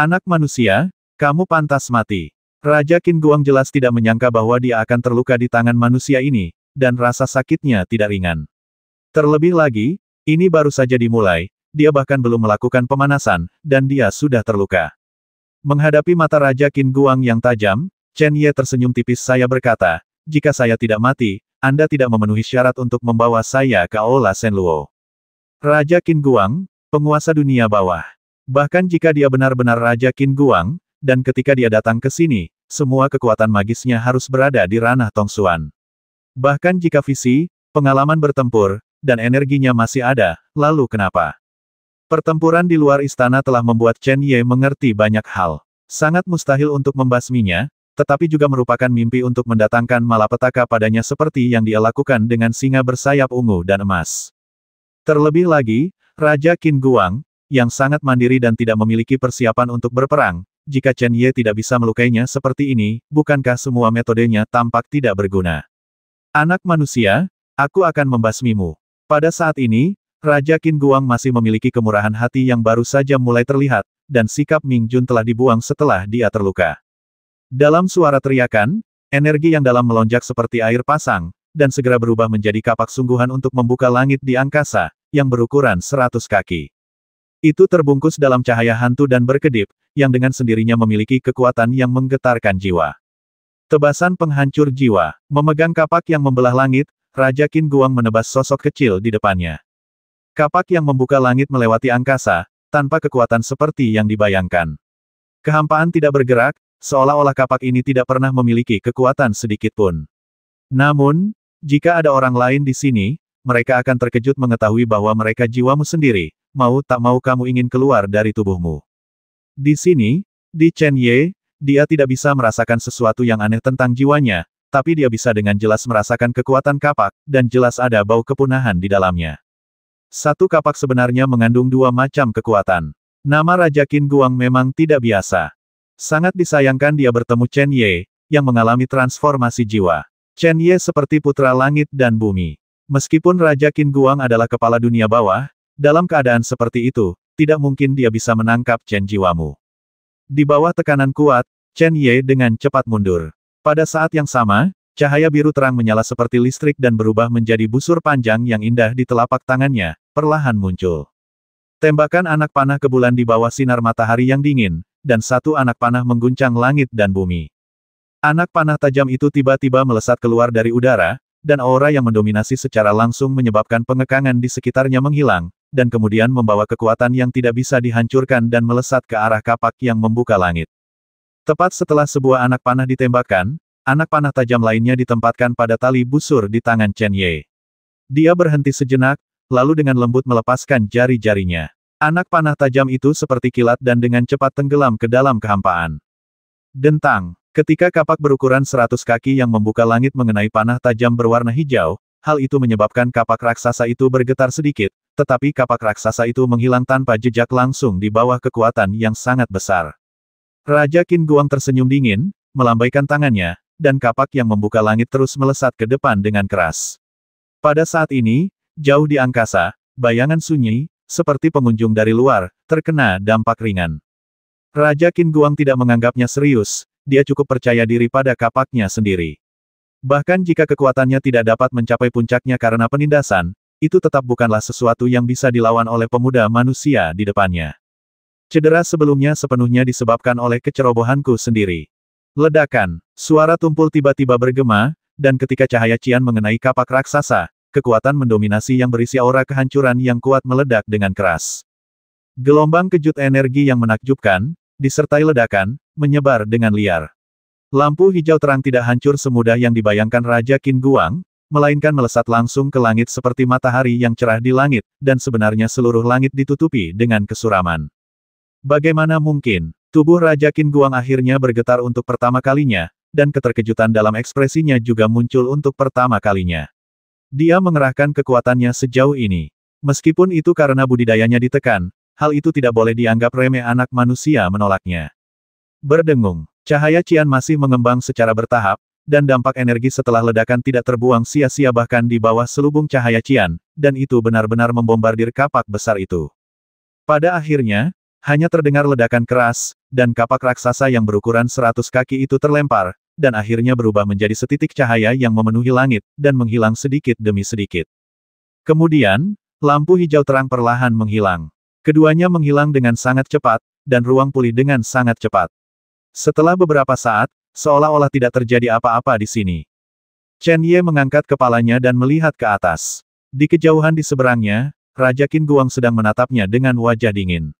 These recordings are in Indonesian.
Anak manusia, kamu pantas mati. Raja Qin Guang jelas tidak menyangka bahwa dia akan terluka di tangan manusia ini, dan rasa sakitnya tidak ringan. Terlebih lagi, ini baru saja dimulai, dia bahkan belum melakukan pemanasan, dan dia sudah terluka. Menghadapi mata Raja Qin Guang yang tajam, Chen Ye tersenyum tipis saya berkata, jika saya tidak mati, Anda tidak memenuhi syarat untuk membawa saya ke Aula Luo. Raja Qin Guang, penguasa dunia bawah. Bahkan jika dia benar-benar Raja Qin Guang, dan ketika dia datang ke sini, semua kekuatan magisnya harus berada di ranah Tongsuan. Bahkan jika visi, pengalaman bertempur, dan energinya masih ada, lalu kenapa? Pertempuran di luar istana telah membuat Chen Ye mengerti banyak hal. Sangat mustahil untuk membasminya, tetapi juga merupakan mimpi untuk mendatangkan malapetaka padanya seperti yang dia lakukan dengan singa bersayap ungu dan emas. Terlebih lagi, Raja Qin Guang, yang sangat mandiri dan tidak memiliki persiapan untuk berperang, jika Chen Ye tidak bisa melukainya seperti ini, bukankah semua metodenya tampak tidak berguna? Anak manusia, aku akan membasmimu. Pada saat ini, Raja Qin Guang masih memiliki kemurahan hati yang baru saja mulai terlihat, dan sikap Ming Jun telah dibuang setelah dia terluka. Dalam suara teriakan, energi yang dalam melonjak seperti air pasang, dan segera berubah menjadi kapak sungguhan untuk membuka langit di angkasa, yang berukuran seratus kaki. Itu terbungkus dalam cahaya hantu dan berkedip, yang dengan sendirinya memiliki kekuatan yang menggetarkan jiwa. Tebasan penghancur jiwa, memegang kapak yang membelah langit, Raja Qin Guang menebas sosok kecil di depannya. Kapak yang membuka langit melewati angkasa, tanpa kekuatan seperti yang dibayangkan. Kehampaan tidak bergerak, seolah-olah kapak ini tidak pernah memiliki kekuatan sedikitpun. Namun, jika ada orang lain di sini, mereka akan terkejut mengetahui bahwa mereka jiwamu sendiri, mau tak mau kamu ingin keluar dari tubuhmu. Di sini, di Chen Ye, dia tidak bisa merasakan sesuatu yang aneh tentang jiwanya, tapi dia bisa dengan jelas merasakan kekuatan kapak, dan jelas ada bau kepunahan di dalamnya. Satu kapak sebenarnya mengandung dua macam kekuatan. Nama Raja Qin Guang memang tidak biasa. Sangat disayangkan dia bertemu Chen Ye, yang mengalami transformasi jiwa. Chen Ye seperti putra langit dan bumi. Meskipun Raja Qin Guang adalah kepala dunia bawah, dalam keadaan seperti itu, tidak mungkin dia bisa menangkap Chen Jiwamu. Di bawah tekanan kuat, Chen Ye dengan cepat mundur. Pada saat yang sama, cahaya biru terang menyala seperti listrik dan berubah menjadi busur panjang yang indah di telapak tangannya, perlahan muncul. Tembakan anak panah ke bulan di bawah sinar matahari yang dingin, dan satu anak panah mengguncang langit dan bumi. Anak panah tajam itu tiba-tiba melesat keluar dari udara, dan aura yang mendominasi secara langsung menyebabkan pengekangan di sekitarnya menghilang, dan kemudian membawa kekuatan yang tidak bisa dihancurkan dan melesat ke arah kapak yang membuka langit. Tepat setelah sebuah anak panah ditembakkan, anak panah tajam lainnya ditempatkan pada tali busur di tangan Chen Ye. Dia berhenti sejenak, lalu dengan lembut melepaskan jari-jarinya. Anak panah tajam itu seperti kilat dan dengan cepat tenggelam ke dalam kehampaan. Dentang. Ketika kapak berukuran 100 kaki yang membuka langit mengenai panah tajam berwarna hijau, hal itu menyebabkan kapak raksasa itu bergetar sedikit, tetapi kapak raksasa itu menghilang tanpa jejak langsung di bawah kekuatan yang sangat besar. Raja Qin Guang tersenyum dingin, melambaikan tangannya, dan kapak yang membuka langit terus melesat ke depan dengan keras. Pada saat ini, jauh di angkasa, bayangan sunyi, seperti pengunjung dari luar, terkena dampak ringan. Raja Qin Guang tidak menganggapnya serius, dia cukup percaya diri pada kapaknya sendiri. Bahkan jika kekuatannya tidak dapat mencapai puncaknya karena penindasan, itu tetap bukanlah sesuatu yang bisa dilawan oleh pemuda manusia di depannya. Cedera sebelumnya sepenuhnya disebabkan oleh kecerobohanku sendiri. Ledakan, suara tumpul tiba-tiba bergema, dan ketika cahaya Cian mengenai kapak raksasa, kekuatan mendominasi yang berisi aura kehancuran yang kuat meledak dengan keras. Gelombang kejut energi yang menakjubkan, disertai ledakan, menyebar dengan liar. Lampu hijau terang tidak hancur semudah yang dibayangkan Raja Qin Guang, melainkan melesat langsung ke langit seperti matahari yang cerah di langit, dan sebenarnya seluruh langit ditutupi dengan kesuraman. Bagaimana mungkin, tubuh Raja Qin Guang akhirnya bergetar untuk pertama kalinya, dan keterkejutan dalam ekspresinya juga muncul untuk pertama kalinya. Dia mengerahkan kekuatannya sejauh ini. Meskipun itu karena budidayanya ditekan, hal itu tidak boleh dianggap remeh anak manusia menolaknya. Berdengung, cahaya Cian masih mengembang secara bertahap, dan dampak energi setelah ledakan tidak terbuang sia-sia bahkan di bawah selubung cahaya Cian, dan itu benar-benar membombardir kapak besar itu. Pada akhirnya, hanya terdengar ledakan keras, dan kapak raksasa yang berukuran 100 kaki itu terlempar, dan akhirnya berubah menjadi setitik cahaya yang memenuhi langit, dan menghilang sedikit demi sedikit. Kemudian, lampu hijau terang perlahan menghilang. Keduanya menghilang dengan sangat cepat, dan ruang pulih dengan sangat cepat. Setelah beberapa saat, seolah-olah tidak terjadi apa-apa di sini. Chen Ye mengangkat kepalanya dan melihat ke atas. Di kejauhan di seberangnya, Raja Qin Guang sedang menatapnya dengan wajah dingin.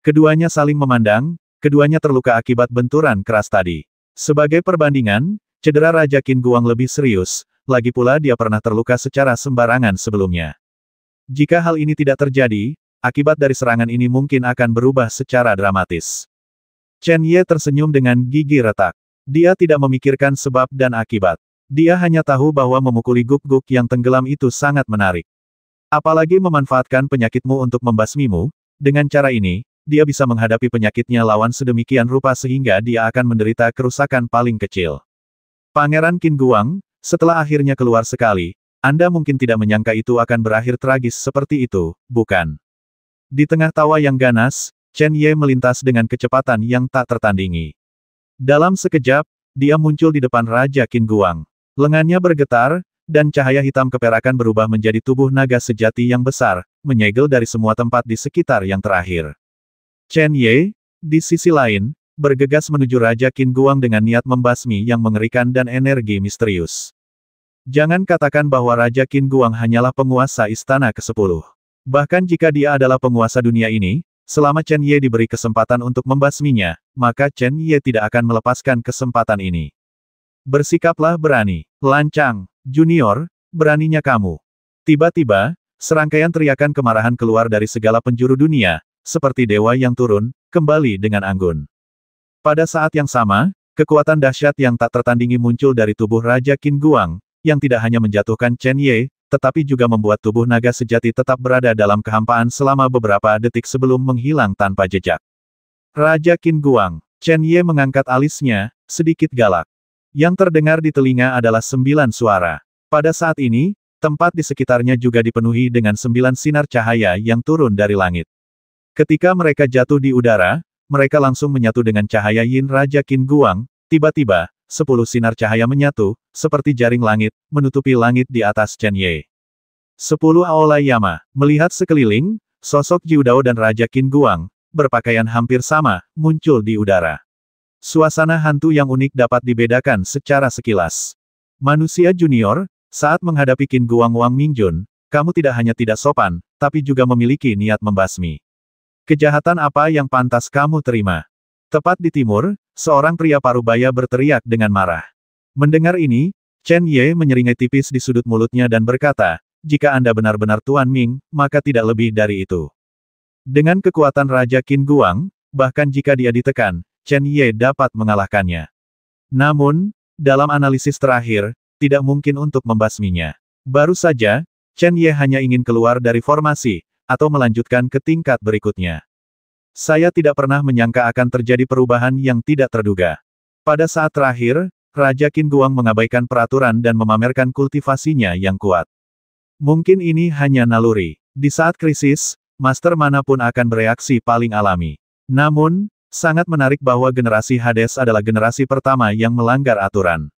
Keduanya saling memandang, keduanya terluka akibat benturan keras tadi. Sebagai perbandingan, cedera Raja Qin Guang lebih serius, lagi pula dia pernah terluka secara sembarangan sebelumnya. Jika hal ini tidak terjadi, akibat dari serangan ini mungkin akan berubah secara dramatis. Chen Ye tersenyum dengan gigi retak. Dia tidak memikirkan sebab dan akibat. Dia hanya tahu bahwa memukuli guk-guk yang tenggelam itu sangat menarik. Apalagi memanfaatkan penyakitmu untuk membasmimu, dengan cara ini, dia bisa menghadapi penyakitnya lawan sedemikian rupa sehingga dia akan menderita kerusakan paling kecil. Pangeran Qin Guang, setelah akhirnya keluar sekali, Anda mungkin tidak menyangka itu akan berakhir tragis seperti itu, bukan? Di tengah tawa yang ganas, Chen Ye melintas dengan kecepatan yang tak tertandingi. Dalam sekejap, dia muncul di depan Raja Qin Guang. Lengannya bergetar, dan cahaya hitam keperakan berubah menjadi tubuh naga sejati yang besar, menyegel dari semua tempat di sekitar yang terakhir. Chen Ye, di sisi lain, bergegas menuju Raja Qin Guang dengan niat membasmi yang mengerikan dan energi misterius. Jangan katakan bahwa Raja Qin Guang hanyalah penguasa istana ke-10. Bahkan jika dia adalah penguasa dunia ini, Selama Chen Ye diberi kesempatan untuk membasminya, maka Chen Ye tidak akan melepaskan kesempatan ini. Bersikaplah berani, lancang, junior, beraninya kamu. Tiba-tiba, serangkaian teriakan kemarahan keluar dari segala penjuru dunia, seperti dewa yang turun, kembali dengan anggun. Pada saat yang sama, kekuatan dahsyat yang tak tertandingi muncul dari tubuh Raja Qin Guang, yang tidak hanya menjatuhkan Chen Ye, tetapi juga membuat tubuh naga sejati tetap berada dalam kehampaan selama beberapa detik sebelum menghilang tanpa jejak. Raja Qin Guang, Chen Ye mengangkat alisnya, sedikit galak. Yang terdengar di telinga adalah sembilan suara. Pada saat ini, tempat di sekitarnya juga dipenuhi dengan sembilan sinar cahaya yang turun dari langit. Ketika mereka jatuh di udara, mereka langsung menyatu dengan cahaya Yin Raja Qin Guang, tiba-tiba, sepuluh sinar cahaya menyatu, seperti jaring langit, menutupi langit di atas Chen Ye. Sepuluh Aola Yama, melihat sekeliling, sosok Jiudao dan Raja Qin Guang, berpakaian hampir sama, muncul di udara. Suasana hantu yang unik dapat dibedakan secara sekilas. Manusia junior, saat menghadapi Qin Guang Wang Mingjun, kamu tidak hanya tidak sopan, tapi juga memiliki niat membasmi. Kejahatan apa yang pantas kamu terima? Tepat di timur, Seorang pria parubaya berteriak dengan marah. Mendengar ini, Chen Ye menyeringai tipis di sudut mulutnya dan berkata, jika Anda benar-benar Tuan Ming, maka tidak lebih dari itu. Dengan kekuatan Raja Qin Guang, bahkan jika dia ditekan, Chen Ye dapat mengalahkannya. Namun, dalam analisis terakhir, tidak mungkin untuk membasminya. Baru saja, Chen Ye hanya ingin keluar dari formasi, atau melanjutkan ke tingkat berikutnya. Saya tidak pernah menyangka akan terjadi perubahan yang tidak terduga. Pada saat terakhir, Raja Qin Guang mengabaikan peraturan dan memamerkan kultivasinya yang kuat. Mungkin ini hanya naluri. Di saat krisis, master manapun akan bereaksi paling alami. Namun, sangat menarik bahwa generasi Hades adalah generasi pertama yang melanggar aturan.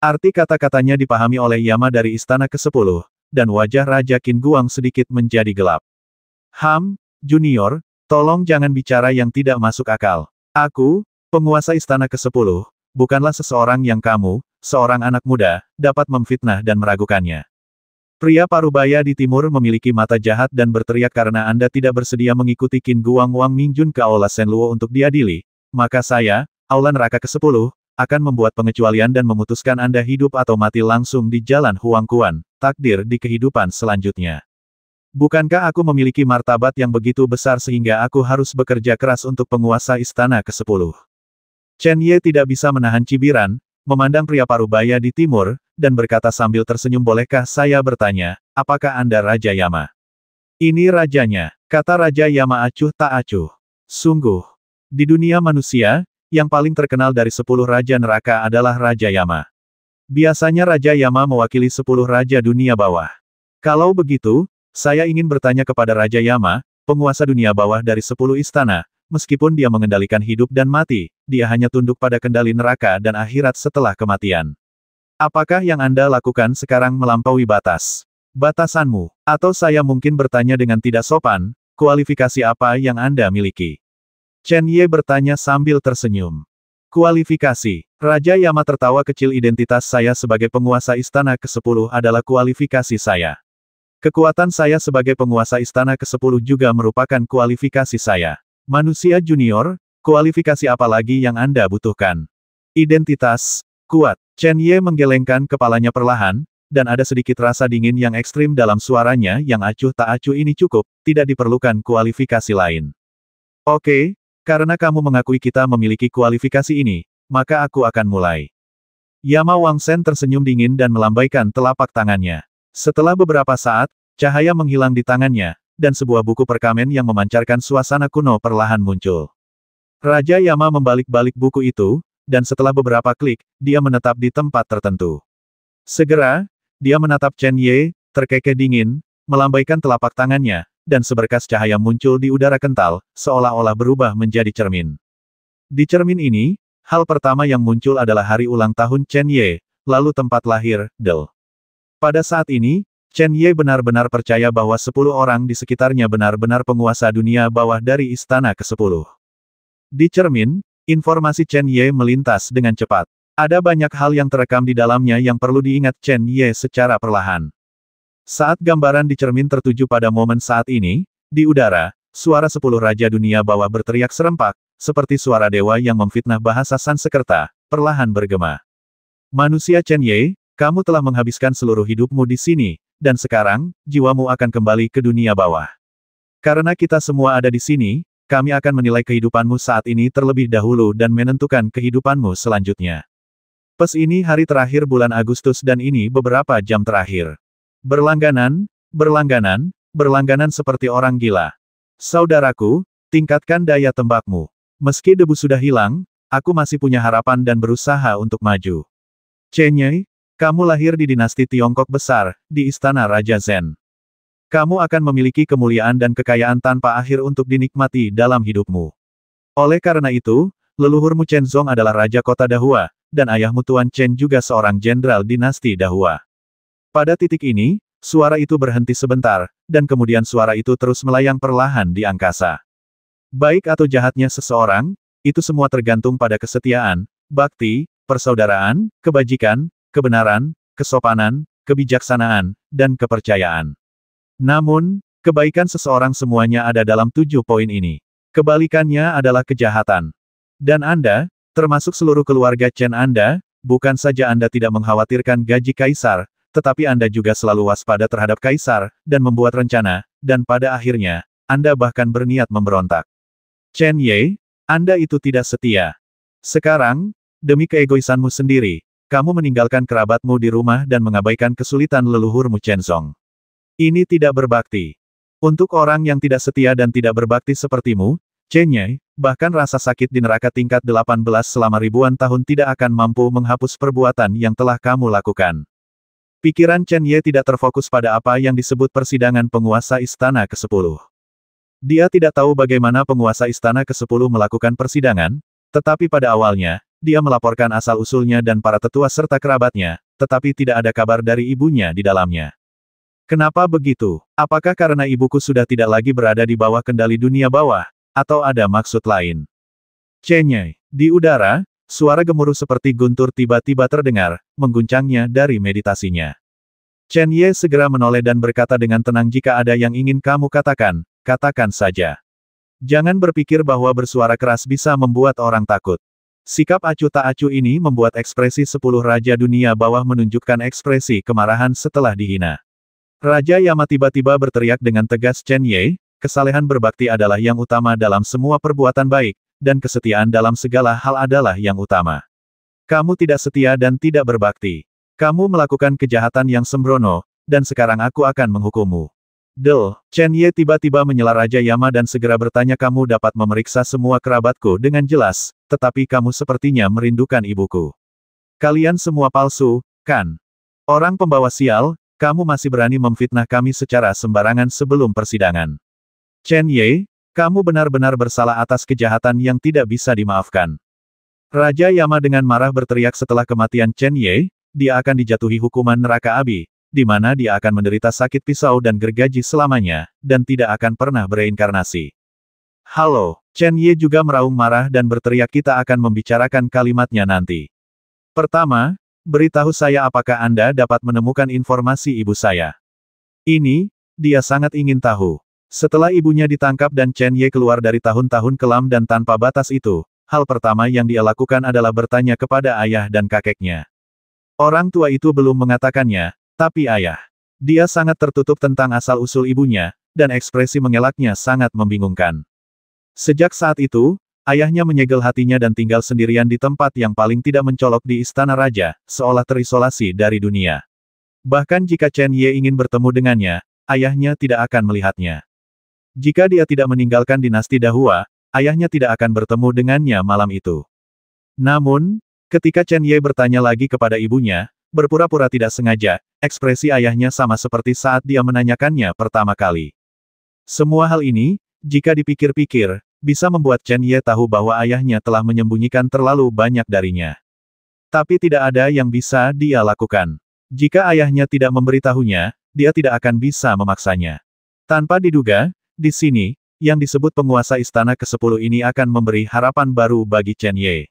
Arti kata-katanya dipahami oleh Yama dari Istana ke-10, dan wajah Raja Qin Guang sedikit menjadi gelap. Ham, Junior, Tolong jangan bicara yang tidak masuk akal. Aku, penguasa istana ke-10, bukanlah seseorang yang kamu, seorang anak muda, dapat memfitnah dan meragukannya. Pria parubaya di timur memiliki mata jahat dan berteriak karena Anda tidak bersedia mengikuti Qin Guang Wang Mingjun ke Aula Senluo untuk diadili, maka saya, Aula Neraka ke-10, akan membuat pengecualian dan memutuskan Anda hidup atau mati langsung di jalan Huang Kuan, takdir di kehidupan selanjutnya. Bukankah aku memiliki martabat yang begitu besar sehingga aku harus bekerja keras untuk penguasa istana ke-10? Chen Ye tidak bisa menahan cibiran, memandang pria parubaya di timur, dan berkata sambil tersenyum bolehkah saya bertanya, apakah Anda Raja Yama? Ini rajanya, kata Raja Yama acuh tak acuh. Sungguh. Di dunia manusia, yang paling terkenal dari sepuluh Raja Neraka adalah Raja Yama. Biasanya Raja Yama mewakili sepuluh Raja Dunia Bawah. Kalau begitu, saya ingin bertanya kepada Raja Yama, penguasa dunia bawah dari sepuluh istana, meskipun dia mengendalikan hidup dan mati, dia hanya tunduk pada kendali neraka dan akhirat setelah kematian. Apakah yang Anda lakukan sekarang melampaui batas? Batasanmu, atau saya mungkin bertanya dengan tidak sopan, kualifikasi apa yang Anda miliki? Chen Ye bertanya sambil tersenyum. Kualifikasi, Raja Yama tertawa kecil identitas saya sebagai penguasa istana ke-10 adalah kualifikasi saya. Kekuatan saya sebagai penguasa istana ke-10 juga merupakan kualifikasi saya. Manusia junior, kualifikasi apa lagi yang Anda butuhkan? Identitas, kuat. Chen Ye menggelengkan kepalanya perlahan, dan ada sedikit rasa dingin yang ekstrim dalam suaranya yang acuh tak acuh ini cukup, tidak diperlukan kualifikasi lain. Oke, karena kamu mengakui kita memiliki kualifikasi ini, maka aku akan mulai. Yama Wang Sen tersenyum dingin dan melambaikan telapak tangannya. Setelah beberapa saat, cahaya menghilang di tangannya, dan sebuah buku perkamen yang memancarkan suasana kuno perlahan muncul. Raja Yama membalik-balik buku itu, dan setelah beberapa klik, dia menetap di tempat tertentu. Segera, dia menatap Chen Ye, terkekeh dingin, melambaikan telapak tangannya, dan seberkas cahaya muncul di udara kental, seolah-olah berubah menjadi cermin. Di cermin ini, hal pertama yang muncul adalah hari ulang tahun Chen Ye, lalu tempat lahir, Del. Pada saat ini, Chen Ye benar-benar percaya bahwa sepuluh orang di sekitarnya benar-benar penguasa dunia bawah dari istana ke-10. Di cermin, informasi Chen Ye melintas dengan cepat. Ada banyak hal yang terekam di dalamnya yang perlu diingat Chen Ye secara perlahan. Saat gambaran di cermin tertuju pada momen saat ini, di udara, suara sepuluh raja dunia bawah berteriak serempak, seperti suara dewa yang memfitnah bahasa Sansekerta, perlahan bergema. Manusia Chen Ye, kamu telah menghabiskan seluruh hidupmu di sini, dan sekarang, jiwamu akan kembali ke dunia bawah. Karena kita semua ada di sini, kami akan menilai kehidupanmu saat ini terlebih dahulu dan menentukan kehidupanmu selanjutnya. Pes ini hari terakhir bulan Agustus dan ini beberapa jam terakhir. Berlangganan, berlangganan, berlangganan seperti orang gila. Saudaraku, tingkatkan daya tembakmu. Meski debu sudah hilang, aku masih punya harapan dan berusaha untuk maju. Chenyei, kamu lahir di dinasti Tiongkok besar, di istana Raja Zen. Kamu akan memiliki kemuliaan dan kekayaan tanpa akhir untuk dinikmati dalam hidupmu. Oleh karena itu, leluhurmu Chen Zong adalah Raja Kota Dahua, dan ayahmu Tuan Chen juga seorang jenderal dinasti Dahua. Pada titik ini, suara itu berhenti sebentar, dan kemudian suara itu terus melayang perlahan di angkasa. Baik atau jahatnya seseorang, itu semua tergantung pada kesetiaan, bakti, persaudaraan, kebajikan, kebenaran, kesopanan, kebijaksanaan, dan kepercayaan. Namun, kebaikan seseorang semuanya ada dalam tujuh poin ini. Kebalikannya adalah kejahatan. Dan Anda, termasuk seluruh keluarga Chen Anda, bukan saja Anda tidak mengkhawatirkan gaji kaisar, tetapi Anda juga selalu waspada terhadap kaisar, dan membuat rencana, dan pada akhirnya, Anda bahkan berniat memberontak. Chen Ye, Anda itu tidak setia. Sekarang, demi keegoisanmu sendiri, kamu meninggalkan kerabatmu di rumah dan mengabaikan kesulitan leluhurmu Chen Song. Ini tidak berbakti. Untuk orang yang tidak setia dan tidak berbakti sepertimu, Chen Ye bahkan rasa sakit di neraka tingkat 18 selama ribuan tahun tidak akan mampu menghapus perbuatan yang telah kamu lakukan. Pikiran Chen Ye tidak terfokus pada apa yang disebut persidangan penguasa istana ke-10. Dia tidak tahu bagaimana penguasa istana ke-10 melakukan persidangan, tetapi pada awalnya, dia melaporkan asal-usulnya dan para tetua serta kerabatnya, tetapi tidak ada kabar dari ibunya di dalamnya. Kenapa begitu? Apakah karena ibuku sudah tidak lagi berada di bawah kendali dunia bawah, atau ada maksud lain? Chenye, Di udara, suara gemuruh seperti guntur tiba-tiba terdengar, mengguncangnya dari meditasinya. Chen Ye segera menoleh dan berkata dengan tenang jika ada yang ingin kamu katakan, katakan saja. Jangan berpikir bahwa bersuara keras bisa membuat orang takut. Sikap acuh tak acuh ini membuat ekspresi sepuluh Raja Dunia Bawah menunjukkan ekspresi kemarahan setelah dihina. Raja Yama tiba-tiba berteriak dengan tegas Chen Ye, kesalehan berbakti adalah yang utama dalam semua perbuatan baik, dan kesetiaan dalam segala hal adalah yang utama. Kamu tidak setia dan tidak berbakti. Kamu melakukan kejahatan yang sembrono, dan sekarang aku akan menghukummu. Del, Chen Ye tiba-tiba menyela Raja Yama dan segera bertanya kamu dapat memeriksa semua kerabatku dengan jelas, tetapi kamu sepertinya merindukan ibuku. Kalian semua palsu, kan? Orang pembawa sial, kamu masih berani memfitnah kami secara sembarangan sebelum persidangan. Chen Ye, kamu benar-benar bersalah atas kejahatan yang tidak bisa dimaafkan. Raja Yama dengan marah berteriak setelah kematian Chen Ye, dia akan dijatuhi hukuman neraka abi, di mana dia akan menderita sakit pisau dan gergaji selamanya, dan tidak akan pernah bereinkarnasi. Halo, Chen Ye juga meraung marah dan berteriak kita akan membicarakan kalimatnya nanti. Pertama, beritahu saya apakah Anda dapat menemukan informasi ibu saya. Ini, dia sangat ingin tahu. Setelah ibunya ditangkap dan Chen Ye keluar dari tahun-tahun kelam dan tanpa batas itu, hal pertama yang dia lakukan adalah bertanya kepada ayah dan kakeknya. Orang tua itu belum mengatakannya, tapi ayah. Dia sangat tertutup tentang asal-usul ibunya, dan ekspresi mengelaknya sangat membingungkan. Sejak saat itu, ayahnya menyegel hatinya dan tinggal sendirian di tempat yang paling tidak mencolok di istana raja, seolah terisolasi dari dunia. Bahkan jika Chen Ye ingin bertemu dengannya, ayahnya tidak akan melihatnya. Jika dia tidak meninggalkan dinasti Dahua, ayahnya tidak akan bertemu dengannya malam itu. Namun, ketika Chen Ye bertanya lagi kepada ibunya, Berpura-pura tidak sengaja, ekspresi ayahnya sama seperti saat dia menanyakannya pertama kali. Semua hal ini, jika dipikir-pikir, bisa membuat Chen Ye tahu bahwa ayahnya telah menyembunyikan terlalu banyak darinya. Tapi tidak ada yang bisa dia lakukan. Jika ayahnya tidak memberitahunya, dia tidak akan bisa memaksanya. Tanpa diduga, di sini, yang disebut penguasa istana ke-10 ini akan memberi harapan baru bagi Chen Ye.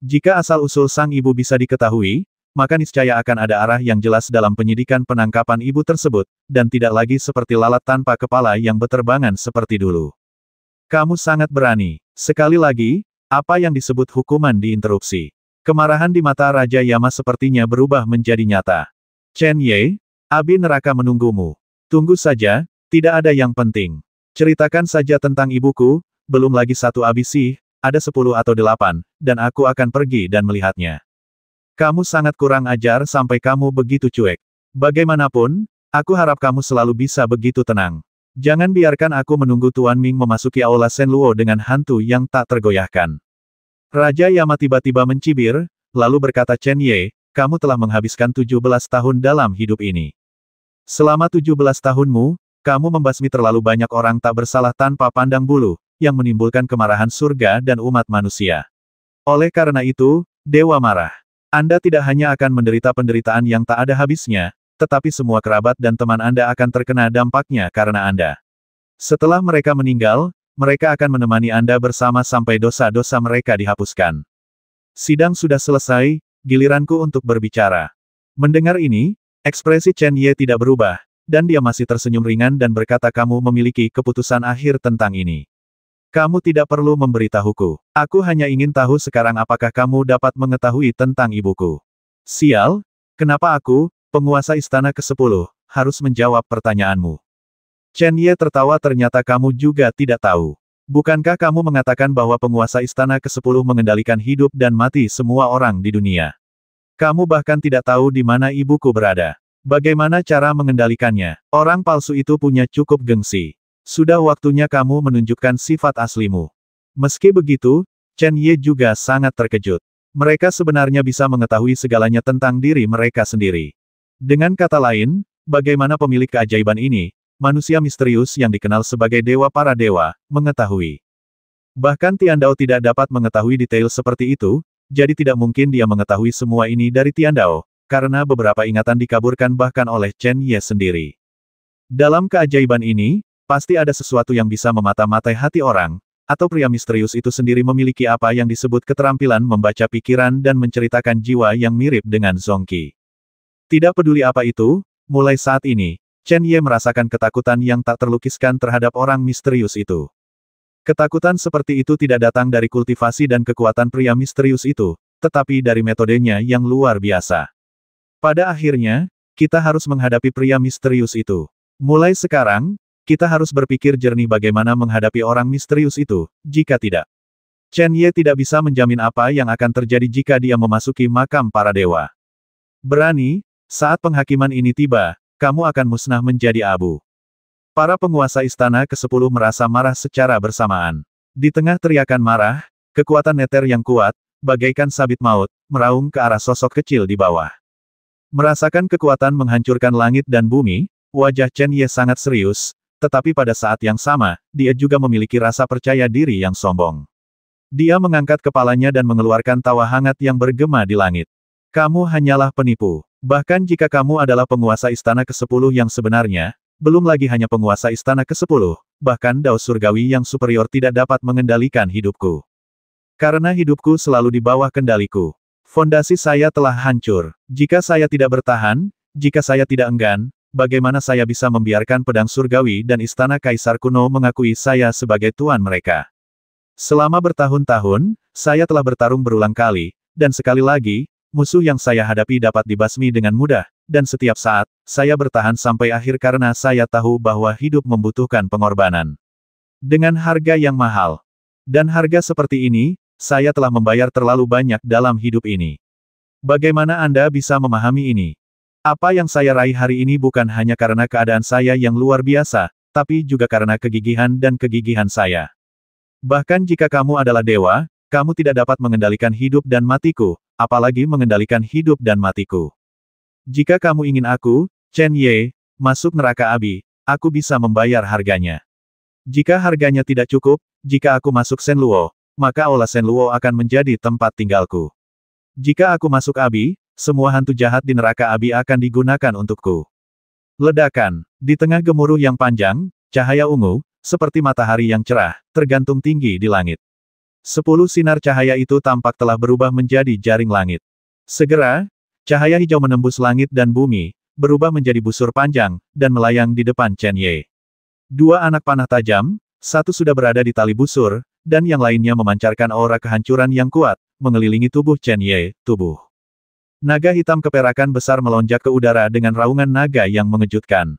Jika asal-usul sang ibu bisa diketahui, maka niscaya akan ada arah yang jelas dalam penyidikan penangkapan ibu tersebut, dan tidak lagi seperti lalat tanpa kepala yang beterbangan seperti dulu. Kamu sangat berani. Sekali lagi, apa yang disebut hukuman diinterupsi. Kemarahan di mata Raja Yama sepertinya berubah menjadi nyata. Chen Ye, Abi neraka menunggumu. Tunggu saja, tidak ada yang penting. Ceritakan saja tentang ibuku, belum lagi satu abisi, ada sepuluh atau delapan, dan aku akan pergi dan melihatnya. Kamu sangat kurang ajar sampai kamu begitu cuek. Bagaimanapun, aku harap kamu selalu bisa begitu tenang. Jangan biarkan aku menunggu Tuan Ming memasuki aula Sen Luo dengan hantu yang tak tergoyahkan. Raja Yama tiba-tiba mencibir, lalu berkata Chen Ye, kamu telah menghabiskan 17 tahun dalam hidup ini. Selama 17 tahunmu, kamu membasmi terlalu banyak orang tak bersalah tanpa pandang bulu, yang menimbulkan kemarahan surga dan umat manusia. Oleh karena itu, Dewa marah. Anda tidak hanya akan menderita penderitaan yang tak ada habisnya, tetapi semua kerabat dan teman Anda akan terkena dampaknya karena Anda. Setelah mereka meninggal, mereka akan menemani Anda bersama sampai dosa-dosa mereka dihapuskan. Sidang sudah selesai, giliranku untuk berbicara. Mendengar ini, ekspresi Chen Ye tidak berubah, dan dia masih tersenyum ringan dan berkata kamu memiliki keputusan akhir tentang ini. Kamu tidak perlu memberitahuku. Aku hanya ingin tahu sekarang apakah kamu dapat mengetahui tentang ibuku. Sial, kenapa aku, penguasa istana ke-10, harus menjawab pertanyaanmu? Chen Ye tertawa ternyata kamu juga tidak tahu. Bukankah kamu mengatakan bahwa penguasa istana ke-10 mengendalikan hidup dan mati semua orang di dunia? Kamu bahkan tidak tahu di mana ibuku berada. Bagaimana cara mengendalikannya? Orang palsu itu punya cukup gengsi. Sudah waktunya kamu menunjukkan sifat aslimu. Meski begitu, Chen Ye juga sangat terkejut. Mereka sebenarnya bisa mengetahui segalanya tentang diri mereka sendiri. Dengan kata lain, bagaimana pemilik keajaiban ini, manusia misterius yang dikenal sebagai dewa para dewa, mengetahui. Bahkan Tiandao tidak dapat mengetahui detail seperti itu, jadi tidak mungkin dia mengetahui semua ini dari Tiandao, karena beberapa ingatan dikaburkan bahkan oleh Chen Ye sendiri. Dalam keajaiban ini, Pasti ada sesuatu yang bisa memata-matai hati orang, atau pria misterius itu sendiri memiliki apa yang disebut keterampilan membaca pikiran dan menceritakan jiwa yang mirip dengan Zongki. Tidak peduli apa itu, mulai saat ini, Chen Ye merasakan ketakutan yang tak terlukiskan terhadap orang misterius itu. Ketakutan seperti itu tidak datang dari kultivasi dan kekuatan pria misterius itu, tetapi dari metodenya yang luar biasa. Pada akhirnya, kita harus menghadapi pria misterius itu. Mulai sekarang, kita harus berpikir jernih bagaimana menghadapi orang misterius itu, jika tidak. Chen Ye tidak bisa menjamin apa yang akan terjadi jika dia memasuki makam para dewa. Berani, saat penghakiman ini tiba, kamu akan musnah menjadi abu. Para penguasa istana ke-10 merasa marah secara bersamaan. Di tengah teriakan marah, kekuatan neter yang kuat, bagaikan sabit maut, meraung ke arah sosok kecil di bawah. Merasakan kekuatan menghancurkan langit dan bumi, wajah Chen Ye sangat serius, tetapi pada saat yang sama, dia juga memiliki rasa percaya diri yang sombong. Dia mengangkat kepalanya dan mengeluarkan tawa hangat yang bergema di langit. Kamu hanyalah penipu. Bahkan jika kamu adalah penguasa istana ke-10 yang sebenarnya, belum lagi hanya penguasa istana ke-10, bahkan daus surgawi yang superior tidak dapat mengendalikan hidupku. Karena hidupku selalu di bawah kendaliku. Fondasi saya telah hancur. Jika saya tidak bertahan, jika saya tidak enggan, bagaimana saya bisa membiarkan pedang surgawi dan istana kaisar kuno mengakui saya sebagai tuan mereka? Selama bertahun-tahun, saya telah bertarung berulang kali, dan sekali lagi, musuh yang saya hadapi dapat dibasmi dengan mudah, dan setiap saat, saya bertahan sampai akhir karena saya tahu bahwa hidup membutuhkan pengorbanan. Dengan harga yang mahal. Dan harga seperti ini, saya telah membayar terlalu banyak dalam hidup ini. Bagaimana Anda bisa memahami ini? Apa yang saya raih hari ini bukan hanya karena keadaan saya yang luar biasa, tapi juga karena kegigihan dan kegigihan saya. Bahkan jika kamu adalah dewa, kamu tidak dapat mengendalikan hidup dan matiku, apalagi mengendalikan hidup dan matiku. Jika kamu ingin aku, Chen Ye, masuk neraka Abi, aku bisa membayar harganya. Jika harganya tidak cukup, jika aku masuk Luo, maka Ola Luo akan menjadi tempat tinggalku. Jika aku masuk Abi, semua hantu jahat di neraka abi akan digunakan untukku. Ledakan, di tengah gemuruh yang panjang, cahaya ungu, seperti matahari yang cerah, tergantung tinggi di langit. Sepuluh sinar cahaya itu tampak telah berubah menjadi jaring langit. Segera, cahaya hijau menembus langit dan bumi, berubah menjadi busur panjang, dan melayang di depan Chen Ye. Dua anak panah tajam, satu sudah berada di tali busur, dan yang lainnya memancarkan aura kehancuran yang kuat, mengelilingi tubuh Chen Ye, tubuh. Naga hitam keperakan besar melonjak ke udara dengan raungan naga yang mengejutkan.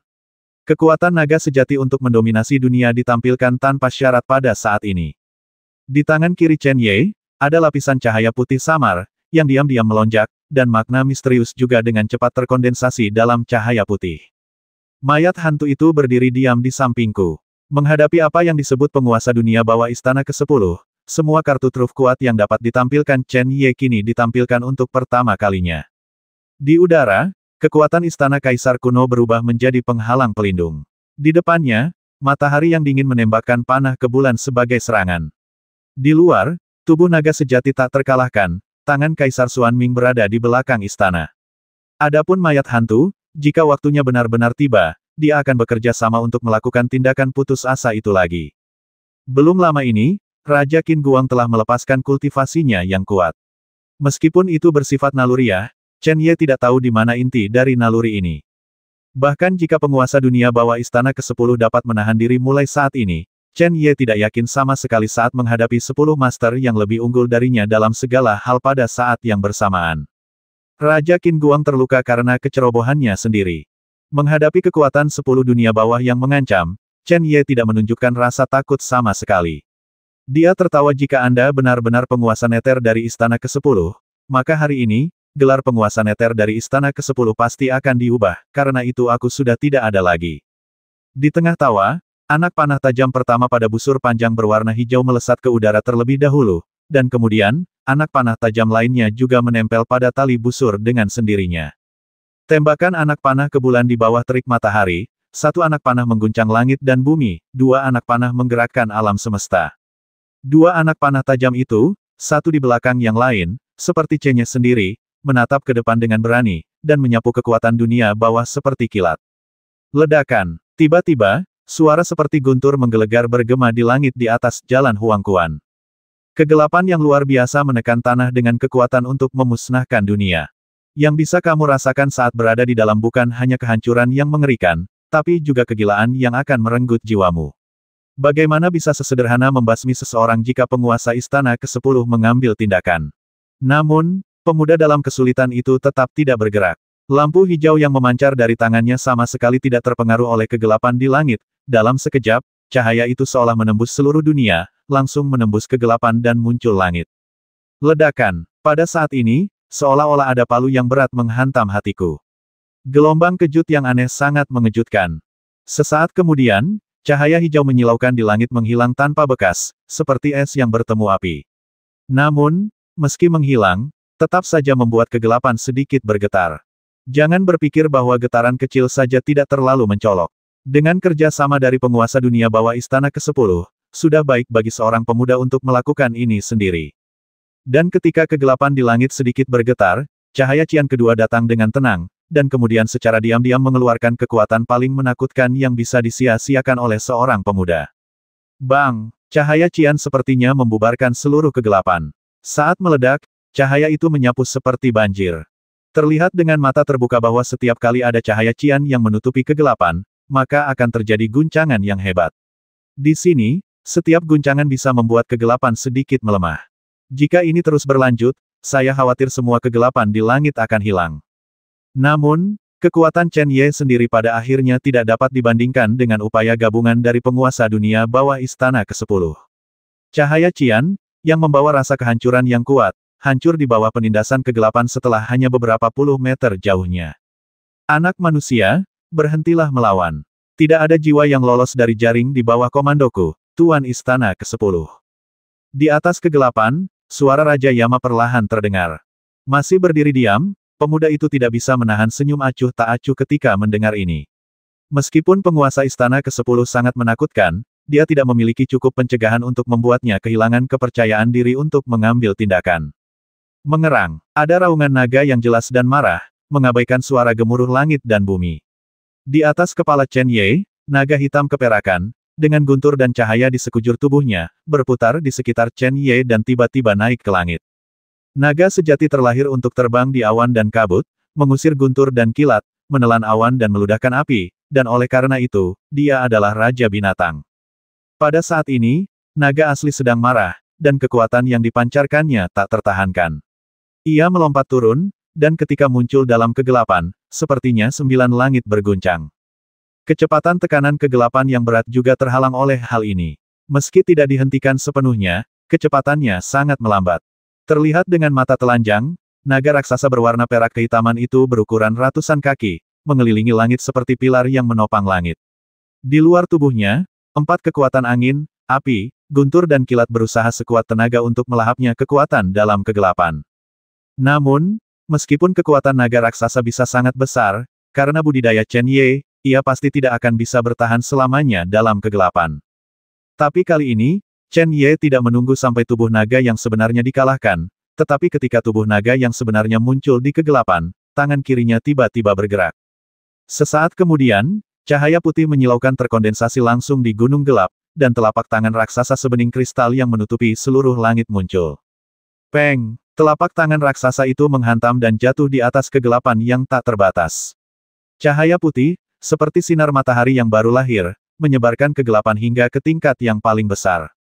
Kekuatan naga sejati untuk mendominasi dunia ditampilkan tanpa syarat pada saat ini. Di tangan kiri Chen Ye, ada lapisan cahaya putih samar, yang diam-diam melonjak, dan makna misterius juga dengan cepat terkondensasi dalam cahaya putih. Mayat hantu itu berdiri diam di sampingku. Menghadapi apa yang disebut penguasa dunia bawah istana ke-10, semua kartu truf kuat yang dapat ditampilkan Chen Ye kini ditampilkan untuk pertama kalinya. Di udara, kekuatan istana kaisar kuno berubah menjadi penghalang pelindung. Di depannya, matahari yang dingin menembakkan panah ke bulan sebagai serangan. Di luar, tubuh naga sejati tak terkalahkan, tangan Kaisar Suan Ming berada di belakang istana. Adapun mayat hantu, jika waktunya benar-benar tiba, dia akan bekerja sama untuk melakukan tindakan putus asa itu lagi. Belum lama ini, Raja Qin Guang telah melepaskan kultivasinya yang kuat. Meskipun itu bersifat naluriah, Chen Ye tidak tahu di mana inti dari naluri ini. Bahkan jika penguasa dunia bawah istana ke-10 dapat menahan diri mulai saat ini, Chen Ye tidak yakin sama sekali saat menghadapi 10 master yang lebih unggul darinya dalam segala hal pada saat yang bersamaan. Raja Qin Guang terluka karena kecerobohannya sendiri. Menghadapi kekuatan 10 dunia bawah yang mengancam, Chen Ye tidak menunjukkan rasa takut sama sekali. Dia tertawa jika Anda benar-benar penguasa neter dari Istana ke-10, maka hari ini, gelar penguasa neter dari Istana ke-10 pasti akan diubah, karena itu aku sudah tidak ada lagi. Di tengah tawa, anak panah tajam pertama pada busur panjang berwarna hijau melesat ke udara terlebih dahulu, dan kemudian, anak panah tajam lainnya juga menempel pada tali busur dengan sendirinya. Tembakan anak panah ke bulan di bawah terik matahari, satu anak panah mengguncang langit dan bumi, dua anak panah menggerakkan alam semesta. Dua anak panah tajam itu, satu di belakang yang lain, seperti cenya sendiri, menatap ke depan dengan berani, dan menyapu kekuatan dunia bawah seperti kilat. Ledakan. Tiba-tiba, suara seperti guntur menggelegar bergema di langit di atas jalan Huangkuan. Kegelapan yang luar biasa menekan tanah dengan kekuatan untuk memusnahkan dunia. Yang bisa kamu rasakan saat berada di dalam bukan hanya kehancuran yang mengerikan, tapi juga kegilaan yang akan merenggut jiwamu. Bagaimana bisa sesederhana membasmi seseorang jika penguasa istana ke-10 mengambil tindakan? Namun, pemuda dalam kesulitan itu tetap tidak bergerak. Lampu hijau yang memancar dari tangannya sama sekali tidak terpengaruh oleh kegelapan di langit. Dalam sekejap, cahaya itu seolah menembus seluruh dunia, langsung menembus kegelapan dan muncul langit. Ledakan. Pada saat ini, seolah-olah ada palu yang berat menghantam hatiku. Gelombang kejut yang aneh sangat mengejutkan. Sesaat kemudian, Cahaya hijau menyilaukan di langit menghilang tanpa bekas, seperti es yang bertemu api. Namun, meski menghilang, tetap saja membuat kegelapan sedikit bergetar. Jangan berpikir bahwa getaran kecil saja tidak terlalu mencolok. Dengan kerja sama dari penguasa dunia bawah istana ke-10, sudah baik bagi seorang pemuda untuk melakukan ini sendiri. Dan ketika kegelapan di langit sedikit bergetar, cahaya Cian kedua datang dengan tenang, dan kemudian secara diam-diam mengeluarkan kekuatan paling menakutkan yang bisa disia-siakan oleh seorang pemuda. Bang! Cahaya Cian sepertinya membubarkan seluruh kegelapan. Saat meledak, cahaya itu menyapu seperti banjir. Terlihat dengan mata terbuka bahwa setiap kali ada cahaya Cian yang menutupi kegelapan, maka akan terjadi guncangan yang hebat. Di sini, setiap guncangan bisa membuat kegelapan sedikit melemah. Jika ini terus berlanjut, saya khawatir semua kegelapan di langit akan hilang. Namun, kekuatan Chen Ye sendiri pada akhirnya tidak dapat dibandingkan dengan upaya gabungan dari penguasa dunia bawah istana ke-10. Cahaya Cian yang membawa rasa kehancuran yang kuat, hancur di bawah penindasan kegelapan setelah hanya beberapa puluh meter jauhnya. Anak manusia, berhentilah melawan. Tidak ada jiwa yang lolos dari jaring di bawah komandoku, Tuan Istana ke-10. Di atas kegelapan, suara Raja Yama perlahan terdengar. Masih berdiri diam, Pemuda itu tidak bisa menahan senyum acuh tak acuh ketika mendengar ini. Meskipun penguasa istana ke-10 sangat menakutkan, dia tidak memiliki cukup pencegahan untuk membuatnya kehilangan kepercayaan diri untuk mengambil tindakan. Mengerang, ada raungan naga yang jelas dan marah, mengabaikan suara gemuruh langit dan bumi. Di atas kepala Chen Ye, naga hitam keperakan, dengan guntur dan cahaya di sekujur tubuhnya, berputar di sekitar Chen Ye dan tiba-tiba naik ke langit. Naga sejati terlahir untuk terbang di awan dan kabut, mengusir guntur dan kilat, menelan awan dan meludahkan api, dan oleh karena itu, dia adalah Raja Binatang. Pada saat ini, naga asli sedang marah, dan kekuatan yang dipancarkannya tak tertahankan. Ia melompat turun, dan ketika muncul dalam kegelapan, sepertinya sembilan langit berguncang. Kecepatan tekanan kegelapan yang berat juga terhalang oleh hal ini. Meski tidak dihentikan sepenuhnya, kecepatannya sangat melambat. Terlihat dengan mata telanjang, naga raksasa berwarna perak kehitaman itu berukuran ratusan kaki, mengelilingi langit seperti pilar yang menopang langit. Di luar tubuhnya, empat kekuatan angin, api, guntur dan kilat berusaha sekuat tenaga untuk melahapnya kekuatan dalam kegelapan. Namun, meskipun kekuatan naga raksasa bisa sangat besar, karena budidaya Chen Ye, ia pasti tidak akan bisa bertahan selamanya dalam kegelapan. Tapi kali ini, Chen Ye tidak menunggu sampai tubuh naga yang sebenarnya dikalahkan, tetapi ketika tubuh naga yang sebenarnya muncul di kegelapan, tangan kirinya tiba-tiba bergerak. Sesaat kemudian, cahaya putih menyilaukan terkondensasi langsung di gunung gelap, dan telapak tangan raksasa sebening kristal yang menutupi seluruh langit muncul. Peng! Telapak tangan raksasa itu menghantam dan jatuh di atas kegelapan yang tak terbatas. Cahaya putih, seperti sinar matahari yang baru lahir, menyebarkan kegelapan hingga ke tingkat yang paling besar.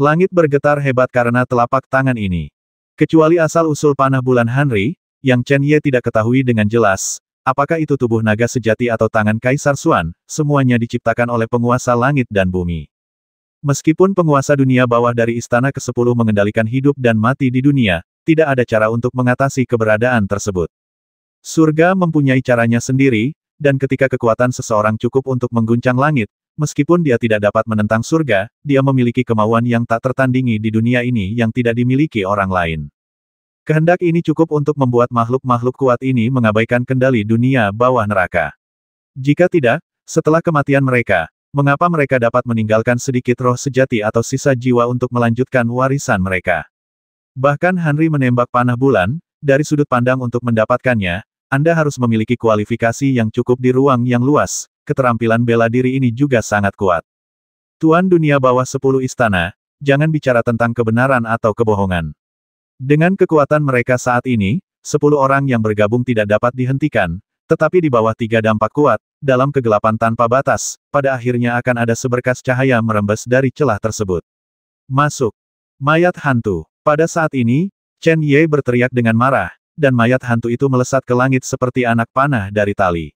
Langit bergetar hebat karena telapak tangan ini. Kecuali asal-usul panah bulan Henry, yang Chen Ye tidak ketahui dengan jelas, apakah itu tubuh naga sejati atau tangan Kaisar Suan, semuanya diciptakan oleh penguasa langit dan bumi. Meskipun penguasa dunia bawah dari Istana ke-10 mengendalikan hidup dan mati di dunia, tidak ada cara untuk mengatasi keberadaan tersebut. Surga mempunyai caranya sendiri, dan ketika kekuatan seseorang cukup untuk mengguncang langit, Meskipun dia tidak dapat menentang surga, dia memiliki kemauan yang tak tertandingi di dunia ini yang tidak dimiliki orang lain. Kehendak ini cukup untuk membuat makhluk-makhluk kuat ini mengabaikan kendali dunia bawah neraka. Jika tidak, setelah kematian mereka, mengapa mereka dapat meninggalkan sedikit roh sejati atau sisa jiwa untuk melanjutkan warisan mereka? Bahkan Henry menembak panah bulan, dari sudut pandang untuk mendapatkannya, Anda harus memiliki kualifikasi yang cukup di ruang yang luas, keterampilan bela diri ini juga sangat kuat. Tuan dunia bawah sepuluh istana, jangan bicara tentang kebenaran atau kebohongan. Dengan kekuatan mereka saat ini, sepuluh orang yang bergabung tidak dapat dihentikan, tetapi di bawah tiga dampak kuat, dalam kegelapan tanpa batas, pada akhirnya akan ada seberkas cahaya merembes dari celah tersebut. Masuk. Mayat hantu. Pada saat ini, Chen Ye berteriak dengan marah, dan mayat hantu itu melesat ke langit seperti anak panah dari tali.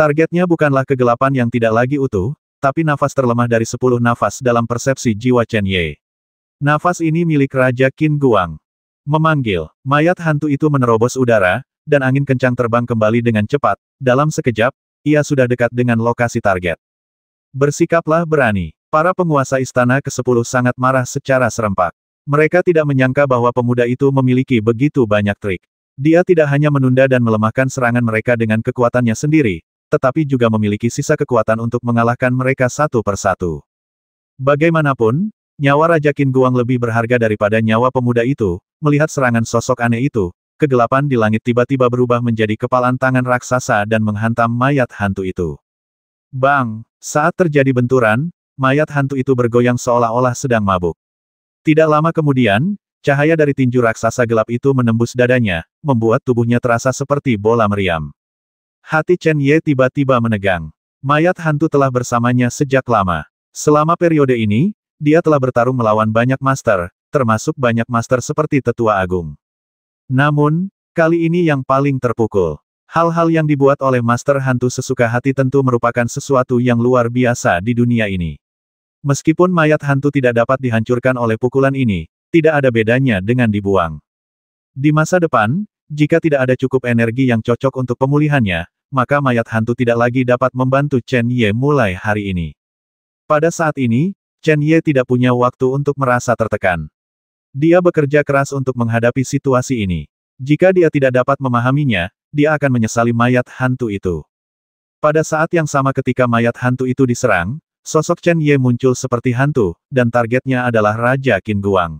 Targetnya bukanlah kegelapan yang tidak lagi utuh, tapi nafas terlemah dari sepuluh nafas dalam persepsi jiwa Chen Ye. Nafas ini milik Raja Qin Guang. Memanggil, mayat hantu itu menerobos udara, dan angin kencang terbang kembali dengan cepat, dalam sekejap, ia sudah dekat dengan lokasi target. Bersikaplah berani. Para penguasa istana ke-10 sangat marah secara serempak. Mereka tidak menyangka bahwa pemuda itu memiliki begitu banyak trik. Dia tidak hanya menunda dan melemahkan serangan mereka dengan kekuatannya sendiri, tetapi juga memiliki sisa kekuatan untuk mengalahkan mereka satu persatu. Bagaimanapun, nyawa Raja Qin Guang lebih berharga daripada nyawa pemuda itu, melihat serangan sosok aneh itu, kegelapan di langit tiba-tiba berubah menjadi kepalan tangan raksasa dan menghantam mayat hantu itu. Bang! Saat terjadi benturan, mayat hantu itu bergoyang seolah-olah sedang mabuk. Tidak lama kemudian, cahaya dari tinju raksasa gelap itu menembus dadanya, membuat tubuhnya terasa seperti bola meriam. Hati Chen Ye tiba-tiba menegang. Mayat hantu telah bersamanya sejak lama. Selama periode ini, dia telah bertarung melawan banyak master, termasuk banyak master seperti Tetua Agung. Namun, kali ini yang paling terpukul. Hal-hal yang dibuat oleh Master Hantu sesuka hati tentu merupakan sesuatu yang luar biasa di dunia ini. Meskipun mayat hantu tidak dapat dihancurkan oleh pukulan ini, tidak ada bedanya dengan dibuang. Di masa depan, jika tidak ada cukup energi yang cocok untuk pemulihannya, maka mayat hantu tidak lagi dapat membantu Chen Ye mulai hari ini. Pada saat ini, Chen Ye tidak punya waktu untuk merasa tertekan. Dia bekerja keras untuk menghadapi situasi ini. Jika dia tidak dapat memahaminya, dia akan menyesali mayat hantu itu. Pada saat yang sama ketika mayat hantu itu diserang, sosok Chen Ye muncul seperti hantu, dan targetnya adalah Raja Qin Guang.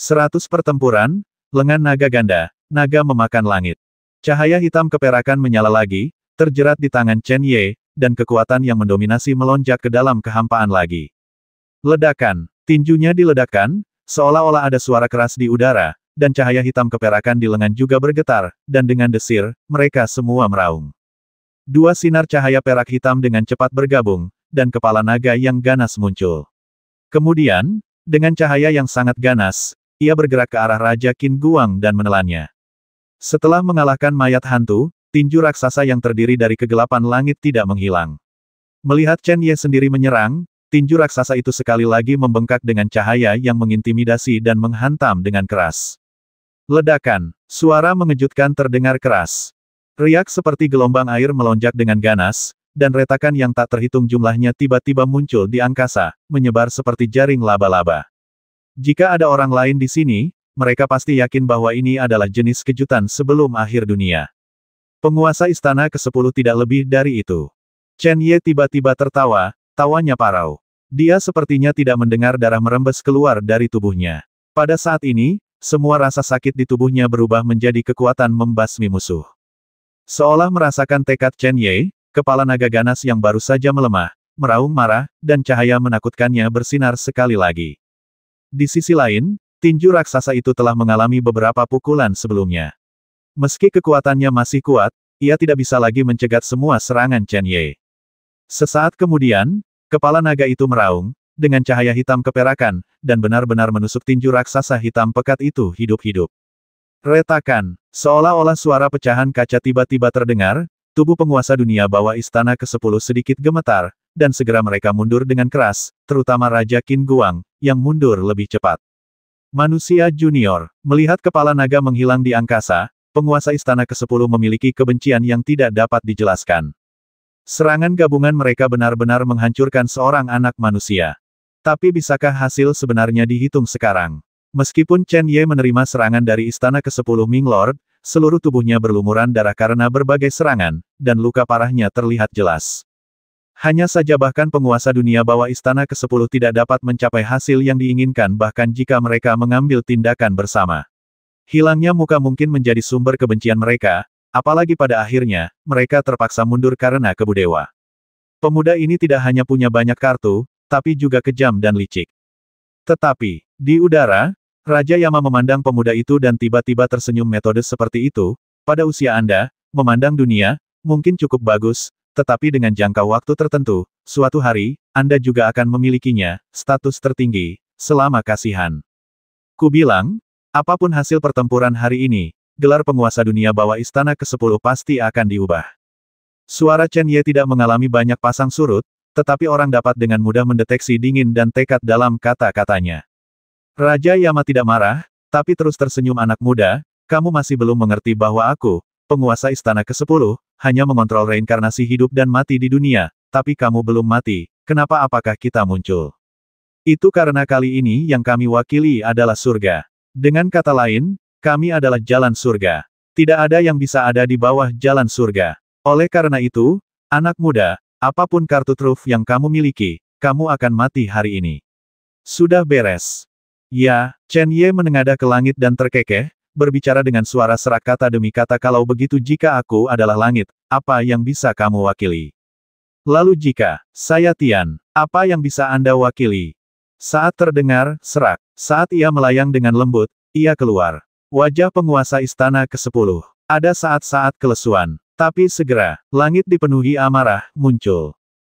Seratus pertempuran, lengan naga ganda, naga memakan langit. Cahaya hitam keperakan menyala lagi, terjerat di tangan Chen Ye, dan kekuatan yang mendominasi melonjak ke dalam kehampaan lagi. Ledakan, tinjunya diledakan, seolah-olah ada suara keras di udara, dan cahaya hitam keperakan di lengan juga bergetar, dan dengan desir, mereka semua meraung. Dua sinar cahaya perak hitam dengan cepat bergabung, dan kepala naga yang ganas muncul. Kemudian, dengan cahaya yang sangat ganas, ia bergerak ke arah Raja Qin Guang dan menelannya. Setelah mengalahkan mayat hantu, tinju raksasa yang terdiri dari kegelapan langit tidak menghilang. Melihat Chen Ye sendiri menyerang, tinju raksasa itu sekali lagi membengkak dengan cahaya yang mengintimidasi dan menghantam dengan keras. Ledakan, suara mengejutkan terdengar keras. Riak seperti gelombang air melonjak dengan ganas, dan retakan yang tak terhitung jumlahnya tiba-tiba muncul di angkasa, menyebar seperti jaring laba-laba. Jika ada orang lain di sini, mereka pasti yakin bahwa ini adalah jenis kejutan sebelum akhir dunia. Penguasa istana ke-10 tidak lebih dari itu. Chen Ye tiba-tiba tertawa, tawanya parau. Dia sepertinya tidak mendengar darah merembes keluar dari tubuhnya. Pada saat ini, semua rasa sakit di tubuhnya berubah menjadi kekuatan membasmi musuh. Seolah merasakan tekad Chen Ye, kepala naga ganas yang baru saja melemah, meraung marah, dan cahaya menakutkannya bersinar sekali lagi. Di sisi lain, Tinju raksasa itu telah mengalami beberapa pukulan sebelumnya. Meski kekuatannya masih kuat, ia tidak bisa lagi mencegat semua serangan Chen Ye. Sesaat kemudian, kepala naga itu meraung, dengan cahaya hitam keperakan, dan benar-benar menusuk tinju raksasa hitam pekat itu hidup-hidup. Retakan, seolah-olah suara pecahan kaca tiba-tiba terdengar, tubuh penguasa dunia bawah istana ke-10 sedikit gemetar, dan segera mereka mundur dengan keras, terutama Raja Qin Guang, yang mundur lebih cepat. Manusia junior, melihat kepala naga menghilang di angkasa, penguasa istana ke-10 memiliki kebencian yang tidak dapat dijelaskan. Serangan gabungan mereka benar-benar menghancurkan seorang anak manusia. Tapi bisakah hasil sebenarnya dihitung sekarang? Meskipun Chen Ye menerima serangan dari istana ke-10 Ming Lord, seluruh tubuhnya berlumuran darah karena berbagai serangan, dan luka parahnya terlihat jelas. Hanya saja bahkan penguasa dunia bawah istana ke-10 tidak dapat mencapai hasil yang diinginkan bahkan jika mereka mengambil tindakan bersama. Hilangnya muka mungkin menjadi sumber kebencian mereka, apalagi pada akhirnya, mereka terpaksa mundur karena kebudewa. Pemuda ini tidak hanya punya banyak kartu, tapi juga kejam dan licik. Tetapi, di udara, Raja Yama memandang pemuda itu dan tiba-tiba tersenyum metode seperti itu, pada usia Anda, memandang dunia, mungkin cukup bagus, tetapi dengan jangka waktu tertentu, suatu hari, Anda juga akan memilikinya, status tertinggi, selama kasihan. Ku bilang, apapun hasil pertempuran hari ini, gelar penguasa dunia bawah istana ke-10 pasti akan diubah. Suara Chen Ye tidak mengalami banyak pasang surut, tetapi orang dapat dengan mudah mendeteksi dingin dan tekad dalam kata-katanya. Raja Yama tidak marah, tapi terus tersenyum anak muda, kamu masih belum mengerti bahwa aku, penguasa istana ke-10, hanya mengontrol reinkarnasi hidup dan mati di dunia, tapi kamu belum mati, kenapa apakah kita muncul? Itu karena kali ini yang kami wakili adalah surga. Dengan kata lain, kami adalah jalan surga. Tidak ada yang bisa ada di bawah jalan surga. Oleh karena itu, anak muda, apapun kartu truf yang kamu miliki, kamu akan mati hari ini. Sudah beres. Ya, Chen Ye menengadah ke langit dan terkekeh, berbicara dengan suara serak kata demi kata kalau begitu jika aku adalah langit, apa yang bisa kamu wakili? Lalu jika, saya Tian, apa yang bisa Anda wakili? Saat terdengar, serak, saat ia melayang dengan lembut, ia keluar. Wajah penguasa istana ke-10. Ada saat-saat kelesuan. Tapi segera, langit dipenuhi amarah, muncul.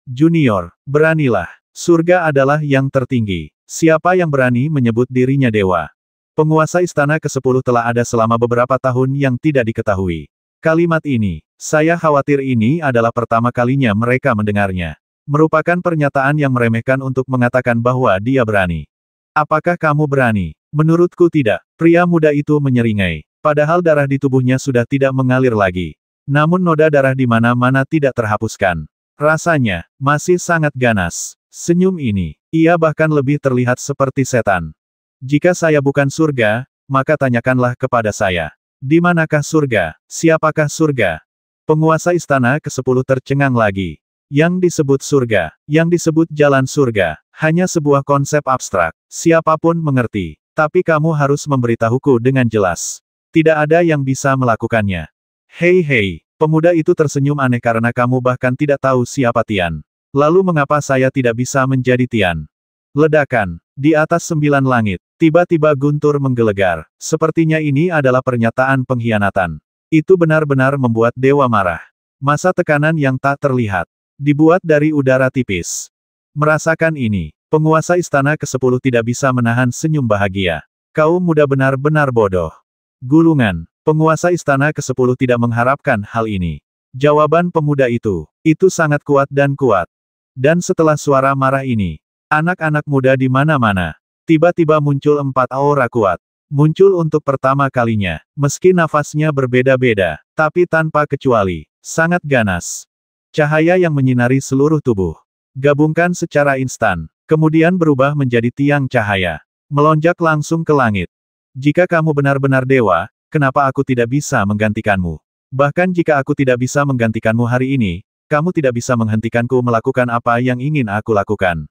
Junior, beranilah. Surga adalah yang tertinggi. Siapa yang berani menyebut dirinya dewa? Penguasa istana ke-10 telah ada selama beberapa tahun yang tidak diketahui. Kalimat ini, saya khawatir ini adalah pertama kalinya mereka mendengarnya. Merupakan pernyataan yang meremehkan untuk mengatakan bahwa dia berani. Apakah kamu berani? Menurutku tidak. Pria muda itu menyeringai. Padahal darah di tubuhnya sudah tidak mengalir lagi. Namun noda darah di mana-mana tidak terhapuskan. Rasanya, masih sangat ganas. Senyum ini, ia bahkan lebih terlihat seperti setan. Jika saya bukan surga, maka tanyakanlah kepada saya. Di manakah surga? Siapakah surga? Penguasa istana ke-10 tercengang lagi. Yang disebut surga, yang disebut jalan surga, hanya sebuah konsep abstrak. Siapapun mengerti, tapi kamu harus memberitahuku dengan jelas. Tidak ada yang bisa melakukannya. Hei hei, pemuda itu tersenyum aneh karena kamu bahkan tidak tahu siapa Tian. Lalu mengapa saya tidak bisa menjadi Tian? Ledakan, di atas sembilan langit, Tiba-tiba Guntur menggelegar, sepertinya ini adalah pernyataan pengkhianatan. Itu benar-benar membuat Dewa marah. Masa tekanan yang tak terlihat. Dibuat dari udara tipis. Merasakan ini, penguasa istana ke-10 tidak bisa menahan senyum bahagia. Kau muda benar-benar bodoh. Gulungan, penguasa istana ke-10 tidak mengharapkan hal ini. Jawaban pemuda itu, itu sangat kuat dan kuat. Dan setelah suara marah ini, anak-anak muda di mana-mana, Tiba-tiba muncul empat aura kuat. Muncul untuk pertama kalinya, meski nafasnya berbeda-beda, tapi tanpa kecuali, sangat ganas. Cahaya yang menyinari seluruh tubuh. Gabungkan secara instan, kemudian berubah menjadi tiang cahaya. Melonjak langsung ke langit. Jika kamu benar-benar dewa, kenapa aku tidak bisa menggantikanmu? Bahkan jika aku tidak bisa menggantikanmu hari ini, kamu tidak bisa menghentikanku melakukan apa yang ingin aku lakukan.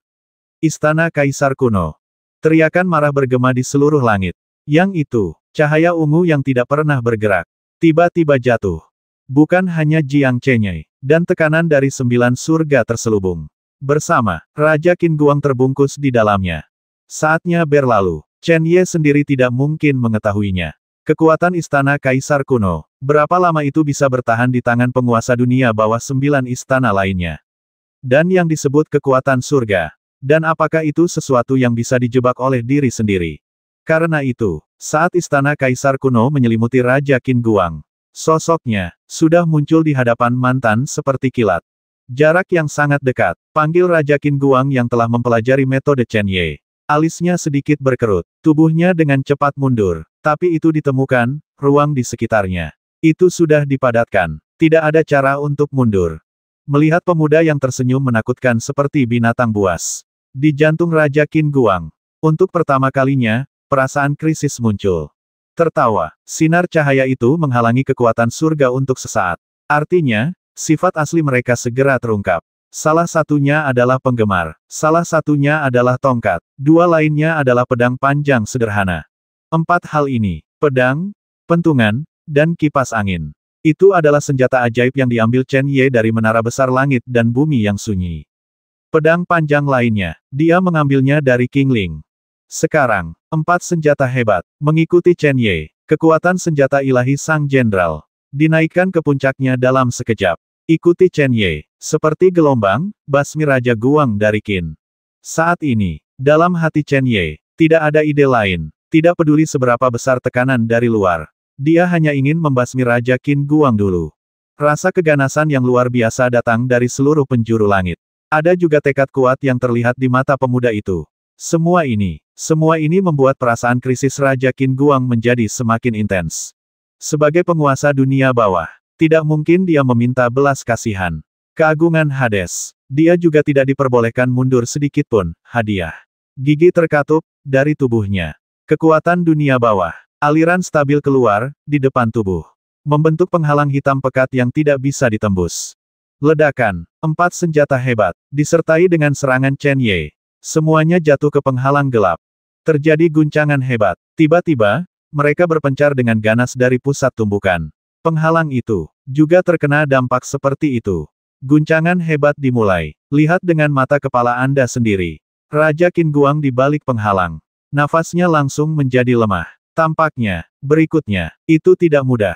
Istana Kaisar Kuno Teriakan marah bergema di seluruh langit. Yang itu, cahaya ungu yang tidak pernah bergerak. Tiba-tiba jatuh. Bukan hanya Jiang Chenyei, dan tekanan dari sembilan surga terselubung. Bersama, Raja Qin Guang terbungkus di dalamnya. Saatnya berlalu, Chen Ye sendiri tidak mungkin mengetahuinya. Kekuatan istana kaisar kuno, berapa lama itu bisa bertahan di tangan penguasa dunia bawah sembilan istana lainnya. Dan yang disebut kekuatan surga, dan apakah itu sesuatu yang bisa dijebak oleh diri sendiri? Karena itu, saat istana kaisar kuno menyelimuti Raja Qin Guang, sosoknya sudah muncul di hadapan mantan seperti kilat. Jarak yang sangat dekat, panggil Raja Qin Guang yang telah mempelajari metode Chen Ye. Alisnya sedikit berkerut, tubuhnya dengan cepat mundur, tapi itu ditemukan, ruang di sekitarnya. Itu sudah dipadatkan, tidak ada cara untuk mundur. Melihat pemuda yang tersenyum menakutkan seperti binatang buas. Di jantung Raja Qin Guang. Untuk pertama kalinya, perasaan krisis muncul. Tertawa, sinar cahaya itu menghalangi kekuatan surga untuk sesaat. Artinya, sifat asli mereka segera terungkap. Salah satunya adalah penggemar, salah satunya adalah tongkat, dua lainnya adalah pedang panjang sederhana. Empat hal ini, pedang, pentungan, dan kipas angin. Itu adalah senjata ajaib yang diambil Chen Ye dari menara besar langit dan bumi yang sunyi. Pedang panjang lainnya, dia mengambilnya dari King Ling. Sekarang, empat senjata hebat, mengikuti Chen Ye, kekuatan senjata ilahi sang jenderal, dinaikkan ke puncaknya dalam sekejap. Ikuti Chen Ye, seperti gelombang, basmi Raja Guang dari Qin. Saat ini, dalam hati Chen Ye, tidak ada ide lain, tidak peduli seberapa besar tekanan dari luar, dia hanya ingin membasmi Raja Qin Guang dulu. Rasa keganasan yang luar biasa datang dari seluruh penjuru langit. Ada juga tekad kuat yang terlihat di mata pemuda itu. Semua ini, semua ini membuat perasaan krisis Raja Qin Guang menjadi semakin intens. Sebagai penguasa dunia bawah, tidak mungkin dia meminta belas kasihan. Keagungan Hades, dia juga tidak diperbolehkan mundur sedikit pun, hadiah. Gigi terkatup, dari tubuhnya. Kekuatan dunia bawah, Aliran stabil keluar, di depan tubuh. Membentuk penghalang hitam pekat yang tidak bisa ditembus. Ledakan, empat senjata hebat, disertai dengan serangan Chen Ye. Semuanya jatuh ke penghalang gelap. Terjadi guncangan hebat. Tiba-tiba, mereka berpencar dengan ganas dari pusat tumbukan. Penghalang itu, juga terkena dampak seperti itu. Guncangan hebat dimulai. Lihat dengan mata kepala Anda sendiri. Raja Qin Guang di balik penghalang. Nafasnya langsung menjadi lemah. Tampaknya, berikutnya, itu tidak mudah.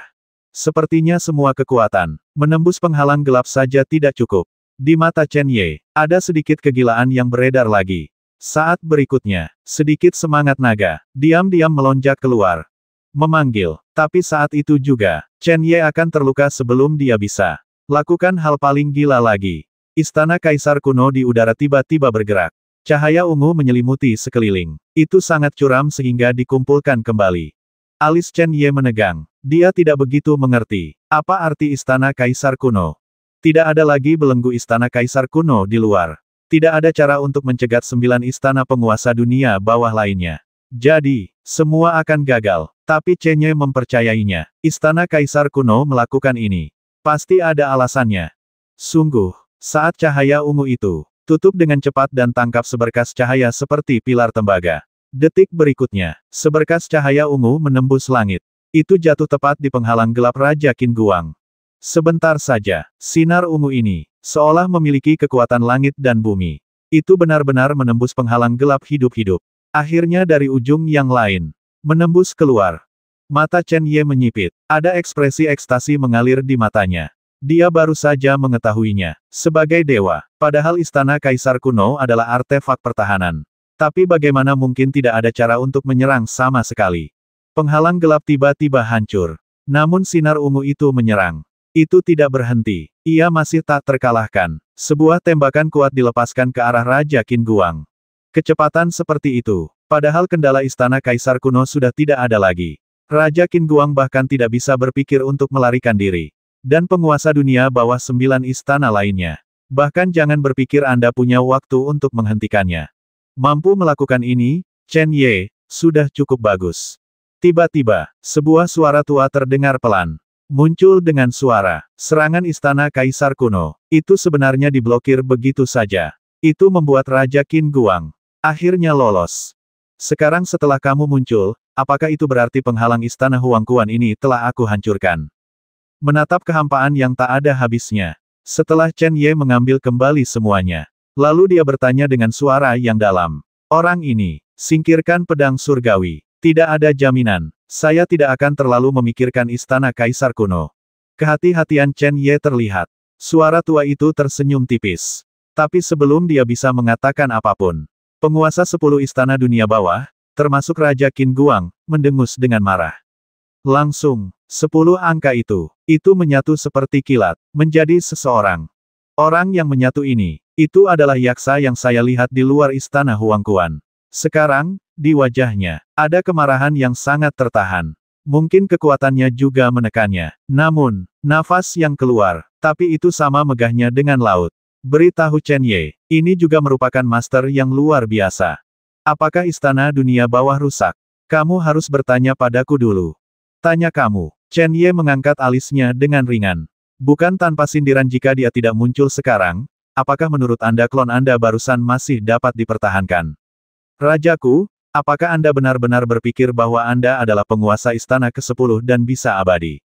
Sepertinya semua kekuatan, menembus penghalang gelap saja tidak cukup. Di mata Chen Ye, ada sedikit kegilaan yang beredar lagi. Saat berikutnya, sedikit semangat naga, diam-diam melonjak keluar. Memanggil, tapi saat itu juga, Chen Ye akan terluka sebelum dia bisa. Lakukan hal paling gila lagi. Istana Kaisar kuno di udara tiba-tiba bergerak. Cahaya ungu menyelimuti sekeliling. Itu sangat curam sehingga dikumpulkan kembali. Alis Chen Ye menegang. Dia tidak begitu mengerti. Apa arti istana kaisar kuno? Tidak ada lagi belenggu istana kaisar kuno di luar. Tidak ada cara untuk mencegat sembilan istana penguasa dunia bawah lainnya. Jadi, semua akan gagal. Tapi Chen Ye mempercayainya. Istana Kaisar kuno melakukan ini. Pasti ada alasannya. Sungguh, saat cahaya ungu itu, Tutup dengan cepat dan tangkap seberkas cahaya seperti pilar tembaga. Detik berikutnya, seberkas cahaya ungu menembus langit. Itu jatuh tepat di penghalang gelap Raja Qin Guang. Sebentar saja, sinar ungu ini, seolah memiliki kekuatan langit dan bumi. Itu benar-benar menembus penghalang gelap hidup-hidup. Akhirnya dari ujung yang lain, menembus keluar. Mata Chen Ye menyipit, ada ekspresi ekstasi mengalir di matanya. Dia baru saja mengetahuinya. Sebagai dewa, padahal istana kaisar kuno adalah artefak pertahanan. Tapi bagaimana mungkin tidak ada cara untuk menyerang sama sekali. Penghalang gelap tiba-tiba hancur. Namun sinar ungu itu menyerang. Itu tidak berhenti. Ia masih tak terkalahkan. Sebuah tembakan kuat dilepaskan ke arah Raja Qin Guang. Kecepatan seperti itu. Padahal kendala istana kaisar kuno sudah tidak ada lagi. Raja Qin Guang bahkan tidak bisa berpikir untuk melarikan diri. Dan penguasa dunia bawah sembilan istana lainnya. Bahkan jangan berpikir Anda punya waktu untuk menghentikannya. Mampu melakukan ini, Chen Ye, sudah cukup bagus. Tiba-tiba, sebuah suara tua terdengar pelan. Muncul dengan suara, serangan istana Kaisar kuno. Itu sebenarnya diblokir begitu saja. Itu membuat Raja Qin Guang. Akhirnya lolos. Sekarang setelah kamu muncul, apakah itu berarti penghalang istana Huangkuan ini telah aku hancurkan? Menatap kehampaan yang tak ada habisnya. Setelah Chen Ye mengambil kembali semuanya. Lalu dia bertanya dengan suara yang dalam. Orang ini, singkirkan pedang surgawi. Tidak ada jaminan. Saya tidak akan terlalu memikirkan istana kaisar kuno. Kehati-hatian Chen Ye terlihat. Suara tua itu tersenyum tipis. Tapi sebelum dia bisa mengatakan apapun, penguasa sepuluh istana dunia bawah, termasuk Raja Qin Guang, mendengus dengan marah. Langsung, sepuluh angka itu, itu menyatu seperti kilat, menjadi seseorang. Orang yang menyatu ini, itu adalah yaksa yang saya lihat di luar istana Huangkuan. Sekarang, di wajahnya, ada kemarahan yang sangat tertahan. Mungkin kekuatannya juga menekannya. Namun, nafas yang keluar, tapi itu sama megahnya dengan laut. Beritahu Chen Ye, ini juga merupakan master yang luar biasa. Apakah istana dunia bawah rusak? Kamu harus bertanya padaku dulu. Tanya kamu. Chen Ye mengangkat alisnya dengan ringan. Bukan tanpa sindiran jika dia tidak muncul sekarang, apakah menurut Anda klon Anda barusan masih dapat dipertahankan? Rajaku, apakah Anda benar-benar berpikir bahwa Anda adalah penguasa istana ke-10 dan bisa abadi?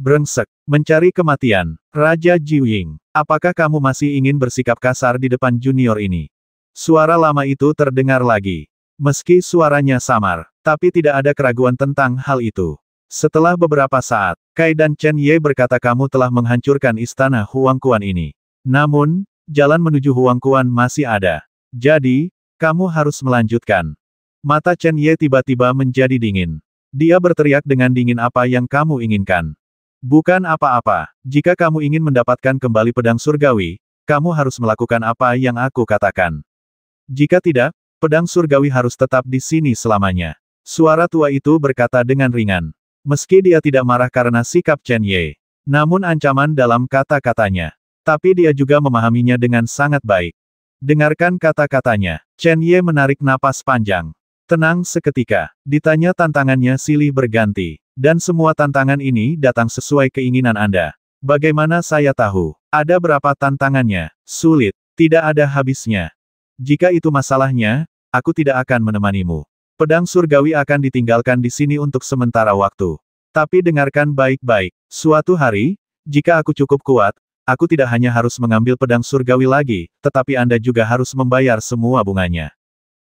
Brengsek, mencari kematian. Raja Jiuying, apakah kamu masih ingin bersikap kasar di depan junior ini? Suara lama itu terdengar lagi. Meski suaranya samar, tapi tidak ada keraguan tentang hal itu. Setelah beberapa saat, Kai dan Chen Ye berkata kamu telah menghancurkan istana Huang Kuan ini. Namun, jalan menuju Huang Kuan masih ada. Jadi, kamu harus melanjutkan. Mata Chen Ye tiba-tiba menjadi dingin. Dia berteriak dengan dingin apa yang kamu inginkan. Bukan apa-apa. Jika kamu ingin mendapatkan kembali pedang surgawi, kamu harus melakukan apa yang aku katakan. Jika tidak, pedang surgawi harus tetap di sini selamanya. Suara tua itu berkata dengan ringan. Meski dia tidak marah karena sikap Chen Ye, namun ancaman dalam kata-katanya. Tapi dia juga memahaminya dengan sangat baik. Dengarkan kata-katanya. Chen Ye menarik napas panjang. Tenang seketika. Ditanya tantangannya silih berganti. Dan semua tantangan ini datang sesuai keinginan Anda. Bagaimana saya tahu? Ada berapa tantangannya? Sulit. Tidak ada habisnya. Jika itu masalahnya, aku tidak akan menemanimu. Pedang surgawi akan ditinggalkan di sini untuk sementara waktu. Tapi dengarkan baik-baik. Suatu hari, jika aku cukup kuat, aku tidak hanya harus mengambil pedang surgawi lagi, tetapi Anda juga harus membayar semua bunganya.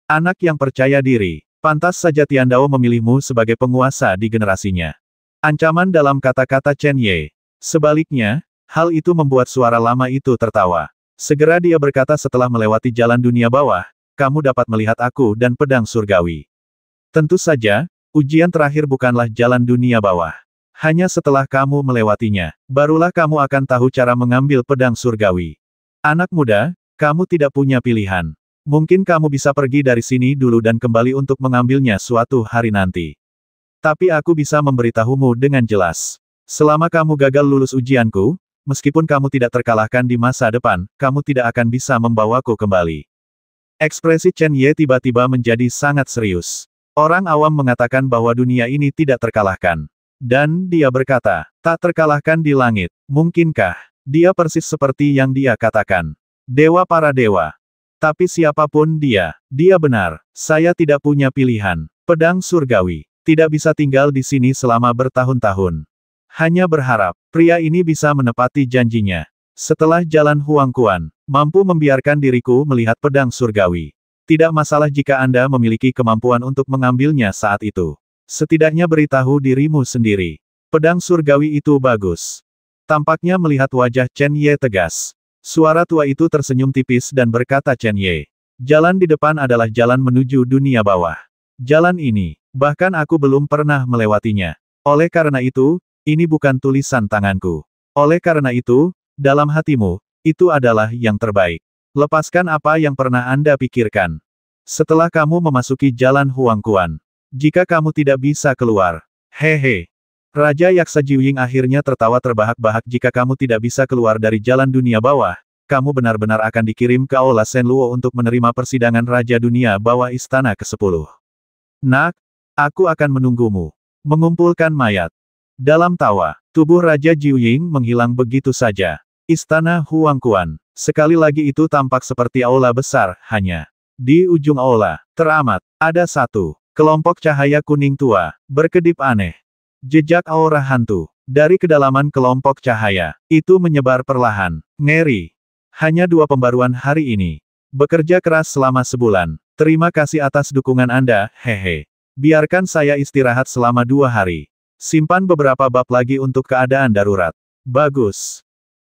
Anak yang percaya diri, pantas saja Tiandao memilihmu sebagai penguasa di generasinya. Ancaman dalam kata-kata Chen Ye. Sebaliknya, hal itu membuat suara lama itu tertawa. Segera dia berkata setelah melewati jalan dunia bawah, kamu dapat melihat aku dan pedang surgawi. Tentu saja, ujian terakhir bukanlah jalan dunia bawah. Hanya setelah kamu melewatinya, barulah kamu akan tahu cara mengambil pedang surgawi. Anak muda, kamu tidak punya pilihan. Mungkin kamu bisa pergi dari sini dulu dan kembali untuk mengambilnya suatu hari nanti. Tapi aku bisa memberitahumu dengan jelas. Selama kamu gagal lulus ujianku, meskipun kamu tidak terkalahkan di masa depan, kamu tidak akan bisa membawaku kembali. Ekspresi Chen Ye tiba-tiba menjadi sangat serius. Orang awam mengatakan bahwa dunia ini tidak terkalahkan. Dan dia berkata, tak terkalahkan di langit. Mungkinkah? Dia persis seperti yang dia katakan. Dewa para dewa. Tapi siapapun dia, dia benar. Saya tidak punya pilihan. Pedang surgawi. Tidak bisa tinggal di sini selama bertahun-tahun. Hanya berharap, pria ini bisa menepati janjinya. Setelah jalan Huang Kuan mampu membiarkan diriku melihat pedang surgawi. Tidak masalah jika Anda memiliki kemampuan untuk mengambilnya saat itu. Setidaknya beritahu dirimu sendiri. Pedang surgawi itu bagus. Tampaknya melihat wajah Chen Ye tegas. Suara tua itu tersenyum tipis dan berkata Chen Ye. Jalan di depan adalah jalan menuju dunia bawah. Jalan ini, bahkan aku belum pernah melewatinya. Oleh karena itu, ini bukan tulisan tanganku. Oleh karena itu, dalam hatimu, itu adalah yang terbaik. Lepaskan apa yang pernah Anda pikirkan. Setelah kamu memasuki jalan Huangkuan, jika kamu tidak bisa keluar, hehe. Raja Yaksa Jiuying akhirnya tertawa terbahak-bahak jika kamu tidak bisa keluar dari jalan dunia bawah, kamu benar-benar akan dikirim ke Aula Senluo untuk menerima persidangan Raja Dunia Bawah Istana ke-10. Nak, aku akan menunggumu. Mengumpulkan mayat. Dalam tawa, tubuh Raja Jiuying menghilang begitu saja. Istana Huangkuan. Sekali lagi itu tampak seperti aula besar, hanya di ujung aula, teramat, ada satu kelompok cahaya kuning tua, berkedip aneh. Jejak aura hantu dari kedalaman kelompok cahaya itu menyebar perlahan, ngeri. Hanya dua pembaruan hari ini. Bekerja keras selama sebulan. Terima kasih atas dukungan Anda, hehe. Biarkan saya istirahat selama dua hari. Simpan beberapa bab lagi untuk keadaan darurat. Bagus.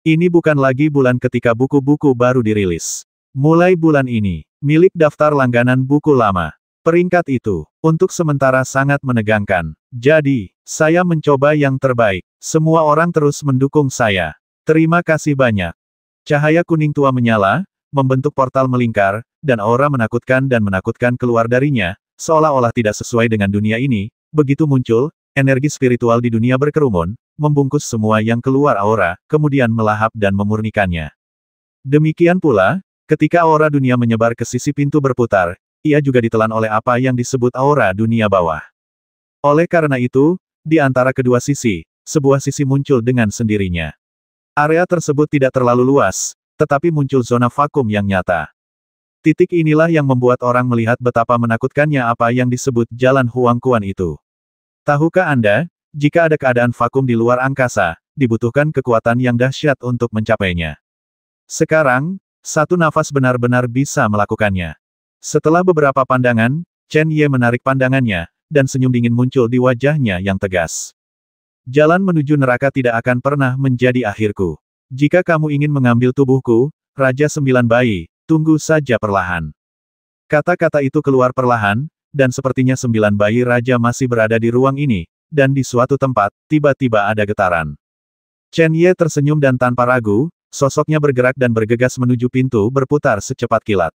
Ini bukan lagi bulan ketika buku-buku baru dirilis. Mulai bulan ini, milik daftar langganan buku lama. Peringkat itu, untuk sementara sangat menegangkan. Jadi, saya mencoba yang terbaik. Semua orang terus mendukung saya. Terima kasih banyak. Cahaya kuning tua menyala, membentuk portal melingkar, dan aura menakutkan dan menakutkan keluar darinya, seolah-olah tidak sesuai dengan dunia ini. Begitu muncul, energi spiritual di dunia berkerumun, membungkus semua yang keluar aura, kemudian melahap dan memurnikannya. Demikian pula, ketika aura dunia menyebar ke sisi pintu berputar, ia juga ditelan oleh apa yang disebut aura dunia bawah. Oleh karena itu, di antara kedua sisi, sebuah sisi muncul dengan sendirinya. Area tersebut tidak terlalu luas, tetapi muncul zona vakum yang nyata. Titik inilah yang membuat orang melihat betapa menakutkannya apa yang disebut jalan Huangkuan itu. Tahukah Anda, jika ada keadaan vakum di luar angkasa, dibutuhkan kekuatan yang dahsyat untuk mencapainya. Sekarang, satu nafas benar-benar bisa melakukannya. Setelah beberapa pandangan, Chen Ye menarik pandangannya, dan senyum dingin muncul di wajahnya yang tegas. Jalan menuju neraka tidak akan pernah menjadi akhirku. Jika kamu ingin mengambil tubuhku, Raja Sembilan Bayi, tunggu saja perlahan. Kata-kata itu keluar perlahan, dan sepertinya sembilan bayi raja masih berada di ruang ini, dan di suatu tempat, tiba-tiba ada getaran. Chen Ye tersenyum dan tanpa ragu, sosoknya bergerak dan bergegas menuju pintu berputar secepat kilat.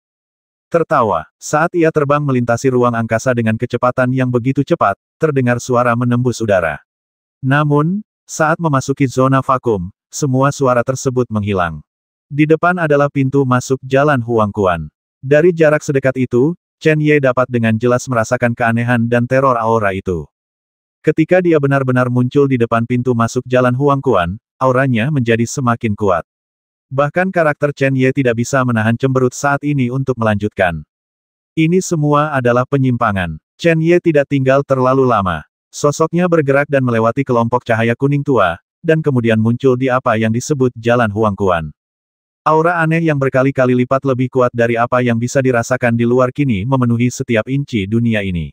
Tertawa, saat ia terbang melintasi ruang angkasa dengan kecepatan yang begitu cepat, terdengar suara menembus udara. Namun, saat memasuki zona vakum, semua suara tersebut menghilang. Di depan adalah pintu masuk jalan Huang Kuan. Dari jarak sedekat itu, Chen Ye dapat dengan jelas merasakan keanehan dan teror aura itu. Ketika dia benar-benar muncul di depan pintu masuk jalan Huang Kuan, auranya menjadi semakin kuat. Bahkan karakter Chen Ye tidak bisa menahan cemberut saat ini untuk melanjutkan. Ini semua adalah penyimpangan. Chen Ye tidak tinggal terlalu lama. Sosoknya bergerak dan melewati kelompok cahaya kuning tua, dan kemudian muncul di apa yang disebut Jalan Huang Kuan. Aura aneh yang berkali-kali lipat lebih kuat dari apa yang bisa dirasakan di luar kini memenuhi setiap inci dunia ini.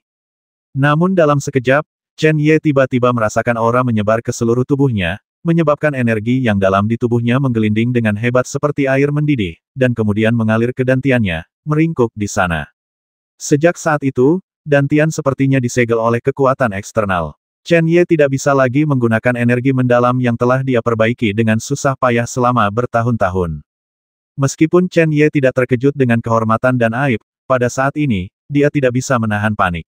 Namun dalam sekejap, Chen Ye tiba-tiba merasakan aura menyebar ke seluruh tubuhnya, menyebabkan energi yang dalam di tubuhnya menggelinding dengan hebat seperti air mendidih, dan kemudian mengalir ke dantiannya, meringkuk di sana. Sejak saat itu, dantian sepertinya disegel oleh kekuatan eksternal. Chen Ye tidak bisa lagi menggunakan energi mendalam yang telah dia perbaiki dengan susah payah selama bertahun-tahun. Meskipun Chen Ye tidak terkejut dengan kehormatan dan aib, pada saat ini, dia tidak bisa menahan panik.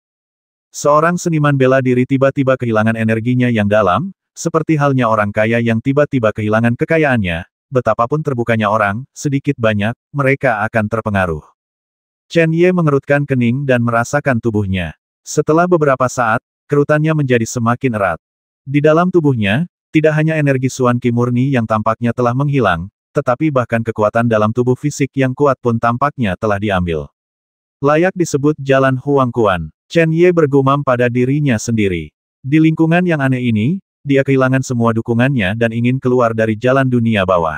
Seorang seniman bela diri tiba-tiba kehilangan energinya yang dalam, seperti halnya orang kaya yang tiba-tiba kehilangan kekayaannya, betapapun terbukanya orang, sedikit banyak, mereka akan terpengaruh. Chen Ye mengerutkan kening dan merasakan tubuhnya. Setelah beberapa saat, kerutannya menjadi semakin erat. Di dalam tubuhnya, tidak hanya energi Suan Ki murni yang tampaknya telah menghilang, tetapi bahkan kekuatan dalam tubuh fisik yang kuat pun tampaknya telah diambil. Layak disebut jalan Huang Kuan. Chen Ye bergumam pada dirinya sendiri. Di lingkungan yang aneh ini, dia kehilangan semua dukungannya dan ingin keluar dari jalan dunia bawah.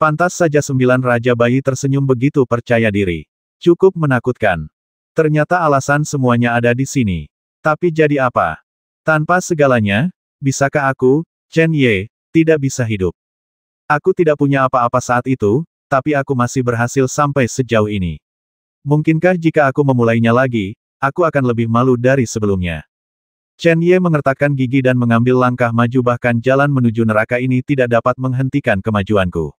Pantas saja sembilan raja bayi tersenyum begitu percaya diri. Cukup menakutkan. Ternyata alasan semuanya ada di sini. Tapi jadi apa? Tanpa segalanya, bisakah aku, Chen Ye, tidak bisa hidup? Aku tidak punya apa-apa saat itu, tapi aku masih berhasil sampai sejauh ini. Mungkinkah jika aku memulainya lagi, aku akan lebih malu dari sebelumnya. Chen Ye mengertakkan gigi dan mengambil langkah maju bahkan jalan menuju neraka ini tidak dapat menghentikan kemajuanku.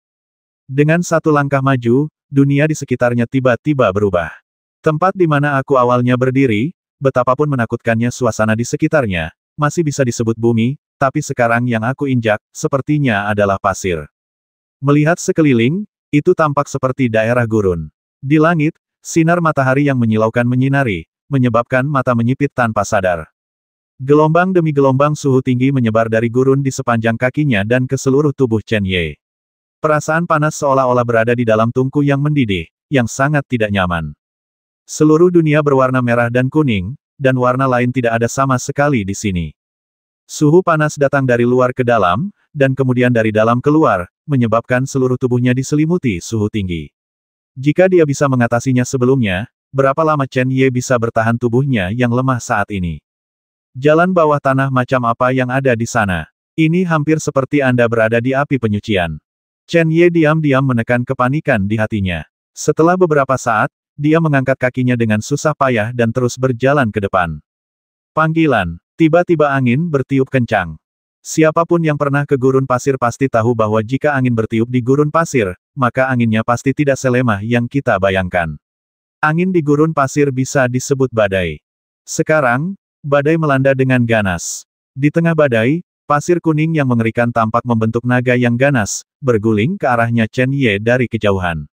Dengan satu langkah maju, dunia di sekitarnya tiba-tiba berubah. Tempat di mana aku awalnya berdiri, betapapun menakutkannya suasana di sekitarnya, masih bisa disebut bumi, tapi sekarang yang aku injak, sepertinya adalah pasir. Melihat sekeliling, itu tampak seperti daerah gurun. Di langit, sinar matahari yang menyilaukan menyinari, menyebabkan mata menyipit tanpa sadar. Gelombang demi gelombang suhu tinggi menyebar dari gurun di sepanjang kakinya dan ke seluruh tubuh Chen Ye. Perasaan panas seolah-olah berada di dalam tungku yang mendidih, yang sangat tidak nyaman. Seluruh dunia berwarna merah dan kuning, dan warna lain tidak ada sama sekali di sini. Suhu panas datang dari luar ke dalam, dan kemudian dari dalam keluar, menyebabkan seluruh tubuhnya diselimuti suhu tinggi. Jika dia bisa mengatasinya sebelumnya, Berapa lama Chen Ye bisa bertahan tubuhnya yang lemah saat ini? Jalan bawah tanah macam apa yang ada di sana? Ini hampir seperti Anda berada di api penyucian. Chen Ye diam-diam menekan kepanikan di hatinya. Setelah beberapa saat, dia mengangkat kakinya dengan susah payah dan terus berjalan ke depan. Panggilan, tiba-tiba angin bertiup kencang. Siapapun yang pernah ke gurun pasir pasti tahu bahwa jika angin bertiup di gurun pasir, maka anginnya pasti tidak selemah yang kita bayangkan. Angin di gurun pasir bisa disebut badai. Sekarang, badai melanda dengan ganas. Di tengah badai, pasir kuning yang mengerikan tampak membentuk naga yang ganas, berguling ke arahnya Chen Ye dari kejauhan.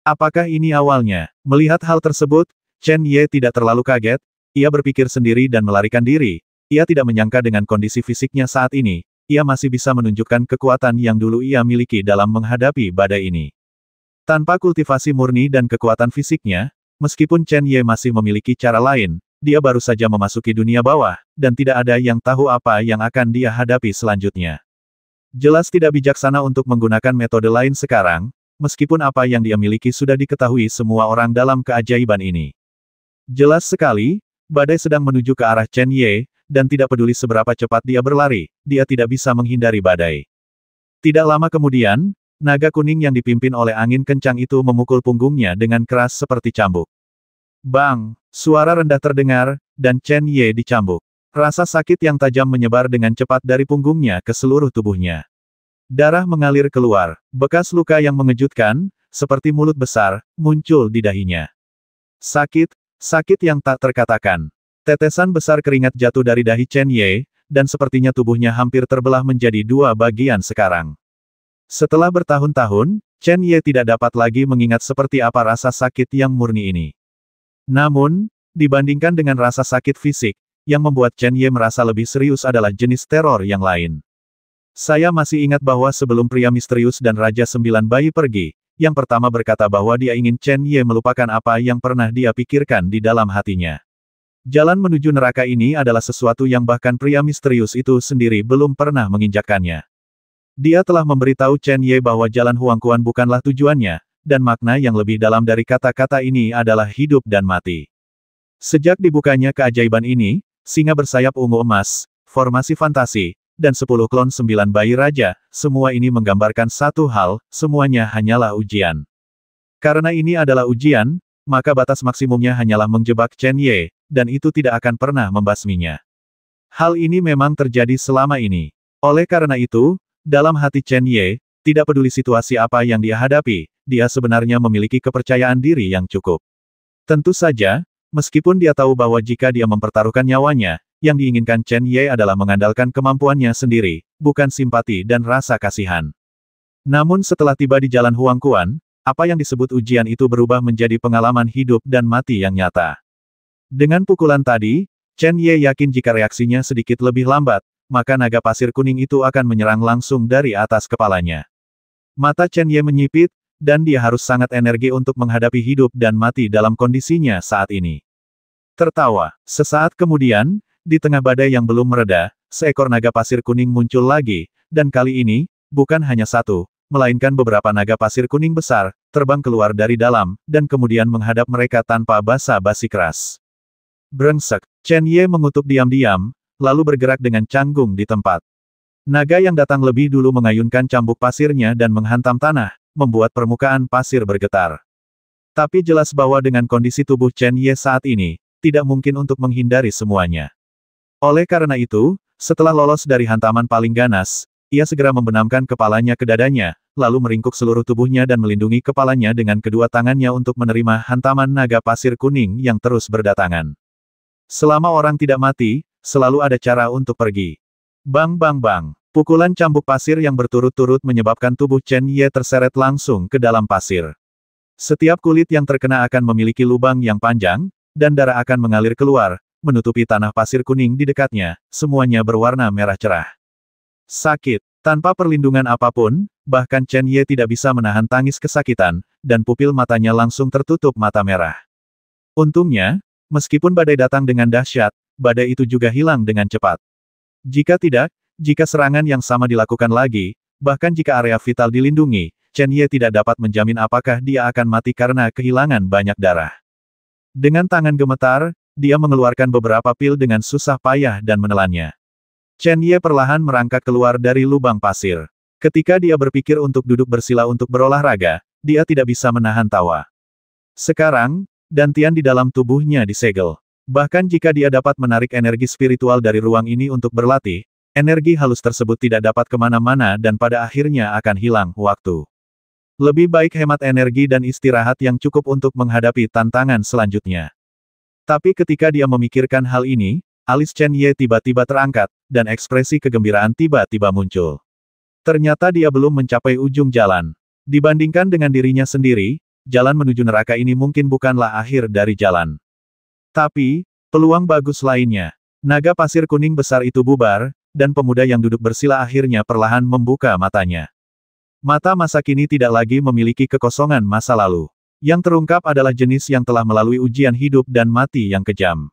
Apakah ini awalnya? Melihat hal tersebut, Chen Ye tidak terlalu kaget, ia berpikir sendiri dan melarikan diri. Ia tidak menyangka dengan kondisi fisiknya saat ini, ia masih bisa menunjukkan kekuatan yang dulu ia miliki dalam menghadapi badai ini. Tanpa kultivasi murni dan kekuatan fisiknya, Meskipun Chen Ye masih memiliki cara lain, dia baru saja memasuki dunia bawah, dan tidak ada yang tahu apa yang akan dia hadapi selanjutnya. Jelas tidak bijaksana untuk menggunakan metode lain sekarang, meskipun apa yang dia miliki sudah diketahui semua orang dalam keajaiban ini. Jelas sekali, badai sedang menuju ke arah Chen Ye, dan tidak peduli seberapa cepat dia berlari, dia tidak bisa menghindari badai. Tidak lama kemudian, Naga kuning yang dipimpin oleh angin kencang itu memukul punggungnya dengan keras seperti cambuk. Bang! Suara rendah terdengar, dan Chen Ye dicambuk. Rasa sakit yang tajam menyebar dengan cepat dari punggungnya ke seluruh tubuhnya. Darah mengalir keluar, bekas luka yang mengejutkan, seperti mulut besar, muncul di dahinya. Sakit, sakit yang tak terkatakan. Tetesan besar keringat jatuh dari dahi Chen Ye, dan sepertinya tubuhnya hampir terbelah menjadi dua bagian sekarang. Setelah bertahun-tahun, Chen Ye tidak dapat lagi mengingat seperti apa rasa sakit yang murni ini. Namun, dibandingkan dengan rasa sakit fisik, yang membuat Chen Ye merasa lebih serius adalah jenis teror yang lain. Saya masih ingat bahwa sebelum pria misterius dan Raja Sembilan Bayi pergi, yang pertama berkata bahwa dia ingin Chen Ye melupakan apa yang pernah dia pikirkan di dalam hatinya. Jalan menuju neraka ini adalah sesuatu yang bahkan pria misterius itu sendiri belum pernah menginjakannya. Dia telah memberitahu Chen Ye bahwa jalan Huangkuan bukanlah tujuannya, dan makna yang lebih dalam dari kata-kata ini adalah hidup dan mati. Sejak dibukanya keajaiban ini, singa bersayap ungu emas, formasi fantasi, dan sepuluh klon sembilan bayi raja, semua ini menggambarkan satu hal, semuanya hanyalah ujian. Karena ini adalah ujian, maka batas maksimumnya hanyalah menjebak Chen Ye, dan itu tidak akan pernah membasminya. Hal ini memang terjadi selama ini. Oleh karena itu, dalam hati Chen Ye, tidak peduli situasi apa yang dia hadapi, dia sebenarnya memiliki kepercayaan diri yang cukup. Tentu saja, meskipun dia tahu bahwa jika dia mempertaruhkan nyawanya, yang diinginkan Chen Ye adalah mengandalkan kemampuannya sendiri, bukan simpati dan rasa kasihan. Namun setelah tiba di jalan Huang Kuan, apa yang disebut ujian itu berubah menjadi pengalaman hidup dan mati yang nyata. Dengan pukulan tadi, Chen Ye yakin jika reaksinya sedikit lebih lambat, maka naga pasir kuning itu akan menyerang langsung dari atas kepalanya. Mata Chen Ye menyipit, dan dia harus sangat energi untuk menghadapi hidup dan mati dalam kondisinya saat ini. Tertawa. Sesaat kemudian, di tengah badai yang belum mereda, seekor naga pasir kuning muncul lagi, dan kali ini, bukan hanya satu, melainkan beberapa naga pasir kuning besar, terbang keluar dari dalam, dan kemudian menghadap mereka tanpa basa-basi keras. Brengsek, Chen Ye mengutuk diam-diam, lalu bergerak dengan canggung di tempat. Naga yang datang lebih dulu mengayunkan cambuk pasirnya dan menghantam tanah, membuat permukaan pasir bergetar. Tapi jelas bahwa dengan kondisi tubuh Chen Ye saat ini, tidak mungkin untuk menghindari semuanya. Oleh karena itu, setelah lolos dari hantaman paling ganas, ia segera membenamkan kepalanya ke dadanya, lalu meringkuk seluruh tubuhnya dan melindungi kepalanya dengan kedua tangannya untuk menerima hantaman naga pasir kuning yang terus berdatangan. Selama orang tidak mati, selalu ada cara untuk pergi. Bang bang bang, pukulan cambuk pasir yang berturut-turut menyebabkan tubuh Chen Ye terseret langsung ke dalam pasir. Setiap kulit yang terkena akan memiliki lubang yang panjang, dan darah akan mengalir keluar, menutupi tanah pasir kuning di dekatnya, semuanya berwarna merah cerah. Sakit, tanpa perlindungan apapun, bahkan Chen Ye tidak bisa menahan tangis kesakitan, dan pupil matanya langsung tertutup mata merah. Untungnya, meskipun badai datang dengan dahsyat, badai itu juga hilang dengan cepat. Jika tidak, jika serangan yang sama dilakukan lagi, bahkan jika area vital dilindungi, Chen Ye tidak dapat menjamin apakah dia akan mati karena kehilangan banyak darah. Dengan tangan gemetar, dia mengeluarkan beberapa pil dengan susah payah dan menelannya. Chen Ye perlahan merangkak keluar dari lubang pasir. Ketika dia berpikir untuk duduk bersila untuk berolahraga, dia tidak bisa menahan tawa. Sekarang, dantian di dalam tubuhnya disegel. Bahkan jika dia dapat menarik energi spiritual dari ruang ini untuk berlatih, energi halus tersebut tidak dapat kemana-mana dan pada akhirnya akan hilang waktu. Lebih baik hemat energi dan istirahat yang cukup untuk menghadapi tantangan selanjutnya. Tapi ketika dia memikirkan hal ini, alis Chen Ye tiba-tiba terangkat, dan ekspresi kegembiraan tiba-tiba muncul. Ternyata dia belum mencapai ujung jalan. Dibandingkan dengan dirinya sendiri, jalan menuju neraka ini mungkin bukanlah akhir dari jalan. Tapi, peluang bagus lainnya. Naga pasir kuning besar itu bubar, dan pemuda yang duduk bersila akhirnya perlahan membuka matanya. Mata masa kini tidak lagi memiliki kekosongan masa lalu. Yang terungkap adalah jenis yang telah melalui ujian hidup dan mati yang kejam.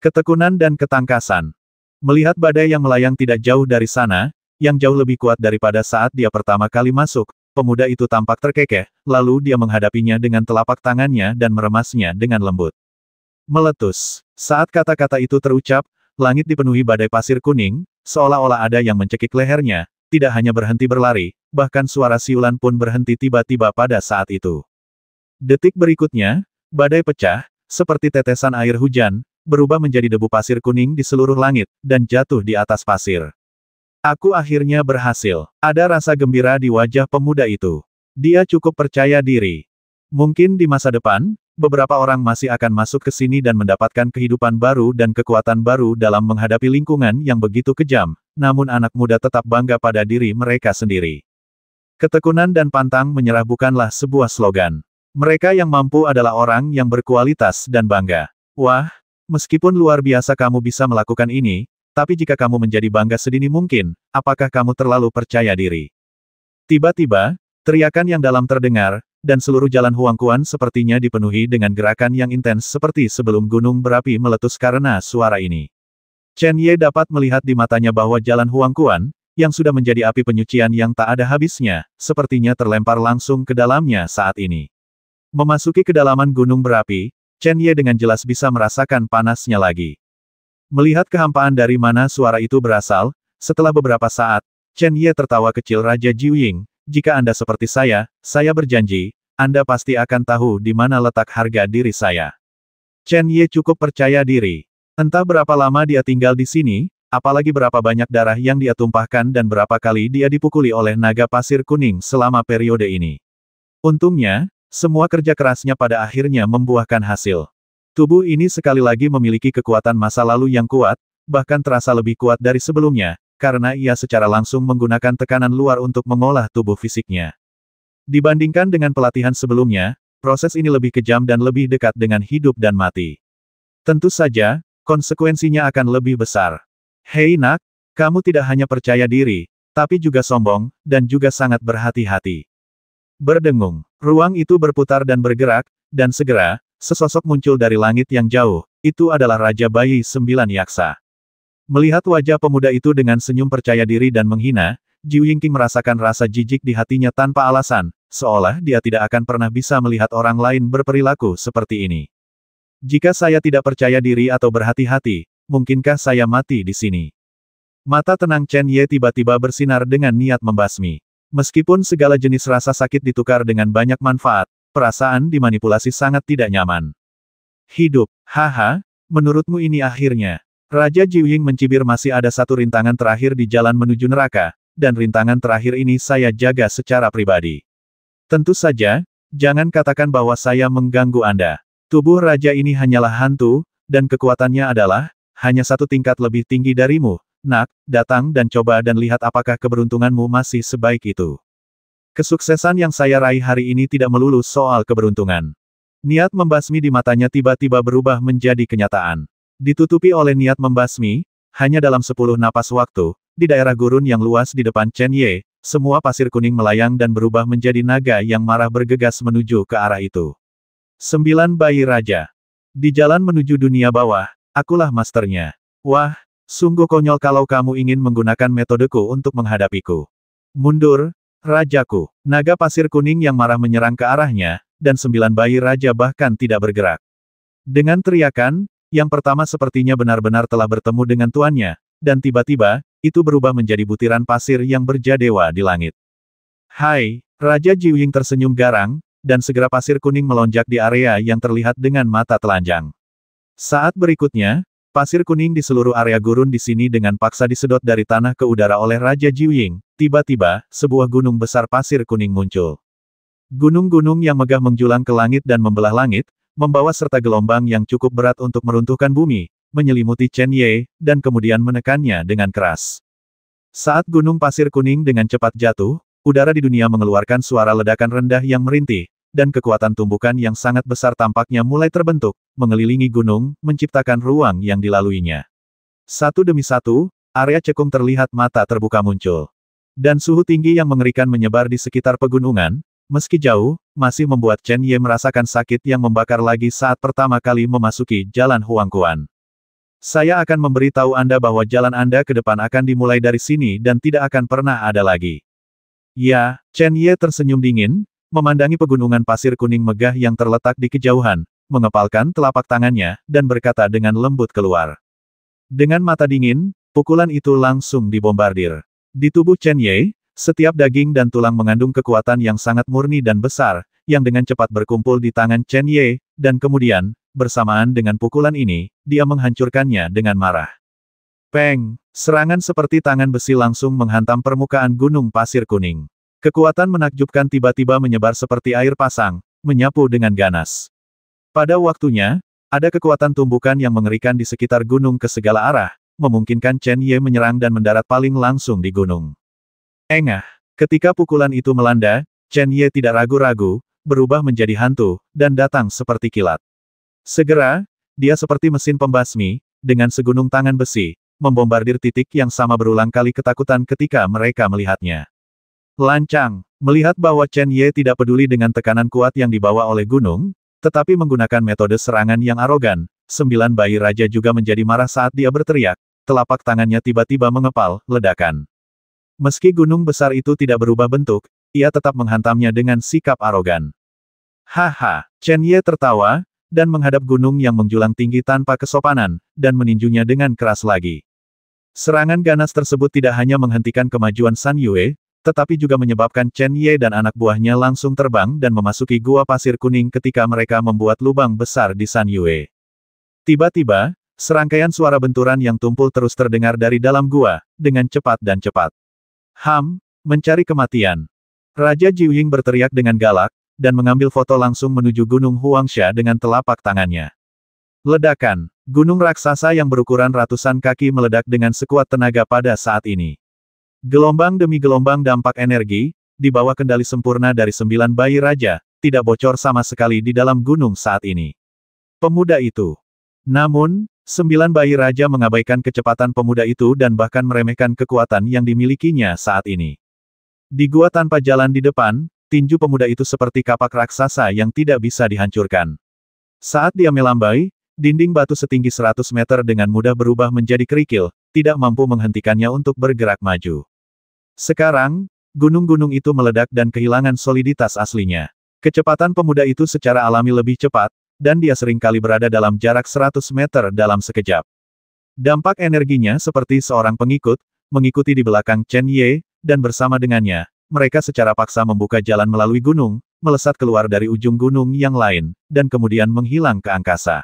Ketekunan dan ketangkasan. Melihat badai yang melayang tidak jauh dari sana, yang jauh lebih kuat daripada saat dia pertama kali masuk, pemuda itu tampak terkekeh, lalu dia menghadapinya dengan telapak tangannya dan meremasnya dengan lembut. Meletus. Saat kata-kata itu terucap, langit dipenuhi badai pasir kuning, seolah-olah ada yang mencekik lehernya, tidak hanya berhenti berlari, bahkan suara siulan pun berhenti tiba-tiba pada saat itu. Detik berikutnya, badai pecah, seperti tetesan air hujan, berubah menjadi debu pasir kuning di seluruh langit, dan jatuh di atas pasir. Aku akhirnya berhasil. Ada rasa gembira di wajah pemuda itu. Dia cukup percaya diri. Mungkin di masa depan, beberapa orang masih akan masuk ke sini dan mendapatkan kehidupan baru dan kekuatan baru dalam menghadapi lingkungan yang begitu kejam, namun anak muda tetap bangga pada diri mereka sendiri. Ketekunan dan pantang menyerah bukanlah sebuah slogan. Mereka yang mampu adalah orang yang berkualitas dan bangga. Wah, meskipun luar biasa kamu bisa melakukan ini, tapi jika kamu menjadi bangga sedini mungkin, apakah kamu terlalu percaya diri? Tiba-tiba, teriakan yang dalam terdengar, dan seluruh jalan Huangkuan sepertinya dipenuhi dengan gerakan yang intens seperti sebelum gunung berapi meletus karena suara ini. Chen Ye dapat melihat di matanya bahwa jalan Huangkuan, yang sudah menjadi api penyucian yang tak ada habisnya, sepertinya terlempar langsung ke dalamnya saat ini. Memasuki kedalaman gunung berapi, Chen Ye dengan jelas bisa merasakan panasnya lagi. Melihat kehampaan dari mana suara itu berasal, setelah beberapa saat, Chen Ye tertawa kecil Raja Jiuying. Jika Anda seperti saya, saya berjanji, Anda pasti akan tahu di mana letak harga diri saya. Chen Ye cukup percaya diri. Entah berapa lama dia tinggal di sini, apalagi berapa banyak darah yang dia tumpahkan dan berapa kali dia dipukuli oleh naga pasir kuning selama periode ini. Untungnya, semua kerja kerasnya pada akhirnya membuahkan hasil. Tubuh ini sekali lagi memiliki kekuatan masa lalu yang kuat, bahkan terasa lebih kuat dari sebelumnya, karena ia secara langsung menggunakan tekanan luar untuk mengolah tubuh fisiknya. Dibandingkan dengan pelatihan sebelumnya, proses ini lebih kejam dan lebih dekat dengan hidup dan mati. Tentu saja, konsekuensinya akan lebih besar. Hei nak, kamu tidak hanya percaya diri, tapi juga sombong, dan juga sangat berhati-hati. Berdengung, ruang itu berputar dan bergerak, dan segera, sesosok muncul dari langit yang jauh, itu adalah Raja Bayi Sembilan Yaksa. Melihat wajah pemuda itu dengan senyum percaya diri dan menghina, Jiu Yingqing merasakan rasa jijik di hatinya tanpa alasan, seolah dia tidak akan pernah bisa melihat orang lain berperilaku seperti ini. Jika saya tidak percaya diri atau berhati-hati, mungkinkah saya mati di sini? Mata tenang Chen Ye tiba-tiba bersinar dengan niat membasmi. Meskipun segala jenis rasa sakit ditukar dengan banyak manfaat, perasaan dimanipulasi sangat tidak nyaman. Hidup, haha, menurutmu ini akhirnya, Raja Jiuying mencibir masih ada satu rintangan terakhir di jalan menuju neraka, dan rintangan terakhir ini saya jaga secara pribadi. Tentu saja, jangan katakan bahwa saya mengganggu Anda. Tubuh raja ini hanyalah hantu, dan kekuatannya adalah, hanya satu tingkat lebih tinggi darimu. Nak, datang dan coba dan lihat apakah keberuntunganmu masih sebaik itu. Kesuksesan yang saya raih hari ini tidak melulu soal keberuntungan. Niat membasmi di matanya tiba-tiba berubah menjadi kenyataan. Ditutupi oleh niat membasmi, hanya dalam sepuluh napas waktu, di daerah gurun yang luas di depan Chen Ye, semua pasir kuning melayang dan berubah menjadi naga yang marah bergegas menuju ke arah itu. Sembilan bayi raja. Di jalan menuju dunia bawah, akulah masternya. Wah, sungguh konyol kalau kamu ingin menggunakan metodeku untuk menghadapiku. Mundur, rajaku. Naga pasir kuning yang marah menyerang ke arahnya, dan sembilan bayi raja bahkan tidak bergerak. Dengan teriakan, yang pertama sepertinya benar-benar telah bertemu dengan tuannya, dan tiba-tiba, itu berubah menjadi butiran pasir yang berjadewa di langit. Hai, Raja Jiuying tersenyum garang, dan segera pasir kuning melonjak di area yang terlihat dengan mata telanjang. Saat berikutnya, pasir kuning di seluruh area gurun di sini dengan paksa disedot dari tanah ke udara oleh Raja Jiuying, tiba-tiba, sebuah gunung besar pasir kuning muncul. Gunung-gunung yang megah menjulang ke langit dan membelah langit, membawa serta gelombang yang cukup berat untuk meruntuhkan bumi, menyelimuti Chen Ye, dan kemudian menekannya dengan keras. Saat gunung pasir kuning dengan cepat jatuh, udara di dunia mengeluarkan suara ledakan rendah yang merintih, dan kekuatan tumbukan yang sangat besar tampaknya mulai terbentuk, mengelilingi gunung, menciptakan ruang yang dilaluinya. Satu demi satu, area cekung terlihat mata terbuka muncul. Dan suhu tinggi yang mengerikan menyebar di sekitar pegunungan, Meski jauh, masih membuat Chen Ye merasakan sakit yang membakar lagi saat pertama kali memasuki jalan Huangkuan. Saya akan memberitahu Anda bahwa jalan Anda ke depan akan dimulai dari sini dan tidak akan pernah ada lagi. Ya, Chen Ye tersenyum dingin, memandangi pegunungan pasir kuning megah yang terletak di kejauhan, mengepalkan telapak tangannya, dan berkata dengan lembut keluar. Dengan mata dingin, pukulan itu langsung dibombardir. Di tubuh Chen Ye, setiap daging dan tulang mengandung kekuatan yang sangat murni dan besar, yang dengan cepat berkumpul di tangan Chen Ye, dan kemudian, bersamaan dengan pukulan ini, dia menghancurkannya dengan marah. Peng! Serangan seperti tangan besi langsung menghantam permukaan gunung pasir kuning. Kekuatan menakjubkan tiba-tiba menyebar seperti air pasang, menyapu dengan ganas. Pada waktunya, ada kekuatan tumbukan yang mengerikan di sekitar gunung ke segala arah, memungkinkan Chen Ye menyerang dan mendarat paling langsung di gunung. Engah. Eh ketika pukulan itu melanda, Chen Ye tidak ragu-ragu, berubah menjadi hantu, dan datang seperti kilat. Segera, dia seperti mesin pembasmi, dengan segunung tangan besi, membombardir titik yang sama berulang kali ketakutan ketika mereka melihatnya. Lancang, melihat bahwa Chen Ye tidak peduli dengan tekanan kuat yang dibawa oleh gunung, tetapi menggunakan metode serangan yang arogan, sembilan bayi raja juga menjadi marah saat dia berteriak, telapak tangannya tiba-tiba mengepal, ledakan. Meski gunung besar itu tidak berubah bentuk, ia tetap menghantamnya dengan sikap arogan. Haha, Chen Ye tertawa, dan menghadap gunung yang menjulang tinggi tanpa kesopanan, dan meninjunya dengan keras lagi. Serangan ganas tersebut tidak hanya menghentikan kemajuan San Yue, tetapi juga menyebabkan Chen Ye dan anak buahnya langsung terbang dan memasuki gua pasir kuning ketika mereka membuat lubang besar di San Yue. Tiba-tiba, serangkaian suara benturan yang tumpul terus terdengar dari dalam gua, dengan cepat dan cepat. Ham, mencari kematian. Raja Jiuying berteriak dengan galak, dan mengambil foto langsung menuju Gunung Huangsha dengan telapak tangannya. Ledakan, gunung raksasa yang berukuran ratusan kaki meledak dengan sekuat tenaga pada saat ini. Gelombang demi gelombang dampak energi, di bawah kendali sempurna dari sembilan bayi raja, tidak bocor sama sekali di dalam gunung saat ini. Pemuda itu. Namun, Sembilan bayi raja mengabaikan kecepatan pemuda itu dan bahkan meremehkan kekuatan yang dimilikinya saat ini. Di gua tanpa jalan di depan, tinju pemuda itu seperti kapak raksasa yang tidak bisa dihancurkan. Saat dia melambai, dinding batu setinggi 100 meter dengan mudah berubah menjadi kerikil, tidak mampu menghentikannya untuk bergerak maju. Sekarang, gunung-gunung itu meledak dan kehilangan soliditas aslinya. Kecepatan pemuda itu secara alami lebih cepat, dan dia seringkali berada dalam jarak 100 meter dalam sekejap. Dampak energinya seperti seorang pengikut, mengikuti di belakang Chen Ye, dan bersama dengannya, mereka secara paksa membuka jalan melalui gunung, melesat keluar dari ujung gunung yang lain, dan kemudian menghilang ke angkasa.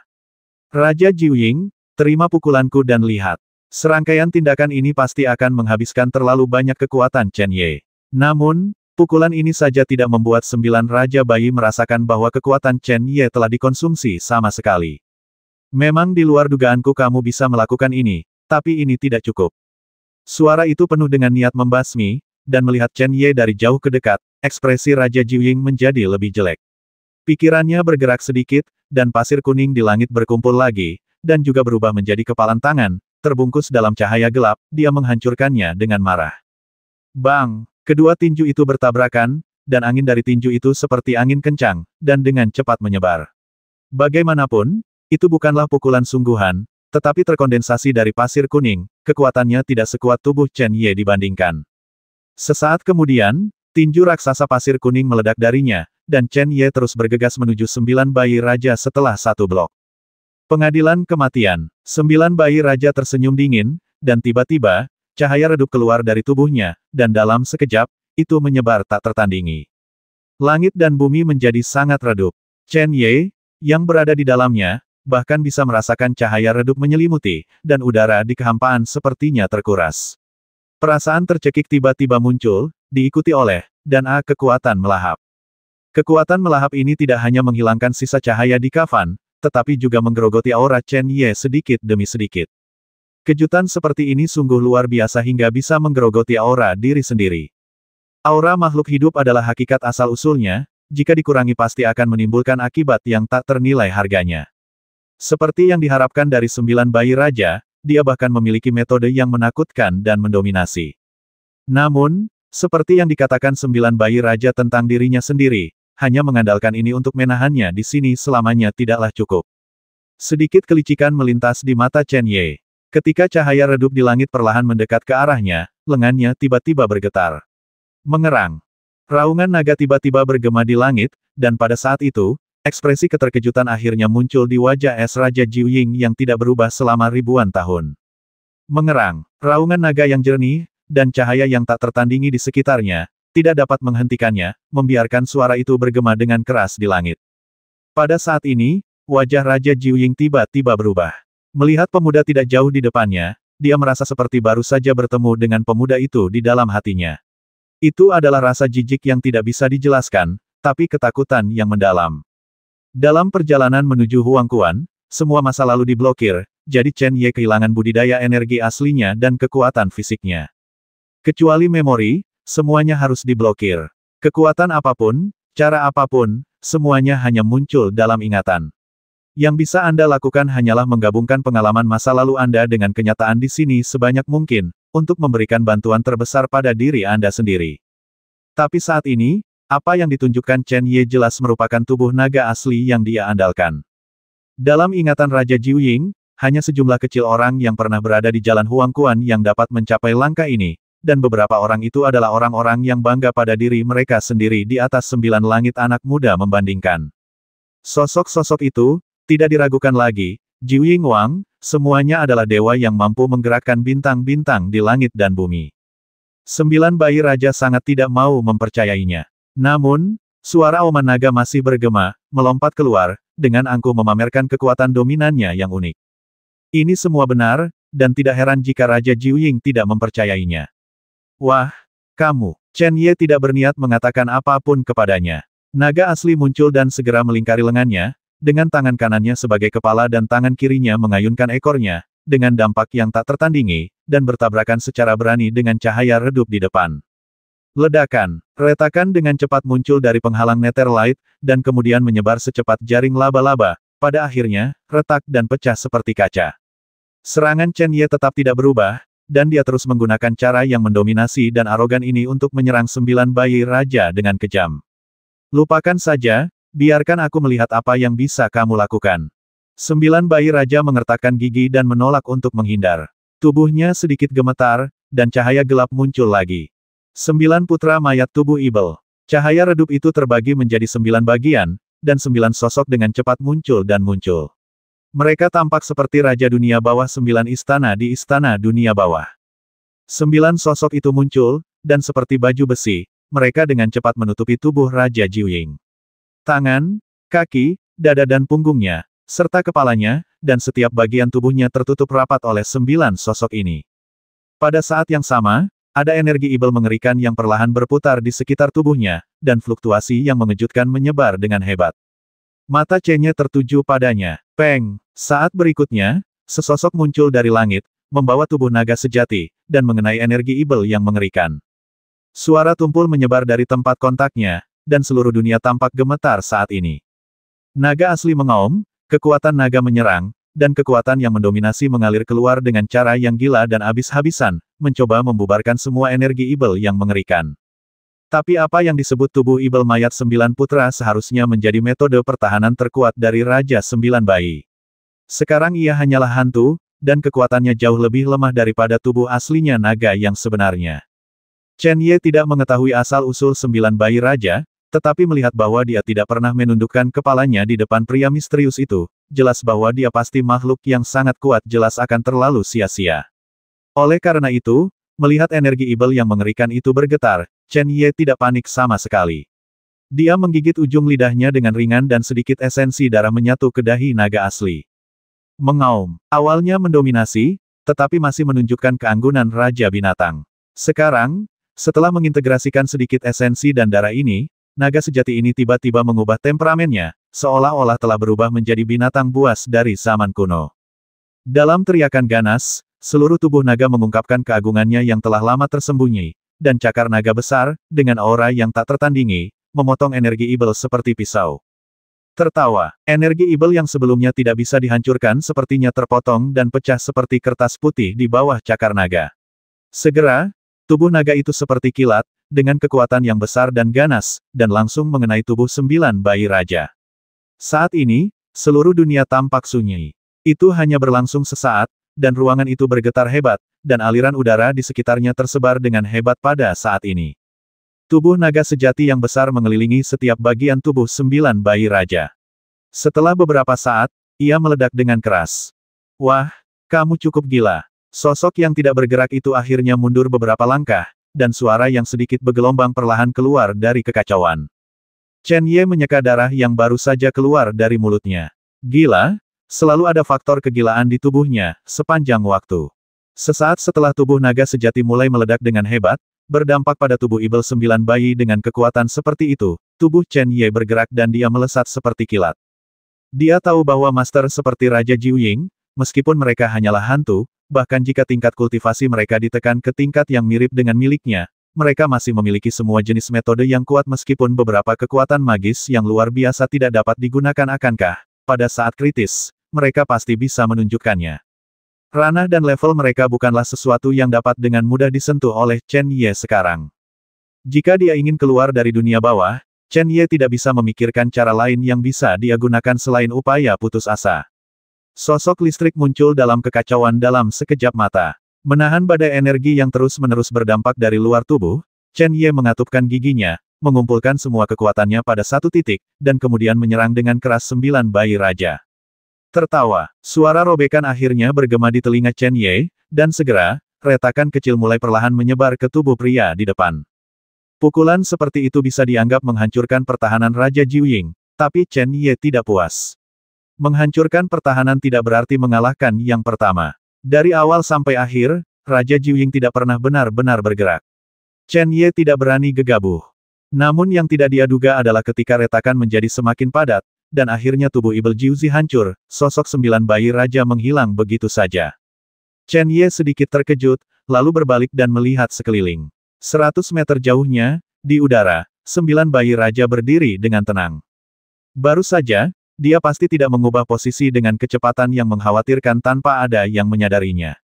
Raja Jiuying, terima pukulanku dan lihat. Serangkaian tindakan ini pasti akan menghabiskan terlalu banyak kekuatan Chen Ye. Namun, Pukulan ini saja tidak membuat sembilan Raja Bayi merasakan bahwa kekuatan Chen Ye telah dikonsumsi sama sekali. Memang di luar dugaanku kamu bisa melakukan ini, tapi ini tidak cukup. Suara itu penuh dengan niat membasmi, dan melihat Chen Ye dari jauh ke dekat, ekspresi Raja Jiuying menjadi lebih jelek. Pikirannya bergerak sedikit, dan pasir kuning di langit berkumpul lagi, dan juga berubah menjadi kepalan tangan, terbungkus dalam cahaya gelap, dia menghancurkannya dengan marah. Bang! Kedua tinju itu bertabrakan, dan angin dari tinju itu seperti angin kencang, dan dengan cepat menyebar. Bagaimanapun, itu bukanlah pukulan sungguhan, tetapi terkondensasi dari pasir kuning, kekuatannya tidak sekuat tubuh Chen Ye dibandingkan. Sesaat kemudian, tinju raksasa pasir kuning meledak darinya, dan Chen Ye terus bergegas menuju sembilan bayi raja setelah satu blok. Pengadilan kematian, sembilan bayi raja tersenyum dingin, dan tiba-tiba, Cahaya redup keluar dari tubuhnya, dan dalam sekejap, itu menyebar tak tertandingi. Langit dan bumi menjadi sangat redup. Chen Ye, yang berada di dalamnya, bahkan bisa merasakan cahaya redup menyelimuti, dan udara di kehampaan sepertinya terkuras. Perasaan tercekik tiba-tiba muncul, diikuti oleh, dan A kekuatan melahap. Kekuatan melahap ini tidak hanya menghilangkan sisa cahaya di kafan, tetapi juga menggerogoti aura Chen Ye sedikit demi sedikit. Kejutan seperti ini sungguh luar biasa hingga bisa menggerogoti aura diri sendiri. Aura makhluk hidup adalah hakikat asal-usulnya, jika dikurangi pasti akan menimbulkan akibat yang tak ternilai harganya. Seperti yang diharapkan dari sembilan bayi raja, dia bahkan memiliki metode yang menakutkan dan mendominasi. Namun, seperti yang dikatakan sembilan bayi raja tentang dirinya sendiri, hanya mengandalkan ini untuk menahannya di sini selamanya tidaklah cukup. Sedikit kelicikan melintas di mata Chen Ye. Ketika cahaya redup di langit perlahan mendekat ke arahnya, lengannya tiba-tiba bergetar. Mengerang. Raungan naga tiba-tiba bergema di langit, dan pada saat itu, ekspresi keterkejutan akhirnya muncul di wajah es Raja Jiu Ying yang tidak berubah selama ribuan tahun. Mengerang, raungan naga yang jernih, dan cahaya yang tak tertandingi di sekitarnya, tidak dapat menghentikannya, membiarkan suara itu bergema dengan keras di langit. Pada saat ini, wajah Raja Jiu Ying tiba-tiba berubah. Melihat pemuda tidak jauh di depannya, dia merasa seperti baru saja bertemu dengan pemuda itu di dalam hatinya. Itu adalah rasa jijik yang tidak bisa dijelaskan, tapi ketakutan yang mendalam. Dalam perjalanan menuju Huangkuan, semua masa lalu diblokir, jadi Chen Ye kehilangan budidaya energi aslinya dan kekuatan fisiknya. Kecuali memori, semuanya harus diblokir. Kekuatan apapun, cara apapun, semuanya hanya muncul dalam ingatan. Yang bisa Anda lakukan hanyalah menggabungkan pengalaman masa lalu Anda dengan kenyataan di sini sebanyak mungkin, untuk memberikan bantuan terbesar pada diri Anda sendiri. Tapi saat ini, apa yang ditunjukkan Chen Ye jelas merupakan tubuh naga asli yang dia andalkan. Dalam ingatan Raja Jiu Ying, hanya sejumlah kecil orang yang pernah berada di jalan Huang Kuan yang dapat mencapai langkah ini, dan beberapa orang itu adalah orang-orang yang bangga pada diri mereka sendiri di atas sembilan langit anak muda membandingkan. Sosok-sosok itu, tidak diragukan lagi, Jiuying Wang, semuanya adalah dewa yang mampu menggerakkan bintang-bintang di langit dan bumi. Sembilan bayi raja sangat tidak mau mempercayainya. Namun, suara Oman Naga masih bergema, melompat keluar, dengan angku memamerkan kekuatan dominannya yang unik. Ini semua benar, dan tidak heran jika Raja Jiuying tidak mempercayainya. Wah, kamu, Chen Ye tidak berniat mengatakan apapun kepadanya. Naga asli muncul dan segera melingkari lengannya, dengan tangan kanannya sebagai kepala dan tangan kirinya mengayunkan ekornya, dengan dampak yang tak tertandingi, dan bertabrakan secara berani dengan cahaya redup di depan. Ledakan, retakan dengan cepat muncul dari penghalang light, dan kemudian menyebar secepat jaring laba-laba, pada akhirnya, retak dan pecah seperti kaca. Serangan Chen Ye tetap tidak berubah, dan dia terus menggunakan cara yang mendominasi dan arogan ini untuk menyerang sembilan bayi raja dengan kejam. Lupakan saja, Biarkan aku melihat apa yang bisa kamu lakukan. Sembilan bayi raja mengertakkan gigi dan menolak untuk menghindar. Tubuhnya sedikit gemetar, dan cahaya gelap muncul lagi. Sembilan putra mayat tubuh Ibel. Cahaya redup itu terbagi menjadi sembilan bagian, dan sembilan sosok dengan cepat muncul dan muncul. Mereka tampak seperti Raja Dunia Bawah sembilan istana di Istana Dunia Bawah. Sembilan sosok itu muncul, dan seperti baju besi, mereka dengan cepat menutupi tubuh Raja Jiuying. Tangan, kaki, dada dan punggungnya, serta kepalanya, dan setiap bagian tubuhnya tertutup rapat oleh sembilan sosok ini. Pada saat yang sama, ada energi ibel mengerikan yang perlahan berputar di sekitar tubuhnya, dan fluktuasi yang mengejutkan menyebar dengan hebat. Mata Cenya tertuju padanya. Peng! Saat berikutnya, sesosok muncul dari langit, membawa tubuh naga sejati, dan mengenai energi ibel yang mengerikan. Suara tumpul menyebar dari tempat kontaknya, dan seluruh dunia tampak gemetar saat ini. Naga asli mengaum, kekuatan naga menyerang, dan kekuatan yang mendominasi mengalir keluar dengan cara yang gila dan habis-habisan, mencoba membubarkan semua energi Ibel yang mengerikan. Tapi apa yang disebut tubuh Ibel Mayat Sembilan Putra seharusnya menjadi metode pertahanan terkuat dari Raja Sembilan Bayi. Sekarang ia hanyalah hantu, dan kekuatannya jauh lebih lemah daripada tubuh aslinya naga yang sebenarnya. Chen Ye tidak mengetahui asal-usul sembilan bayi raja, tetapi melihat bahwa dia tidak pernah menundukkan kepalanya di depan pria misterius itu, jelas bahwa dia pasti makhluk yang sangat kuat jelas akan terlalu sia-sia. Oleh karena itu, melihat energi Ibel yang mengerikan itu bergetar, Chen Ye tidak panik sama sekali. Dia menggigit ujung lidahnya dengan ringan dan sedikit esensi darah menyatu ke dahi naga asli. Mengaum, awalnya mendominasi, tetapi masih menunjukkan keanggunan Raja Binatang. Sekarang, setelah mengintegrasikan sedikit esensi dan darah ini, naga sejati ini tiba-tiba mengubah temperamennya, seolah-olah telah berubah menjadi binatang buas dari zaman kuno. Dalam teriakan ganas, seluruh tubuh naga mengungkapkan keagungannya yang telah lama tersembunyi, dan cakar naga besar, dengan aura yang tak tertandingi, memotong energi Ibel seperti pisau. Tertawa, energi Ibel yang sebelumnya tidak bisa dihancurkan sepertinya terpotong dan pecah seperti kertas putih di bawah cakar naga. Segera, tubuh naga itu seperti kilat, dengan kekuatan yang besar dan ganas, dan langsung mengenai tubuh sembilan bayi raja. Saat ini, seluruh dunia tampak sunyi. Itu hanya berlangsung sesaat, dan ruangan itu bergetar hebat, dan aliran udara di sekitarnya tersebar dengan hebat pada saat ini. Tubuh naga sejati yang besar mengelilingi setiap bagian tubuh sembilan bayi raja. Setelah beberapa saat, ia meledak dengan keras. Wah, kamu cukup gila. Sosok yang tidak bergerak itu akhirnya mundur beberapa langkah, dan suara yang sedikit bergelombang perlahan keluar dari kekacauan. Chen Ye menyeka darah yang baru saja keluar dari mulutnya. Gila, selalu ada faktor kegilaan di tubuhnya, sepanjang waktu. Sesaat setelah tubuh naga sejati mulai meledak dengan hebat, berdampak pada tubuh Ibel Sembilan Bayi dengan kekuatan seperti itu, tubuh Chen Ye bergerak dan dia melesat seperti kilat. Dia tahu bahwa master seperti Raja Jiuying, meskipun mereka hanyalah hantu, bahkan jika tingkat kultivasi mereka ditekan ke tingkat yang mirip dengan miliknya, mereka masih memiliki semua jenis metode yang kuat meskipun beberapa kekuatan magis yang luar biasa tidak dapat digunakan akankah, pada saat kritis, mereka pasti bisa menunjukkannya. Ranah dan level mereka bukanlah sesuatu yang dapat dengan mudah disentuh oleh Chen Ye sekarang. Jika dia ingin keluar dari dunia bawah, Chen Ye tidak bisa memikirkan cara lain yang bisa dia gunakan selain upaya putus asa. Sosok listrik muncul dalam kekacauan dalam sekejap mata. Menahan badai energi yang terus-menerus berdampak dari luar tubuh, Chen Ye mengatupkan giginya, mengumpulkan semua kekuatannya pada satu titik, dan kemudian menyerang dengan keras sembilan bayi raja. Tertawa, suara robekan akhirnya bergema di telinga Chen Ye, dan segera, retakan kecil mulai perlahan menyebar ke tubuh pria di depan. Pukulan seperti itu bisa dianggap menghancurkan pertahanan Raja Jiuying, tapi Chen Ye tidak puas. Menghancurkan pertahanan tidak berarti mengalahkan yang pertama. Dari awal sampai akhir, Raja Jiuying tidak pernah benar-benar bergerak. Chen Ye tidak berani gegabah. Namun yang tidak dia duga adalah ketika retakan menjadi semakin padat, dan akhirnya tubuh Ibel Jiuzi hancur, sosok sembilan bayi raja menghilang begitu saja. Chen Ye sedikit terkejut, lalu berbalik dan melihat sekeliling. Seratus meter jauhnya, di udara, sembilan bayi raja berdiri dengan tenang. Baru saja, dia pasti tidak mengubah posisi dengan kecepatan yang mengkhawatirkan tanpa ada yang menyadarinya.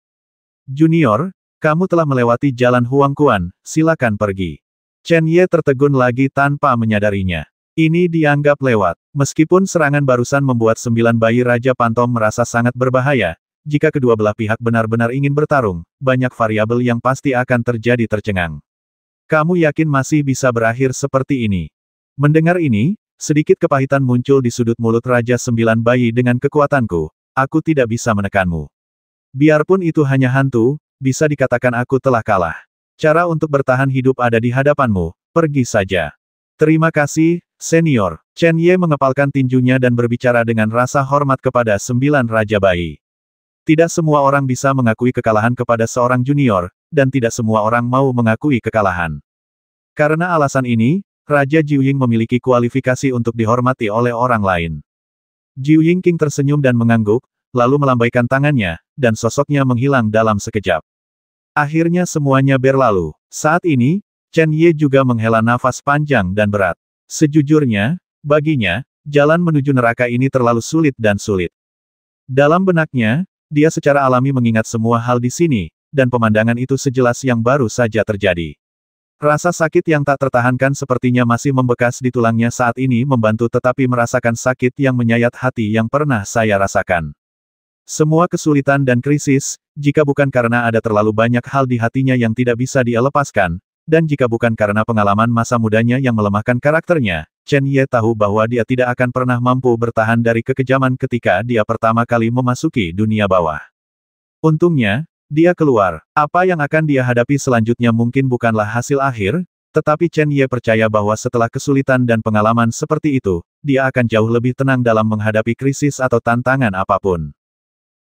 Junior, kamu telah melewati jalan Huang Kuan, silakan pergi. Chen Ye tertegun lagi tanpa menyadarinya. Ini dianggap lewat. Meskipun serangan barusan membuat sembilan bayi Raja Pantom merasa sangat berbahaya, jika kedua belah pihak benar-benar ingin bertarung, banyak variabel yang pasti akan terjadi tercengang. Kamu yakin masih bisa berakhir seperti ini? Mendengar ini, Sedikit kepahitan muncul di sudut mulut Raja Sembilan Bayi dengan kekuatanku, aku tidak bisa menekanmu. Biarpun itu hanya hantu, bisa dikatakan aku telah kalah. Cara untuk bertahan hidup ada di hadapanmu, pergi saja. Terima kasih, senior. Chen Ye mengepalkan tinjunya dan berbicara dengan rasa hormat kepada sembilan Raja Bayi. Tidak semua orang bisa mengakui kekalahan kepada seorang junior, dan tidak semua orang mau mengakui kekalahan. Karena alasan ini, Raja Jiuying memiliki kualifikasi untuk dihormati oleh orang lain. Jiuying King tersenyum dan mengangguk, lalu melambaikan tangannya, dan sosoknya menghilang dalam sekejap. Akhirnya semuanya berlalu. Saat ini, Chen Ye juga menghela nafas panjang dan berat. Sejujurnya, baginya, jalan menuju neraka ini terlalu sulit dan sulit. Dalam benaknya, dia secara alami mengingat semua hal di sini, dan pemandangan itu sejelas yang baru saja terjadi. Rasa sakit yang tak tertahankan sepertinya masih membekas di tulangnya saat ini membantu tetapi merasakan sakit yang menyayat hati yang pernah saya rasakan. Semua kesulitan dan krisis, jika bukan karena ada terlalu banyak hal di hatinya yang tidak bisa dia lepaskan, dan jika bukan karena pengalaman masa mudanya yang melemahkan karakternya, Chen Ye tahu bahwa dia tidak akan pernah mampu bertahan dari kekejaman ketika dia pertama kali memasuki dunia bawah. Untungnya, dia keluar. Apa yang akan dia hadapi selanjutnya mungkin bukanlah hasil akhir, tetapi Chen Ye percaya bahwa setelah kesulitan dan pengalaman seperti itu, dia akan jauh lebih tenang dalam menghadapi krisis atau tantangan apapun.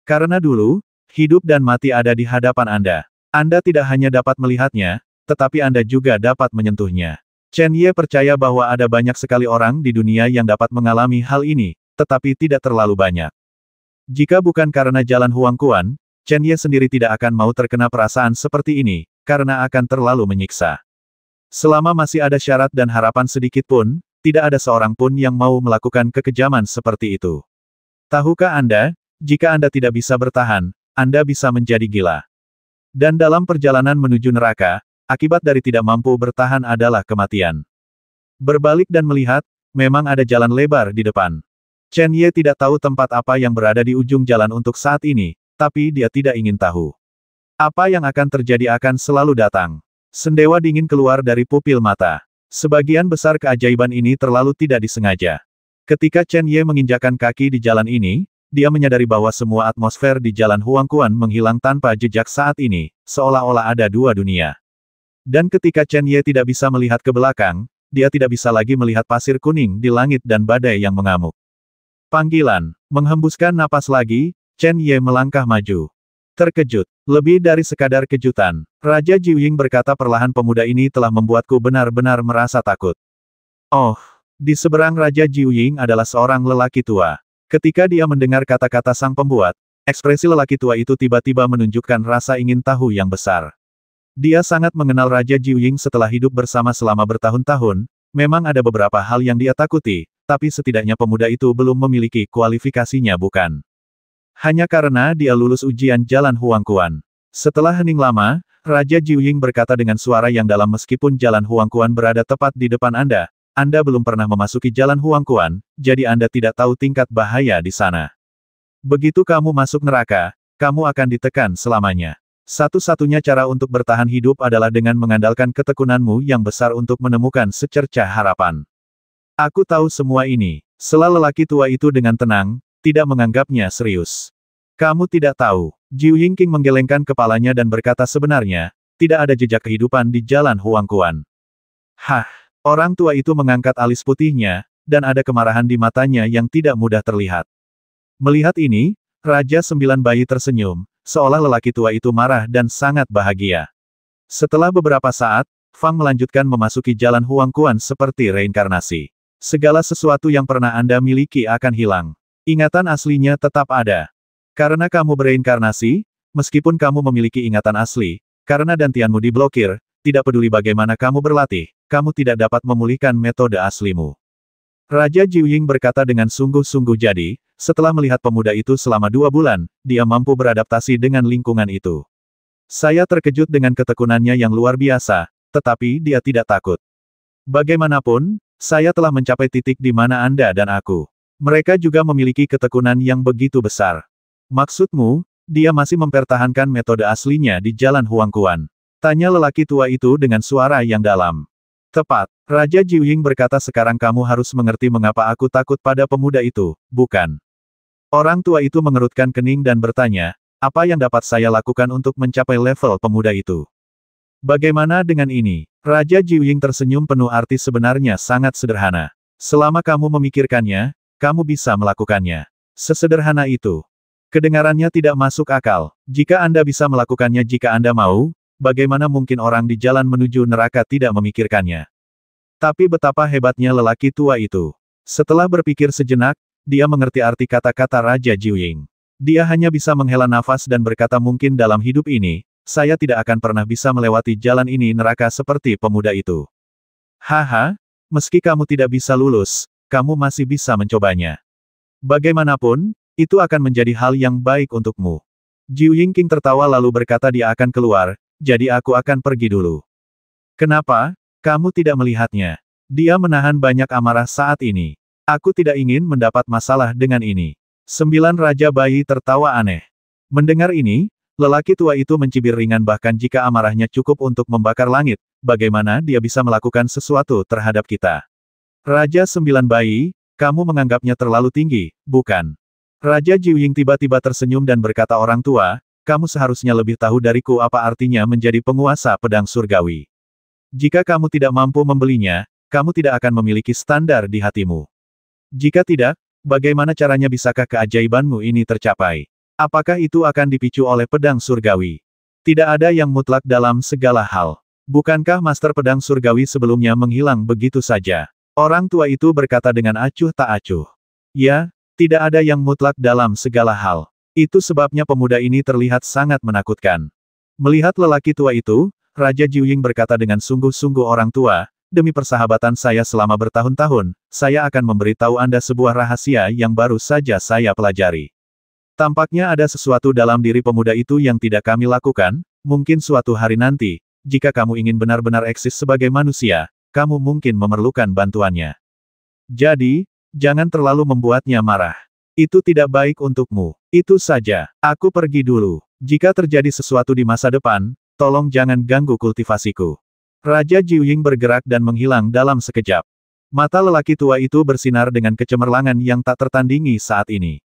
Karena dulu, hidup dan mati ada di hadapan Anda. Anda tidak hanya dapat melihatnya, tetapi Anda juga dapat menyentuhnya. Chen Ye percaya bahwa ada banyak sekali orang di dunia yang dapat mengalami hal ini, tetapi tidak terlalu banyak. Jika bukan karena jalan Huang Kuan, Chen Ye sendiri tidak akan mau terkena perasaan seperti ini, karena akan terlalu menyiksa. Selama masih ada syarat dan harapan sedikit pun, tidak ada seorang pun yang mau melakukan kekejaman seperti itu. Tahukah Anda, jika Anda tidak bisa bertahan, Anda bisa menjadi gila. Dan dalam perjalanan menuju neraka, akibat dari tidak mampu bertahan adalah kematian. Berbalik dan melihat, memang ada jalan lebar di depan. Chen Ye tidak tahu tempat apa yang berada di ujung jalan untuk saat ini, tapi dia tidak ingin tahu. Apa yang akan terjadi akan selalu datang. Sendewa dingin keluar dari pupil mata. Sebagian besar keajaiban ini terlalu tidak disengaja. Ketika Chen Ye menginjakan kaki di jalan ini, dia menyadari bahwa semua atmosfer di jalan Huang Kuan menghilang tanpa jejak saat ini, seolah-olah ada dua dunia. Dan ketika Chen Ye tidak bisa melihat ke belakang, dia tidak bisa lagi melihat pasir kuning di langit dan badai yang mengamuk. Panggilan, menghembuskan napas lagi, Chen Ye melangkah maju. Terkejut. Lebih dari sekadar kejutan, Raja Jiuying berkata perlahan pemuda ini telah membuatku benar-benar merasa takut. Oh, di seberang Raja Jiuying adalah seorang lelaki tua. Ketika dia mendengar kata-kata sang pembuat, ekspresi lelaki tua itu tiba-tiba menunjukkan rasa ingin tahu yang besar. Dia sangat mengenal Raja Jiuying setelah hidup bersama selama bertahun-tahun, memang ada beberapa hal yang dia takuti, tapi setidaknya pemuda itu belum memiliki kualifikasinya bukan. Hanya karena dia lulus ujian jalan Huangkuan. Setelah hening lama, Raja Jiuying berkata dengan suara yang dalam meskipun jalan Huangkuan berada tepat di depan Anda, Anda belum pernah memasuki jalan Huangkuan, jadi Anda tidak tahu tingkat bahaya di sana. Begitu kamu masuk neraka, kamu akan ditekan selamanya. Satu-satunya cara untuk bertahan hidup adalah dengan mengandalkan ketekunanmu yang besar untuk menemukan secercah harapan. Aku tahu semua ini. Sela lelaki tua itu dengan tenang, tidak menganggapnya serius. Kamu tidak tahu. Jiu Yingqing menggelengkan kepalanya dan berkata sebenarnya, tidak ada jejak kehidupan di jalan Huangkuan. Hah, orang tua itu mengangkat alis putihnya, dan ada kemarahan di matanya yang tidak mudah terlihat. Melihat ini, Raja Sembilan Bayi tersenyum, seolah lelaki tua itu marah dan sangat bahagia. Setelah beberapa saat, Fang melanjutkan memasuki jalan Huangkuan seperti reinkarnasi. Segala sesuatu yang pernah Anda miliki akan hilang. Ingatan aslinya tetap ada. Karena kamu bereinkarnasi, meskipun kamu memiliki ingatan asli, karena dantianmu diblokir, tidak peduli bagaimana kamu berlatih, kamu tidak dapat memulihkan metode aslimu. Raja Jiuying berkata dengan sungguh-sungguh jadi, setelah melihat pemuda itu selama dua bulan, dia mampu beradaptasi dengan lingkungan itu. Saya terkejut dengan ketekunannya yang luar biasa, tetapi dia tidak takut. Bagaimanapun, saya telah mencapai titik di mana Anda dan aku. Mereka juga memiliki ketekunan yang begitu besar. Maksudmu, dia masih mempertahankan metode aslinya di Jalan Huangkuan? Tanya lelaki tua itu dengan suara yang dalam. Tepat, Raja Jiuying berkata sekarang kamu harus mengerti mengapa aku takut pada pemuda itu, bukan? Orang tua itu mengerutkan kening dan bertanya, apa yang dapat saya lakukan untuk mencapai level pemuda itu? Bagaimana dengan ini? Raja Jiuying tersenyum penuh arti sebenarnya sangat sederhana. Selama kamu memikirkannya, kamu bisa melakukannya. Sesederhana itu. Kedengarannya tidak masuk akal. Jika Anda bisa melakukannya jika Anda mau, bagaimana mungkin orang di jalan menuju neraka tidak memikirkannya. Tapi betapa hebatnya lelaki tua itu. Setelah berpikir sejenak, dia mengerti arti kata-kata Raja Jiuying. Dia hanya bisa menghela nafas dan berkata mungkin dalam hidup ini, saya tidak akan pernah bisa melewati jalan ini neraka seperti pemuda itu. Haha, meski kamu tidak bisa lulus, kamu masih bisa mencobanya. Bagaimanapun, itu akan menjadi hal yang baik untukmu. Jiu Yingqing tertawa lalu berkata dia akan keluar, jadi aku akan pergi dulu. Kenapa, kamu tidak melihatnya? Dia menahan banyak amarah saat ini. Aku tidak ingin mendapat masalah dengan ini. Sembilan Raja Bayi tertawa aneh. Mendengar ini, lelaki tua itu mencibir ringan bahkan jika amarahnya cukup untuk membakar langit, bagaimana dia bisa melakukan sesuatu terhadap kita. Raja Sembilan Bayi, kamu menganggapnya terlalu tinggi, bukan? Raja Jiuying tiba-tiba tersenyum dan berkata orang tua, kamu seharusnya lebih tahu dariku apa artinya menjadi penguasa pedang surgawi. Jika kamu tidak mampu membelinya, kamu tidak akan memiliki standar di hatimu. Jika tidak, bagaimana caranya bisakah keajaibanmu ini tercapai? Apakah itu akan dipicu oleh pedang surgawi? Tidak ada yang mutlak dalam segala hal. Bukankah Master Pedang Surgawi sebelumnya menghilang begitu saja? Orang tua itu berkata dengan acuh tak acuh. Ya, tidak ada yang mutlak dalam segala hal. Itu sebabnya pemuda ini terlihat sangat menakutkan. Melihat lelaki tua itu, Raja Jiuying berkata dengan sungguh-sungguh orang tua, demi persahabatan saya selama bertahun-tahun, saya akan memberitahu Anda sebuah rahasia yang baru saja saya pelajari. Tampaknya ada sesuatu dalam diri pemuda itu yang tidak kami lakukan, mungkin suatu hari nanti, jika kamu ingin benar-benar eksis sebagai manusia, kamu mungkin memerlukan bantuannya. Jadi, jangan terlalu membuatnya marah. Itu tidak baik untukmu. Itu saja, aku pergi dulu. Jika terjadi sesuatu di masa depan, tolong jangan ganggu kultivasiku. Raja Jiuying bergerak dan menghilang dalam sekejap. Mata lelaki tua itu bersinar dengan kecemerlangan yang tak tertandingi saat ini.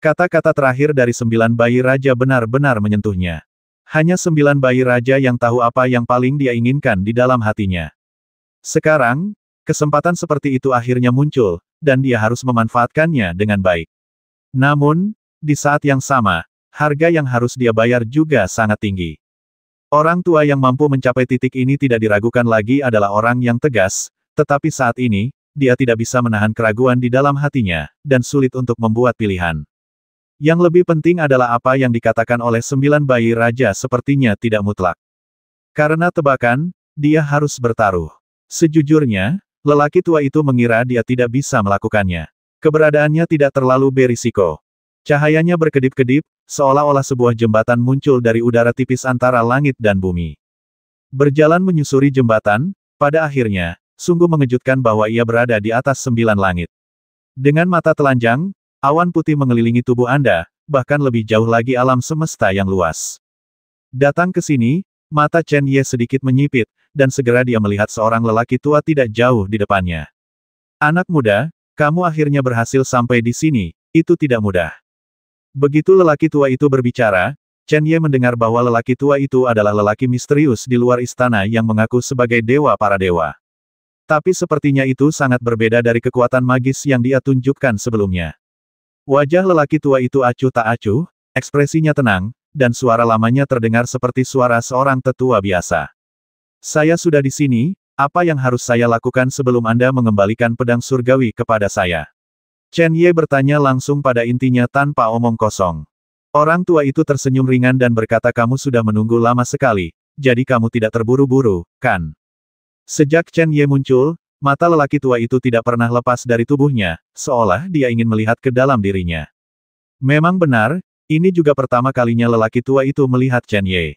Kata-kata terakhir dari sembilan bayi raja benar-benar menyentuhnya. Hanya sembilan bayi raja yang tahu apa yang paling dia inginkan di dalam hatinya. Sekarang, kesempatan seperti itu akhirnya muncul, dan dia harus memanfaatkannya dengan baik. Namun, di saat yang sama, harga yang harus dia bayar juga sangat tinggi. Orang tua yang mampu mencapai titik ini tidak diragukan lagi adalah orang yang tegas, tetapi saat ini, dia tidak bisa menahan keraguan di dalam hatinya, dan sulit untuk membuat pilihan. Yang lebih penting adalah apa yang dikatakan oleh sembilan bayi raja sepertinya tidak mutlak. Karena tebakan, dia harus bertaruh. Sejujurnya, lelaki tua itu mengira dia tidak bisa melakukannya. Keberadaannya tidak terlalu berisiko. Cahayanya berkedip-kedip, seolah-olah sebuah jembatan muncul dari udara tipis antara langit dan bumi. Berjalan menyusuri jembatan, pada akhirnya, sungguh mengejutkan bahwa ia berada di atas sembilan langit. Dengan mata telanjang, awan putih mengelilingi tubuh Anda, bahkan lebih jauh lagi alam semesta yang luas. Datang ke sini, mata Chen Ye sedikit menyipit, dan segera dia melihat seorang lelaki tua tidak jauh di depannya. Anak muda, kamu akhirnya berhasil sampai di sini, itu tidak mudah. Begitu lelaki tua itu berbicara, Chen Ye mendengar bahwa lelaki tua itu adalah lelaki misterius di luar istana yang mengaku sebagai dewa para dewa. Tapi sepertinya itu sangat berbeda dari kekuatan magis yang dia tunjukkan sebelumnya. Wajah lelaki tua itu acuh tak acuh, ekspresinya tenang, dan suara lamanya terdengar seperti suara seorang tetua biasa. Saya sudah di sini, apa yang harus saya lakukan sebelum Anda mengembalikan pedang surgawi kepada saya? Chen Ye bertanya langsung pada intinya tanpa omong kosong. Orang tua itu tersenyum ringan dan berkata kamu sudah menunggu lama sekali, jadi kamu tidak terburu-buru, kan? Sejak Chen Ye muncul, mata lelaki tua itu tidak pernah lepas dari tubuhnya, seolah dia ingin melihat ke dalam dirinya. Memang benar, ini juga pertama kalinya lelaki tua itu melihat Chen Ye.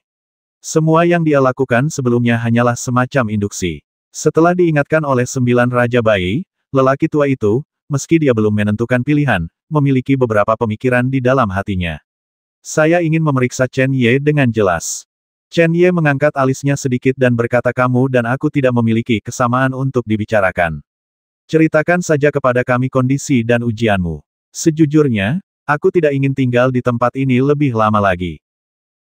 Semua yang dia lakukan sebelumnya hanyalah semacam induksi. Setelah diingatkan oleh sembilan Raja Bayi, lelaki tua itu, meski dia belum menentukan pilihan, memiliki beberapa pemikiran di dalam hatinya. Saya ingin memeriksa Chen Ye dengan jelas. Chen Ye mengangkat alisnya sedikit dan berkata kamu dan aku tidak memiliki kesamaan untuk dibicarakan. Ceritakan saja kepada kami kondisi dan ujianmu. Sejujurnya, aku tidak ingin tinggal di tempat ini lebih lama lagi.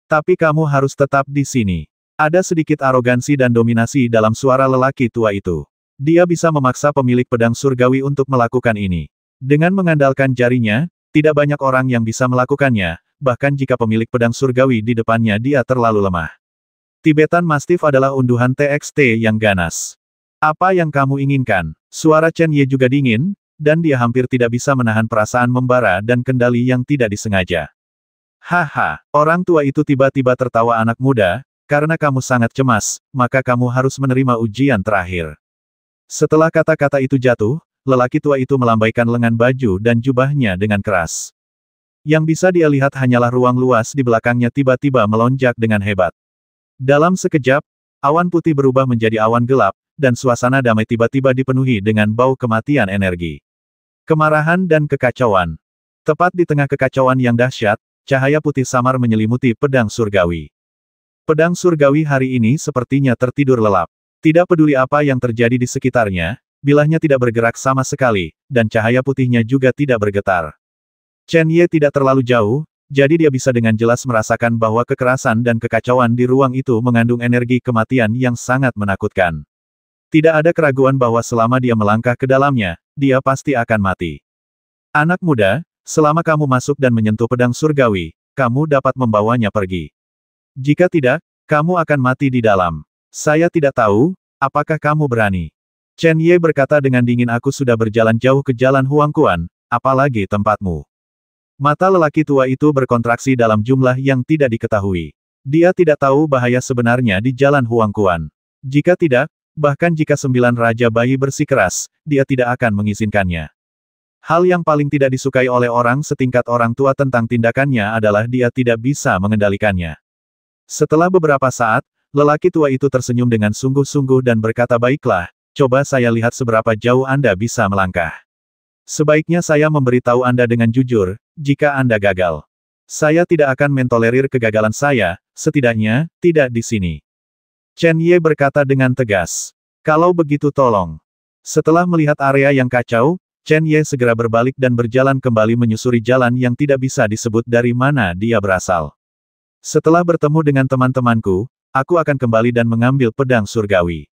Tapi kamu harus tetap di sini. Ada sedikit arogansi dan dominasi dalam suara lelaki tua itu. Dia bisa memaksa pemilik pedang surgawi untuk melakukan ini. Dengan mengandalkan jarinya, tidak banyak orang yang bisa melakukannya, bahkan jika pemilik pedang surgawi di depannya dia terlalu lemah. Tibetan Mastiff adalah unduhan TXT yang ganas. Apa yang kamu inginkan? Suara Chen Ye juga dingin, dan dia hampir tidak bisa menahan perasaan membara dan kendali yang tidak disengaja. Haha, orang tua itu tiba-tiba tertawa anak muda, karena kamu sangat cemas, maka kamu harus menerima ujian terakhir. Setelah kata-kata itu jatuh, lelaki tua itu melambaikan lengan baju dan jubahnya dengan keras. Yang bisa dia lihat hanyalah ruang luas di belakangnya tiba-tiba melonjak dengan hebat. Dalam sekejap, awan putih berubah menjadi awan gelap, dan suasana damai tiba-tiba dipenuhi dengan bau kematian energi. Kemarahan dan kekacauan. Tepat di tengah kekacauan yang dahsyat, cahaya putih samar menyelimuti pedang surgawi. Pedang surgawi hari ini sepertinya tertidur lelap. Tidak peduli apa yang terjadi di sekitarnya, bilahnya tidak bergerak sama sekali, dan cahaya putihnya juga tidak bergetar. Chen Ye tidak terlalu jauh, jadi dia bisa dengan jelas merasakan bahwa kekerasan dan kekacauan di ruang itu mengandung energi kematian yang sangat menakutkan. Tidak ada keraguan bahwa selama dia melangkah ke dalamnya, dia pasti akan mati. Anak muda, Selama kamu masuk dan menyentuh pedang surgawi, kamu dapat membawanya pergi. Jika tidak, kamu akan mati di dalam. Saya tidak tahu, apakah kamu berani? Chen Ye berkata dengan dingin aku sudah berjalan jauh ke jalan Huangkuan, apalagi tempatmu. Mata lelaki tua itu berkontraksi dalam jumlah yang tidak diketahui. Dia tidak tahu bahaya sebenarnya di jalan Huangkuan. Jika tidak, bahkan jika sembilan raja bayi bersikeras, dia tidak akan mengizinkannya. Hal yang paling tidak disukai oleh orang setingkat orang tua tentang tindakannya adalah dia tidak bisa mengendalikannya. Setelah beberapa saat, lelaki tua itu tersenyum dengan sungguh-sungguh dan berkata baiklah, coba saya lihat seberapa jauh Anda bisa melangkah. Sebaiknya saya memberitahu Anda dengan jujur, jika Anda gagal. Saya tidak akan mentolerir kegagalan saya, setidaknya, tidak di sini. Chen Ye berkata dengan tegas. Kalau begitu tolong. Setelah melihat area yang kacau, Chen Ye segera berbalik dan berjalan kembali menyusuri jalan yang tidak bisa disebut dari mana dia berasal. Setelah bertemu dengan teman-temanku, aku akan kembali dan mengambil pedang surgawi.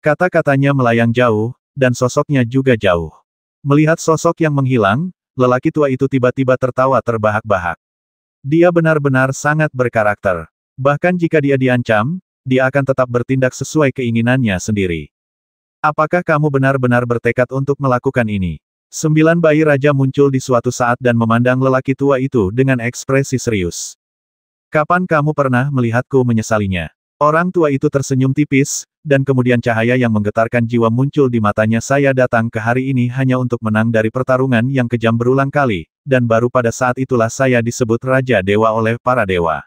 Kata-katanya melayang jauh, dan sosoknya juga jauh. Melihat sosok yang menghilang, lelaki tua itu tiba-tiba tertawa terbahak-bahak. Dia benar-benar sangat berkarakter. Bahkan jika dia diancam, dia akan tetap bertindak sesuai keinginannya sendiri. Apakah kamu benar-benar bertekad untuk melakukan ini? Sembilan bayi raja muncul di suatu saat dan memandang lelaki tua itu dengan ekspresi serius. Kapan kamu pernah melihatku menyesalinya? Orang tua itu tersenyum tipis, dan kemudian cahaya yang menggetarkan jiwa muncul di matanya saya datang ke hari ini hanya untuk menang dari pertarungan yang kejam berulang kali, dan baru pada saat itulah saya disebut Raja Dewa oleh para dewa.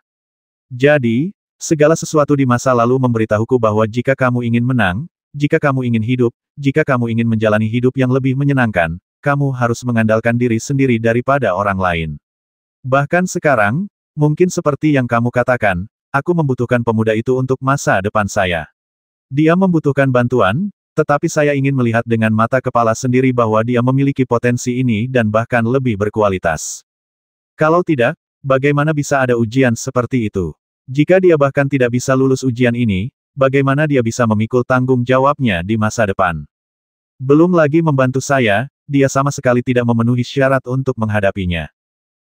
Jadi, segala sesuatu di masa lalu memberitahuku bahwa jika kamu ingin menang, jika kamu ingin hidup, jika kamu ingin menjalani hidup yang lebih menyenangkan, kamu harus mengandalkan diri sendiri daripada orang lain. Bahkan sekarang, mungkin seperti yang kamu katakan, aku membutuhkan pemuda itu untuk masa depan saya. Dia membutuhkan bantuan, tetapi saya ingin melihat dengan mata kepala sendiri bahwa dia memiliki potensi ini dan bahkan lebih berkualitas. Kalau tidak, bagaimana bisa ada ujian seperti itu? Jika dia bahkan tidak bisa lulus ujian ini, bagaimana dia bisa memikul tanggung jawabnya di masa depan. Belum lagi membantu saya, dia sama sekali tidak memenuhi syarat untuk menghadapinya.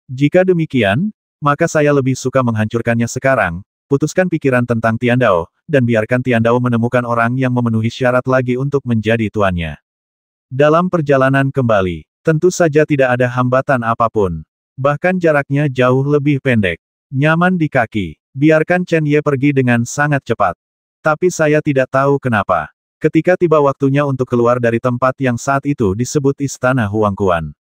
Jika demikian, maka saya lebih suka menghancurkannya sekarang, putuskan pikiran tentang Tiandao, dan biarkan Tiandao menemukan orang yang memenuhi syarat lagi untuk menjadi tuannya. Dalam perjalanan kembali, tentu saja tidak ada hambatan apapun. Bahkan jaraknya jauh lebih pendek. Nyaman di kaki. Biarkan Chen Ye pergi dengan sangat cepat. Tapi saya tidak tahu kenapa. Ketika tiba waktunya untuk keluar dari tempat yang saat itu disebut Istana Huangkuan.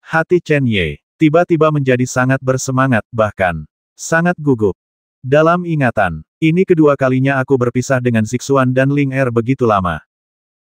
Hati Chen Ye tiba-tiba menjadi sangat bersemangat, bahkan sangat gugup. Dalam ingatan, ini kedua kalinya aku berpisah dengan Zixuan dan Ling Er begitu lama.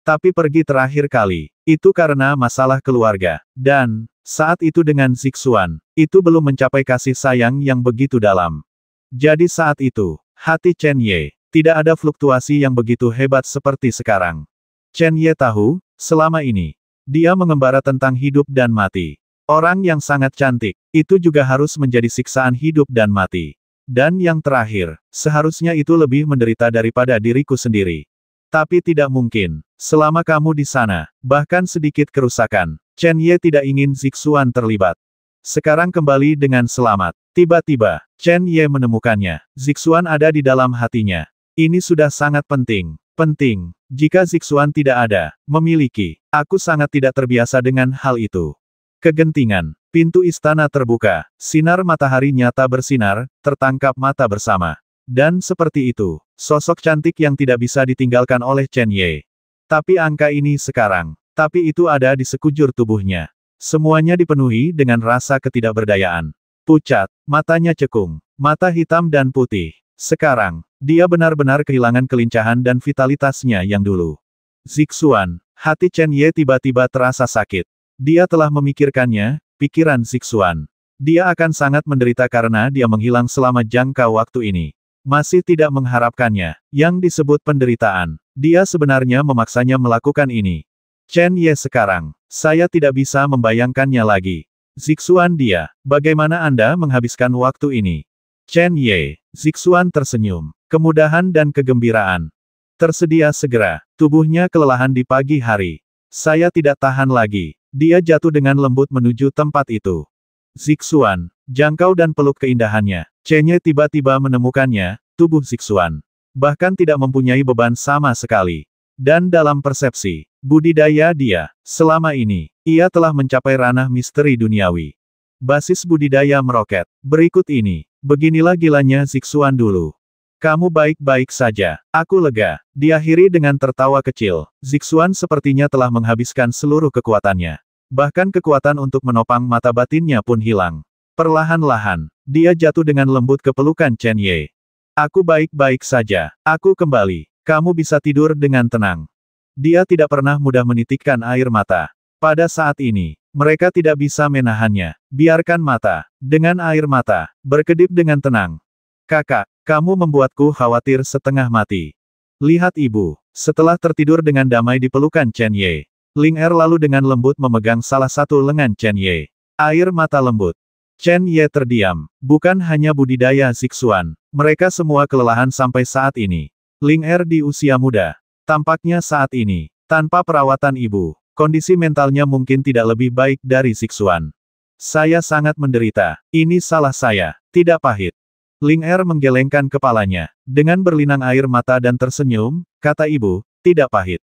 Tapi pergi terakhir kali, itu karena masalah keluarga. Dan, saat itu dengan Zixuan, itu belum mencapai kasih sayang yang begitu dalam. Jadi saat itu, hati Chen Ye tidak ada fluktuasi yang begitu hebat seperti sekarang. Chen Ye tahu, selama ini, dia mengembara tentang hidup dan mati. Orang yang sangat cantik, itu juga harus menjadi siksaan hidup dan mati. Dan yang terakhir, seharusnya itu lebih menderita daripada diriku sendiri. Tapi tidak mungkin. Selama kamu di sana, bahkan sedikit kerusakan, Chen Ye tidak ingin Zixuan terlibat. Sekarang kembali dengan selamat. Tiba-tiba, Chen Ye menemukannya. Zixuan ada di dalam hatinya. Ini sudah sangat penting. Penting. Jika Zixuan tidak ada, memiliki, aku sangat tidak terbiasa dengan hal itu. Kegentingan. Pintu istana terbuka, sinar matahari nyata bersinar, tertangkap mata bersama. Dan seperti itu, sosok cantik yang tidak bisa ditinggalkan oleh Chen Ye. Tapi angka ini sekarang, tapi itu ada di sekujur tubuhnya. Semuanya dipenuhi dengan rasa ketidakberdayaan. Pucat, matanya cekung, mata hitam dan putih. Sekarang, dia benar-benar kehilangan kelincahan dan vitalitasnya yang dulu. Zixuan, hati Chen Ye tiba-tiba terasa sakit. Dia telah memikirkannya, pikiran Zixuan. Dia akan sangat menderita karena dia menghilang selama jangka waktu ini. Masih tidak mengharapkannya, yang disebut penderitaan. Dia sebenarnya memaksanya melakukan ini. Chen Ye sekarang, saya tidak bisa membayangkannya lagi. Zixuan dia, bagaimana Anda menghabiskan waktu ini? Chen Ye, Zixuan tersenyum. Kemudahan dan kegembiraan. Tersedia segera. Tubuhnya kelelahan di pagi hari. Saya tidak tahan lagi. Dia jatuh dengan lembut menuju tempat itu. Zixuan, jangkau dan peluk keindahannya. Chenye tiba-tiba menemukannya, tubuh Zixuan. Bahkan tidak mempunyai beban sama sekali. Dan dalam persepsi, budidaya dia, selama ini, ia telah mencapai ranah misteri duniawi. Basis budidaya meroket. Berikut ini, beginilah gilanya Zixuan dulu. Kamu baik-baik saja. Aku lega. Diakhiri dengan tertawa kecil, Zixuan sepertinya telah menghabiskan seluruh kekuatannya. Bahkan kekuatan untuk menopang mata batinnya pun hilang. Perlahan-lahan, dia jatuh dengan lembut ke pelukan Chen Ye. Aku baik-baik saja. Aku kembali. Kamu bisa tidur dengan tenang. Dia tidak pernah mudah menitikkan air mata. Pada saat ini, mereka tidak bisa menahannya. Biarkan mata, dengan air mata, berkedip dengan tenang. Kakak, kamu membuatku khawatir setengah mati. Lihat ibu. Setelah tertidur dengan damai di pelukan Chen Ye, Ling Er lalu dengan lembut memegang salah satu lengan Chen Ye. Air mata lembut. Chen Ye terdiam. Bukan hanya budidaya Zixuan, mereka semua kelelahan sampai saat ini. Ling Er di usia muda. Tampaknya saat ini, tanpa perawatan ibu, kondisi mentalnya mungkin tidak lebih baik dari Zixuan. Saya sangat menderita. Ini salah saya. Tidak pahit. Ling Er menggelengkan kepalanya. Dengan berlinang air mata dan tersenyum, kata ibu, tidak pahit.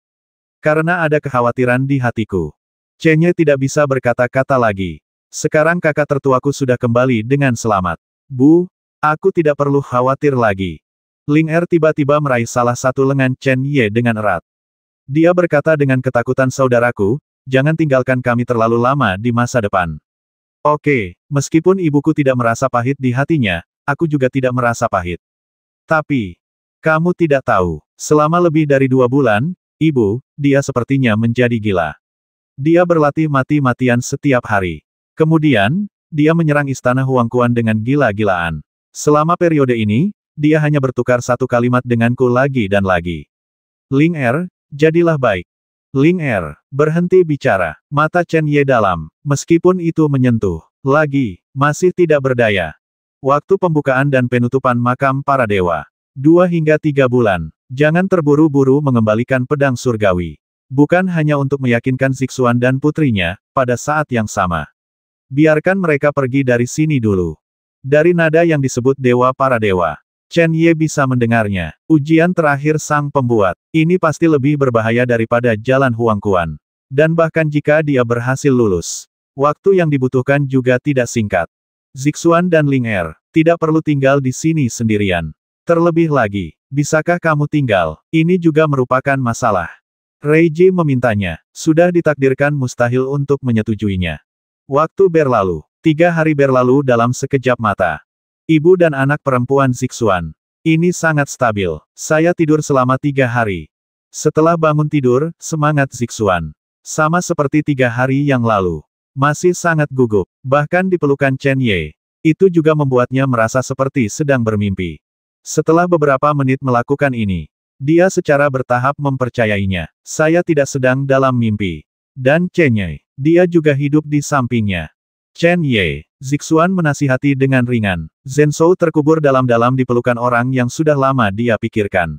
Karena ada kekhawatiran di hatiku. Chenye tidak bisa berkata-kata lagi. Sekarang kakak tertuaku sudah kembali dengan selamat. Bu, aku tidak perlu khawatir lagi. Ling Er tiba-tiba meraih salah satu lengan Chen Ye dengan erat. Dia berkata dengan ketakutan saudaraku, jangan tinggalkan kami terlalu lama di masa depan. Oke, meskipun ibuku tidak merasa pahit di hatinya, aku juga tidak merasa pahit. Tapi, kamu tidak tahu, selama lebih dari dua bulan, ibu, dia sepertinya menjadi gila. Dia berlatih mati-matian setiap hari. Kemudian, dia menyerang istana Huangkuan dengan gila-gilaan. Selama periode ini, dia hanya bertukar satu kalimat denganku lagi dan lagi. Ling Er, jadilah baik. Ling Er, berhenti bicara. Mata Chen Ye dalam, meskipun itu menyentuh. Lagi, masih tidak berdaya. Waktu pembukaan dan penutupan makam para dewa. Dua hingga tiga bulan. Jangan terburu-buru mengembalikan pedang surgawi. Bukan hanya untuk meyakinkan Zixuan dan putrinya, pada saat yang sama. Biarkan mereka pergi dari sini dulu. Dari nada yang disebut dewa para dewa. Chen Ye bisa mendengarnya. Ujian terakhir sang pembuat. Ini pasti lebih berbahaya daripada jalan Huangkuan. Dan bahkan jika dia berhasil lulus. Waktu yang dibutuhkan juga tidak singkat. Zixuan dan Ling Er, tidak perlu tinggal di sini sendirian. Terlebih lagi, bisakah kamu tinggal? Ini juga merupakan masalah. Reiji Ji memintanya, sudah ditakdirkan mustahil untuk menyetujuinya. Waktu berlalu, tiga hari berlalu dalam sekejap mata. Ibu dan anak perempuan Zixuan. Ini sangat stabil, saya tidur selama tiga hari. Setelah bangun tidur, semangat Zixuan. Sama seperti tiga hari yang lalu. Masih sangat gugup. Bahkan di pelukan Chen Ye. Itu juga membuatnya merasa seperti sedang bermimpi. Setelah beberapa menit melakukan ini, dia secara bertahap mempercayainya. Saya tidak sedang dalam mimpi. Dan Chen Ye. Dia juga hidup di sampingnya. Chen Ye. Zixuan menasihati dengan ringan. Zensou terkubur dalam-dalam di pelukan orang yang sudah lama dia pikirkan.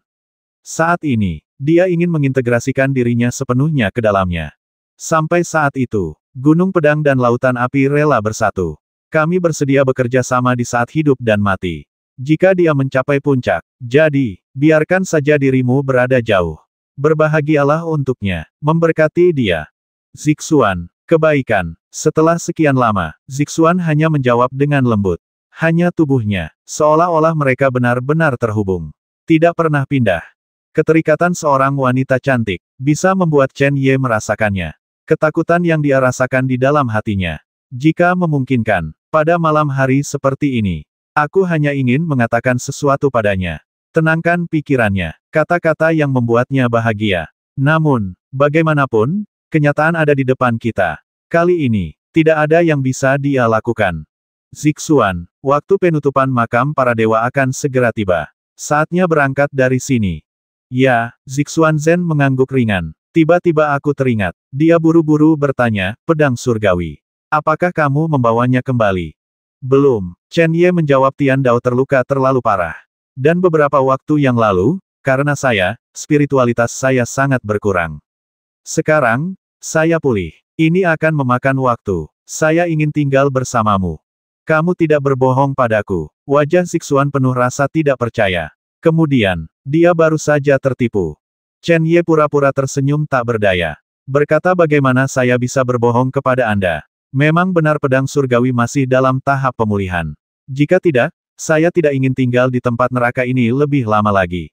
Saat ini, dia ingin mengintegrasikan dirinya sepenuhnya ke dalamnya. Sampai saat itu, Gunung pedang dan lautan api rela bersatu. Kami bersedia bekerja sama di saat hidup dan mati. Jika dia mencapai puncak, jadi, biarkan saja dirimu berada jauh. Berbahagialah untuknya. Memberkati dia. Zixuan, kebaikan. Setelah sekian lama, Zixuan hanya menjawab dengan lembut. Hanya tubuhnya, seolah-olah mereka benar-benar terhubung. Tidak pernah pindah. Keterikatan seorang wanita cantik, bisa membuat Chen Ye merasakannya. Ketakutan yang dia rasakan di dalam hatinya. Jika memungkinkan, pada malam hari seperti ini, aku hanya ingin mengatakan sesuatu padanya. Tenangkan pikirannya, kata-kata yang membuatnya bahagia. Namun, bagaimanapun, kenyataan ada di depan kita. Kali ini, tidak ada yang bisa dia lakukan. Zixuan, waktu penutupan makam para dewa akan segera tiba. Saatnya berangkat dari sini. Ya, Zixuan Zen mengangguk ringan. Tiba-tiba aku teringat. Dia buru-buru bertanya, pedang surgawi. Apakah kamu membawanya kembali? Belum. Chen Ye menjawab Tian Dao terluka terlalu parah. Dan beberapa waktu yang lalu, karena saya, spiritualitas saya sangat berkurang. Sekarang, saya pulih. Ini akan memakan waktu. Saya ingin tinggal bersamamu. Kamu tidak berbohong padaku. Wajah Siksuan penuh rasa tidak percaya. Kemudian, dia baru saja tertipu. Chen Ye pura-pura tersenyum tak berdaya. Berkata bagaimana saya bisa berbohong kepada Anda. Memang benar pedang surgawi masih dalam tahap pemulihan. Jika tidak, saya tidak ingin tinggal di tempat neraka ini lebih lama lagi.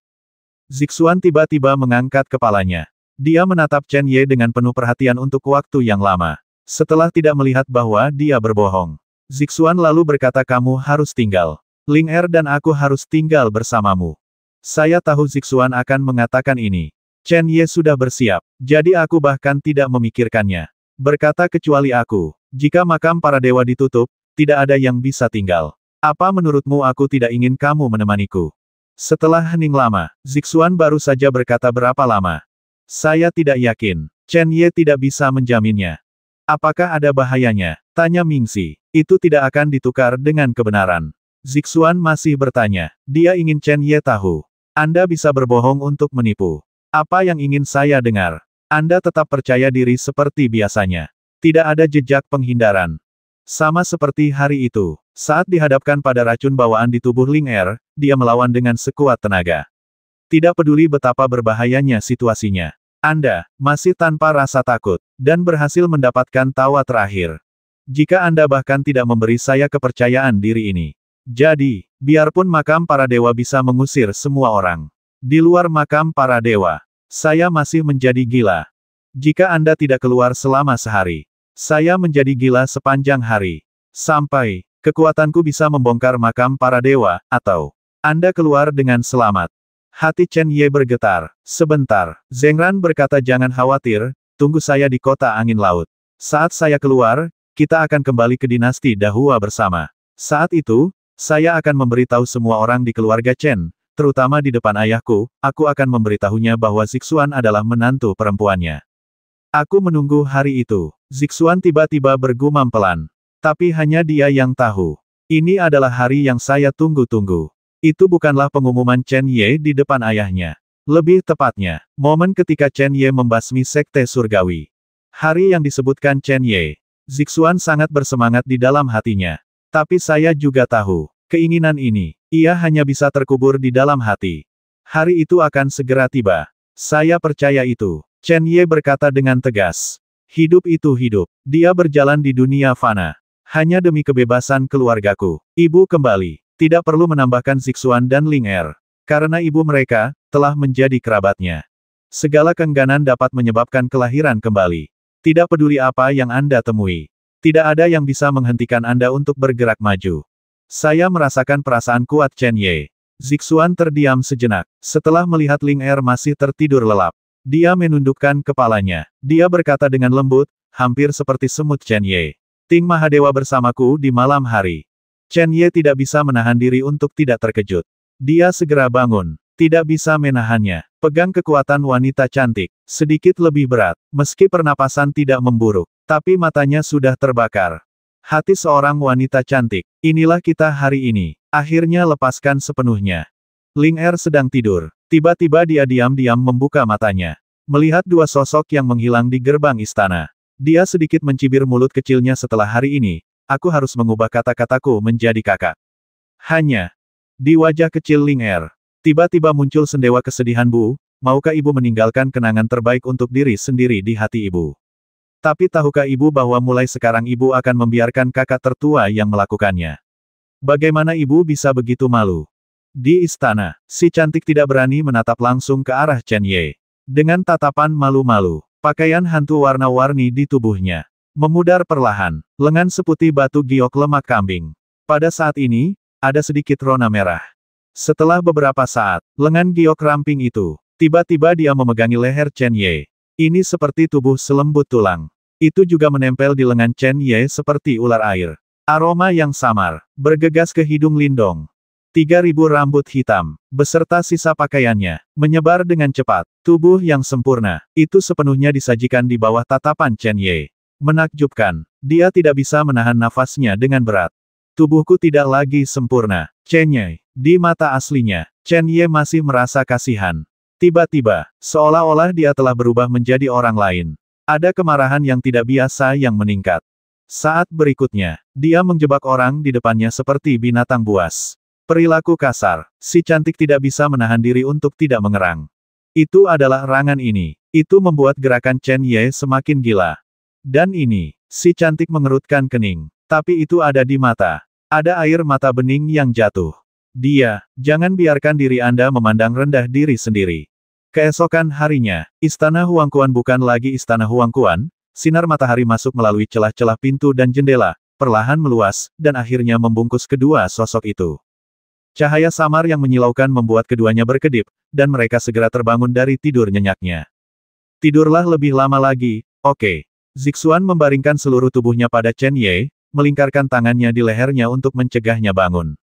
Zixuan tiba-tiba mengangkat kepalanya. Dia menatap Chen Ye dengan penuh perhatian untuk waktu yang lama. Setelah tidak melihat bahwa dia berbohong. Zixuan lalu berkata kamu harus tinggal. Ling Er dan aku harus tinggal bersamamu. Saya tahu Zixuan akan mengatakan ini. Chen Ye sudah bersiap, jadi aku bahkan tidak memikirkannya. Berkata kecuali aku, jika makam para dewa ditutup, tidak ada yang bisa tinggal. Apa menurutmu aku tidak ingin kamu menemaniku? Setelah hening lama, Zixuan baru saja berkata berapa lama. Saya tidak yakin. Chen Ye tidak bisa menjaminnya. Apakah ada bahayanya? Tanya Mingxi. Itu tidak akan ditukar dengan kebenaran. Zixuan masih bertanya. Dia ingin Chen Ye tahu. Anda bisa berbohong untuk menipu. Apa yang ingin saya dengar? Anda tetap percaya diri seperti biasanya. Tidak ada jejak penghindaran. Sama seperti hari itu, saat dihadapkan pada racun bawaan di tubuh Ling Er, dia melawan dengan sekuat tenaga. Tidak peduli betapa berbahayanya situasinya. Anda masih tanpa rasa takut dan berhasil mendapatkan tawa terakhir. Jika Anda bahkan tidak memberi saya kepercayaan diri ini, jadi biarpun makam para dewa bisa mengusir semua orang. Di luar makam para dewa, saya masih menjadi gila. Jika Anda tidak keluar selama sehari, saya menjadi gila sepanjang hari. Sampai, kekuatanku bisa membongkar makam para dewa, atau Anda keluar dengan selamat. Hati Chen Ye bergetar. Sebentar, Zengran berkata jangan khawatir, tunggu saya di kota angin laut. Saat saya keluar, kita akan kembali ke dinasti Dahua bersama. Saat itu, saya akan memberitahu semua orang di keluarga Chen, terutama di depan ayahku, aku akan memberitahunya bahwa Zixuan adalah menantu perempuannya. Aku menunggu hari itu. Zixuan tiba-tiba bergumam pelan. Tapi hanya dia yang tahu. Ini adalah hari yang saya tunggu-tunggu. Itu bukanlah pengumuman Chen Ye di depan ayahnya. Lebih tepatnya, momen ketika Chen Ye membasmi Sekte Surgawi. Hari yang disebutkan Chen Ye. Zixuan sangat bersemangat di dalam hatinya. Tapi saya juga tahu, keinginan ini, ia hanya bisa terkubur di dalam hati. Hari itu akan segera tiba. Saya percaya itu. Chen Ye berkata dengan tegas. Hidup itu hidup. Dia berjalan di dunia fana. Hanya demi kebebasan keluargaku. Ibu kembali. Tidak perlu menambahkan Zixuan dan Ling Er. Karena ibu mereka, telah menjadi kerabatnya. Segala kengganan dapat menyebabkan kelahiran kembali. Tidak peduli apa yang Anda temui. Tidak ada yang bisa menghentikan Anda untuk bergerak maju. Saya merasakan perasaan kuat Chen Ye. Zixuan terdiam sejenak, setelah melihat Ling Er masih tertidur lelap. Dia menundukkan kepalanya. Dia berkata dengan lembut, hampir seperti semut Chen Ye. Ting Mahadewa bersamaku di malam hari. Chen Ye tidak bisa menahan diri untuk tidak terkejut. Dia segera bangun. Tidak bisa menahannya. Pegang kekuatan wanita cantik. Sedikit lebih berat, meski pernapasan tidak memburuk. Tapi matanya sudah terbakar. Hati seorang wanita cantik. Inilah kita hari ini. Akhirnya lepaskan sepenuhnya. Ling Er sedang tidur. Tiba-tiba dia diam-diam membuka matanya. Melihat dua sosok yang menghilang di gerbang istana. Dia sedikit mencibir mulut kecilnya setelah hari ini. Aku harus mengubah kata-kataku menjadi kakak. Hanya. Di wajah kecil Ling Er. Tiba-tiba muncul sendewa kesedihan Bu, maukah ibu meninggalkan kenangan terbaik untuk diri sendiri di hati ibu? Tapi tahukah ibu bahwa mulai sekarang ibu akan membiarkan kakak tertua yang melakukannya? Bagaimana ibu bisa begitu malu? Di istana, si cantik tidak berani menatap langsung ke arah Chen Ye. Dengan tatapan malu-malu, pakaian hantu warna-warni di tubuhnya. Memudar perlahan, lengan seputih batu giok lemak kambing. Pada saat ini, ada sedikit rona merah. Setelah beberapa saat, lengan giok ramping itu, tiba-tiba dia memegangi leher Chen Ye. Ini seperti tubuh selembut tulang. Itu juga menempel di lengan Chen Ye seperti ular air. Aroma yang samar, bergegas ke hidung Lindong. Tiga ribu rambut hitam, beserta sisa pakaiannya, menyebar dengan cepat. Tubuh yang sempurna, itu sepenuhnya disajikan di bawah tatapan Chen Ye. Menakjubkan, dia tidak bisa menahan nafasnya dengan berat. Tubuhku tidak lagi sempurna, Chen Ye. Di mata aslinya, Chen Ye masih merasa kasihan. Tiba-tiba, seolah-olah dia telah berubah menjadi orang lain. Ada kemarahan yang tidak biasa yang meningkat. Saat berikutnya, dia menjebak orang di depannya seperti binatang buas. Perilaku kasar, si cantik tidak bisa menahan diri untuk tidak mengerang. Itu adalah rangan ini. Itu membuat gerakan Chen Ye semakin gila. Dan ini, si cantik mengerutkan kening. Tapi itu ada di mata. Ada air mata bening yang jatuh. Dia, jangan biarkan diri Anda memandang rendah diri sendiri. Keesokan harinya, Istana Huangkuan bukan lagi Istana Huangkuan, sinar matahari masuk melalui celah-celah pintu dan jendela, perlahan meluas, dan akhirnya membungkus kedua sosok itu. Cahaya samar yang menyilaukan membuat keduanya berkedip, dan mereka segera terbangun dari tidur nyenyaknya. Tidurlah lebih lama lagi, oke. Okay. Zixuan membaringkan seluruh tubuhnya pada Chen Ye, melingkarkan tangannya di lehernya untuk mencegahnya bangun.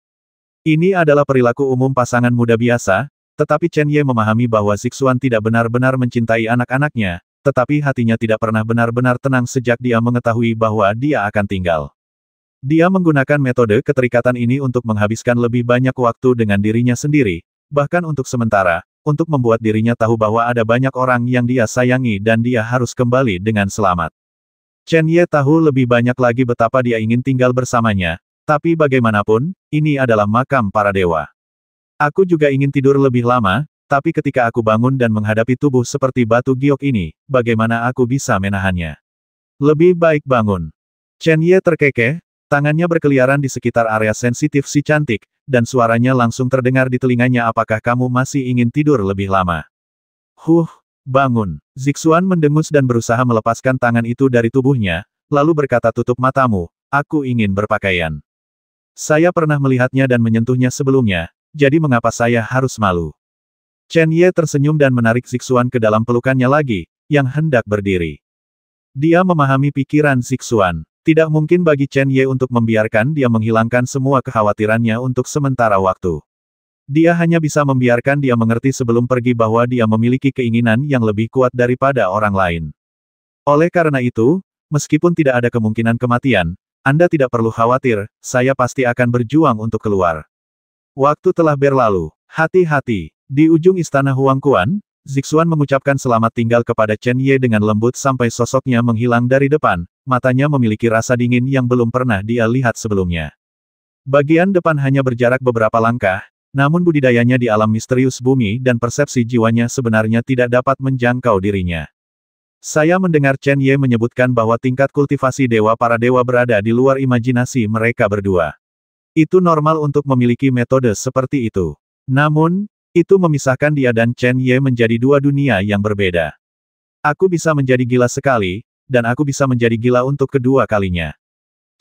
Ini adalah perilaku umum pasangan muda biasa, tetapi Chen Ye memahami bahwa Zixuan tidak benar-benar mencintai anak-anaknya, tetapi hatinya tidak pernah benar-benar tenang sejak dia mengetahui bahwa dia akan tinggal. Dia menggunakan metode keterikatan ini untuk menghabiskan lebih banyak waktu dengan dirinya sendiri, bahkan untuk sementara, untuk membuat dirinya tahu bahwa ada banyak orang yang dia sayangi dan dia harus kembali dengan selamat. Chen Ye tahu lebih banyak lagi betapa dia ingin tinggal bersamanya, tapi bagaimanapun, ini adalah makam para dewa. Aku juga ingin tidur lebih lama, tapi ketika aku bangun dan menghadapi tubuh seperti batu giok ini, bagaimana aku bisa menahannya? Lebih baik bangun. Chen Ye terkekeh, tangannya berkeliaran di sekitar area sensitif si cantik, dan suaranya langsung terdengar di telinganya apakah kamu masih ingin tidur lebih lama. Huh, bangun. Zixuan mendengus dan berusaha melepaskan tangan itu dari tubuhnya, lalu berkata tutup matamu, aku ingin berpakaian. Saya pernah melihatnya dan menyentuhnya sebelumnya, jadi mengapa saya harus malu? Chen Ye tersenyum dan menarik Zixuan ke dalam pelukannya lagi, yang hendak berdiri. Dia memahami pikiran Zixuan. Tidak mungkin bagi Chen Ye untuk membiarkan dia menghilangkan semua kekhawatirannya untuk sementara waktu. Dia hanya bisa membiarkan dia mengerti sebelum pergi bahwa dia memiliki keinginan yang lebih kuat daripada orang lain. Oleh karena itu, meskipun tidak ada kemungkinan kematian, anda tidak perlu khawatir, saya pasti akan berjuang untuk keluar. Waktu telah berlalu. Hati-hati. Di ujung istana Huangkuan, Zixuan mengucapkan selamat tinggal kepada Chen Ye dengan lembut sampai sosoknya menghilang dari depan, matanya memiliki rasa dingin yang belum pernah dia lihat sebelumnya. Bagian depan hanya berjarak beberapa langkah, namun budidayanya di alam misterius bumi dan persepsi jiwanya sebenarnya tidak dapat menjangkau dirinya. Saya mendengar Chen Ye menyebutkan bahwa tingkat kultivasi dewa para dewa berada di luar imajinasi mereka berdua. Itu normal untuk memiliki metode seperti itu. Namun, itu memisahkan dia dan Chen Ye menjadi dua dunia yang berbeda. Aku bisa menjadi gila sekali, dan aku bisa menjadi gila untuk kedua kalinya.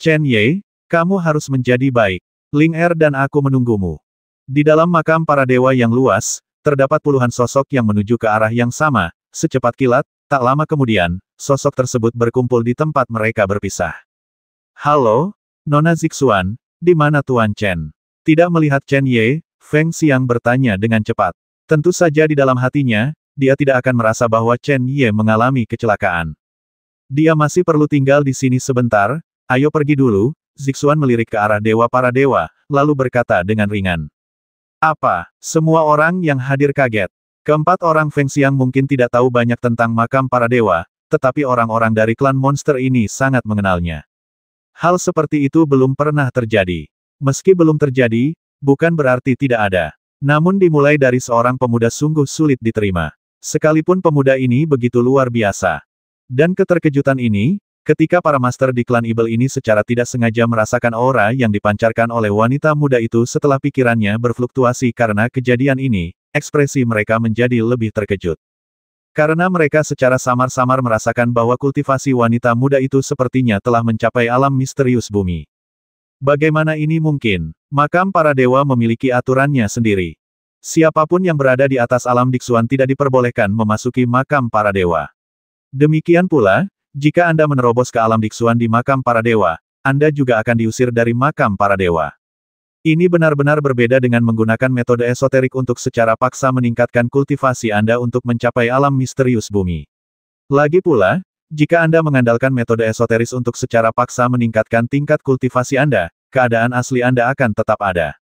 Chen Ye, kamu harus menjadi baik. Ling Er dan aku menunggumu. Di dalam makam para dewa yang luas, terdapat puluhan sosok yang menuju ke arah yang sama, secepat kilat, Tak lama kemudian, sosok tersebut berkumpul di tempat mereka berpisah. Halo, Nona Zixuan, di mana Tuan Chen? Tidak melihat Chen Ye, Feng Xiang bertanya dengan cepat. Tentu saja di dalam hatinya, dia tidak akan merasa bahwa Chen Ye mengalami kecelakaan. Dia masih perlu tinggal di sini sebentar, ayo pergi dulu, Zixuan melirik ke arah dewa para dewa, lalu berkata dengan ringan. Apa, semua orang yang hadir kaget? Keempat orang Feng Xiang mungkin tidak tahu banyak tentang makam para dewa, tetapi orang-orang dari klan monster ini sangat mengenalnya. Hal seperti itu belum pernah terjadi. Meski belum terjadi, bukan berarti tidak ada. Namun dimulai dari seorang pemuda sungguh sulit diterima. Sekalipun pemuda ini begitu luar biasa. Dan keterkejutan ini, ketika para master di klan Ibel ini secara tidak sengaja merasakan aura yang dipancarkan oleh wanita muda itu setelah pikirannya berfluktuasi karena kejadian ini, ekspresi mereka menjadi lebih terkejut. Karena mereka secara samar-samar merasakan bahwa kultivasi wanita muda itu sepertinya telah mencapai alam misterius bumi. Bagaimana ini mungkin? Makam para dewa memiliki aturannya sendiri. Siapapun yang berada di atas alam Diksuan tidak diperbolehkan memasuki makam para dewa. Demikian pula, jika Anda menerobos ke alam Diksuan di makam para dewa, Anda juga akan diusir dari makam para dewa. Ini benar-benar berbeda dengan menggunakan metode esoterik untuk secara paksa meningkatkan kultivasi Anda untuk mencapai alam misterius bumi. Lagi pula, jika Anda mengandalkan metode esoteris untuk secara paksa meningkatkan tingkat kultivasi Anda, keadaan asli Anda akan tetap ada.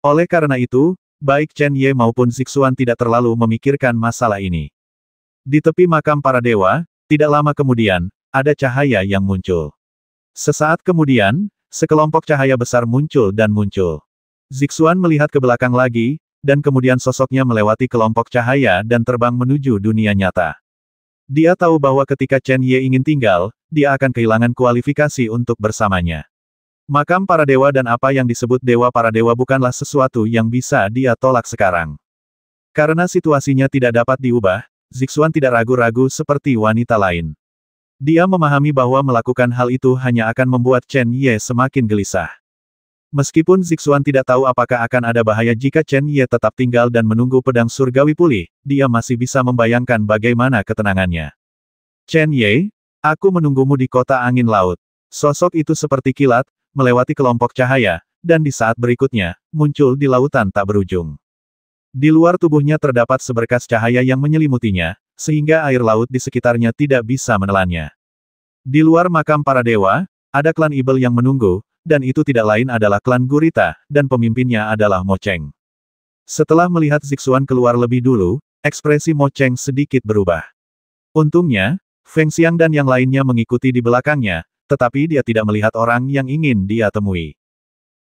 Oleh karena itu, baik Chen Ye maupun Zixuan tidak terlalu memikirkan masalah ini. Di tepi makam para dewa, tidak lama kemudian, ada cahaya yang muncul. Sesaat kemudian, sekelompok cahaya besar muncul dan muncul. Zixuan melihat ke belakang lagi, dan kemudian sosoknya melewati kelompok cahaya dan terbang menuju dunia nyata. Dia tahu bahwa ketika Chen Ye ingin tinggal, dia akan kehilangan kualifikasi untuk bersamanya. Makam para dewa dan apa yang disebut dewa para dewa bukanlah sesuatu yang bisa dia tolak sekarang. Karena situasinya tidak dapat diubah, Zixuan tidak ragu-ragu seperti wanita lain. Dia memahami bahwa melakukan hal itu hanya akan membuat Chen Ye semakin gelisah. Meskipun Zixuan tidak tahu apakah akan ada bahaya jika Chen Ye tetap tinggal dan menunggu pedang surgawi pulih, dia masih bisa membayangkan bagaimana ketenangannya. Chen Ye, aku menunggumu di kota angin laut. Sosok itu seperti kilat, melewati kelompok cahaya, dan di saat berikutnya, muncul di lautan tak berujung. Di luar tubuhnya terdapat seberkas cahaya yang menyelimutinya, sehingga air laut di sekitarnya tidak bisa menelannya. Di luar makam para dewa, ada klan Ibel yang menunggu, dan itu tidak lain adalah klan Gurita, dan pemimpinnya adalah Mocheng. Setelah melihat Zixuan keluar lebih dulu, ekspresi Mocheng sedikit berubah. Untungnya, Feng Xiang dan yang lainnya mengikuti di belakangnya, tetapi dia tidak melihat orang yang ingin dia temui.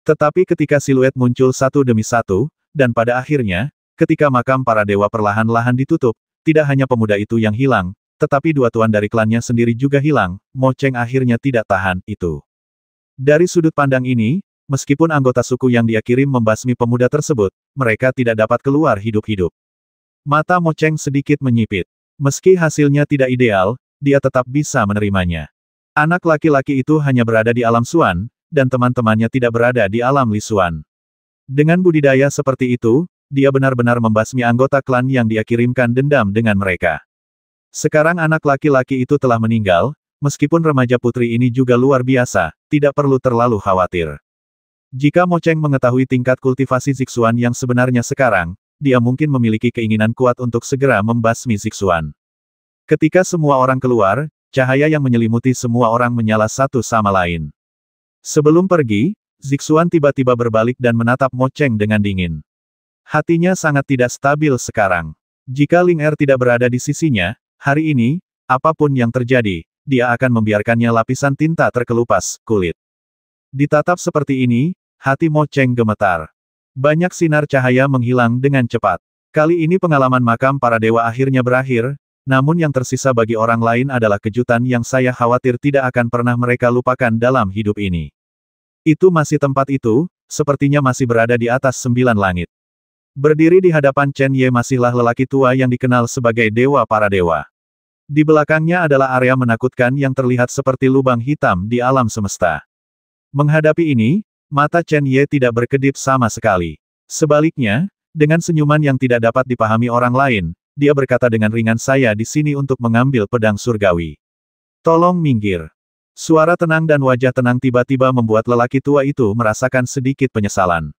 Tetapi ketika siluet muncul satu demi satu, dan pada akhirnya, ketika makam para dewa perlahan-lahan ditutup, tidak hanya pemuda itu yang hilang, tetapi dua tuan dari klannya sendiri juga hilang, Mo Cheng akhirnya tidak tahan, itu. Dari sudut pandang ini, meskipun anggota suku yang dia kirim membasmi pemuda tersebut, mereka tidak dapat keluar hidup-hidup. Mata Mo Cheng sedikit menyipit. Meski hasilnya tidak ideal, dia tetap bisa menerimanya. Anak laki-laki itu hanya berada di alam Suan, dan teman-temannya tidak berada di alam Lisuan. Dengan budidaya seperti itu, dia benar-benar membasmi anggota klan yang dia kirimkan dendam dengan mereka. Sekarang anak laki-laki itu telah meninggal, meskipun remaja putri ini juga luar biasa, tidak perlu terlalu khawatir. Jika Mo Cheng mengetahui tingkat kultivasi Zixuan yang sebenarnya sekarang, dia mungkin memiliki keinginan kuat untuk segera membasmi Zixuan. Ketika semua orang keluar, cahaya yang menyelimuti semua orang menyala satu sama lain. Sebelum pergi, Zixuan tiba-tiba berbalik dan menatap Mo Cheng dengan dingin. Hatinya sangat tidak stabil sekarang. Jika Ling Er tidak berada di sisinya, hari ini, apapun yang terjadi, dia akan membiarkannya lapisan tinta terkelupas, kulit. Ditatap seperti ini, hati Mo Cheng gemetar. Banyak sinar cahaya menghilang dengan cepat. Kali ini pengalaman makam para dewa akhirnya berakhir, namun yang tersisa bagi orang lain adalah kejutan yang saya khawatir tidak akan pernah mereka lupakan dalam hidup ini. Itu masih tempat itu, sepertinya masih berada di atas sembilan langit. Berdiri di hadapan Chen Ye masihlah lelaki tua yang dikenal sebagai dewa para dewa. Di belakangnya adalah area menakutkan yang terlihat seperti lubang hitam di alam semesta. Menghadapi ini, mata Chen Ye tidak berkedip sama sekali. Sebaliknya, dengan senyuman yang tidak dapat dipahami orang lain, dia berkata dengan ringan saya di sini untuk mengambil pedang surgawi. Tolong minggir. Suara tenang dan wajah tenang tiba-tiba membuat lelaki tua itu merasakan sedikit penyesalan.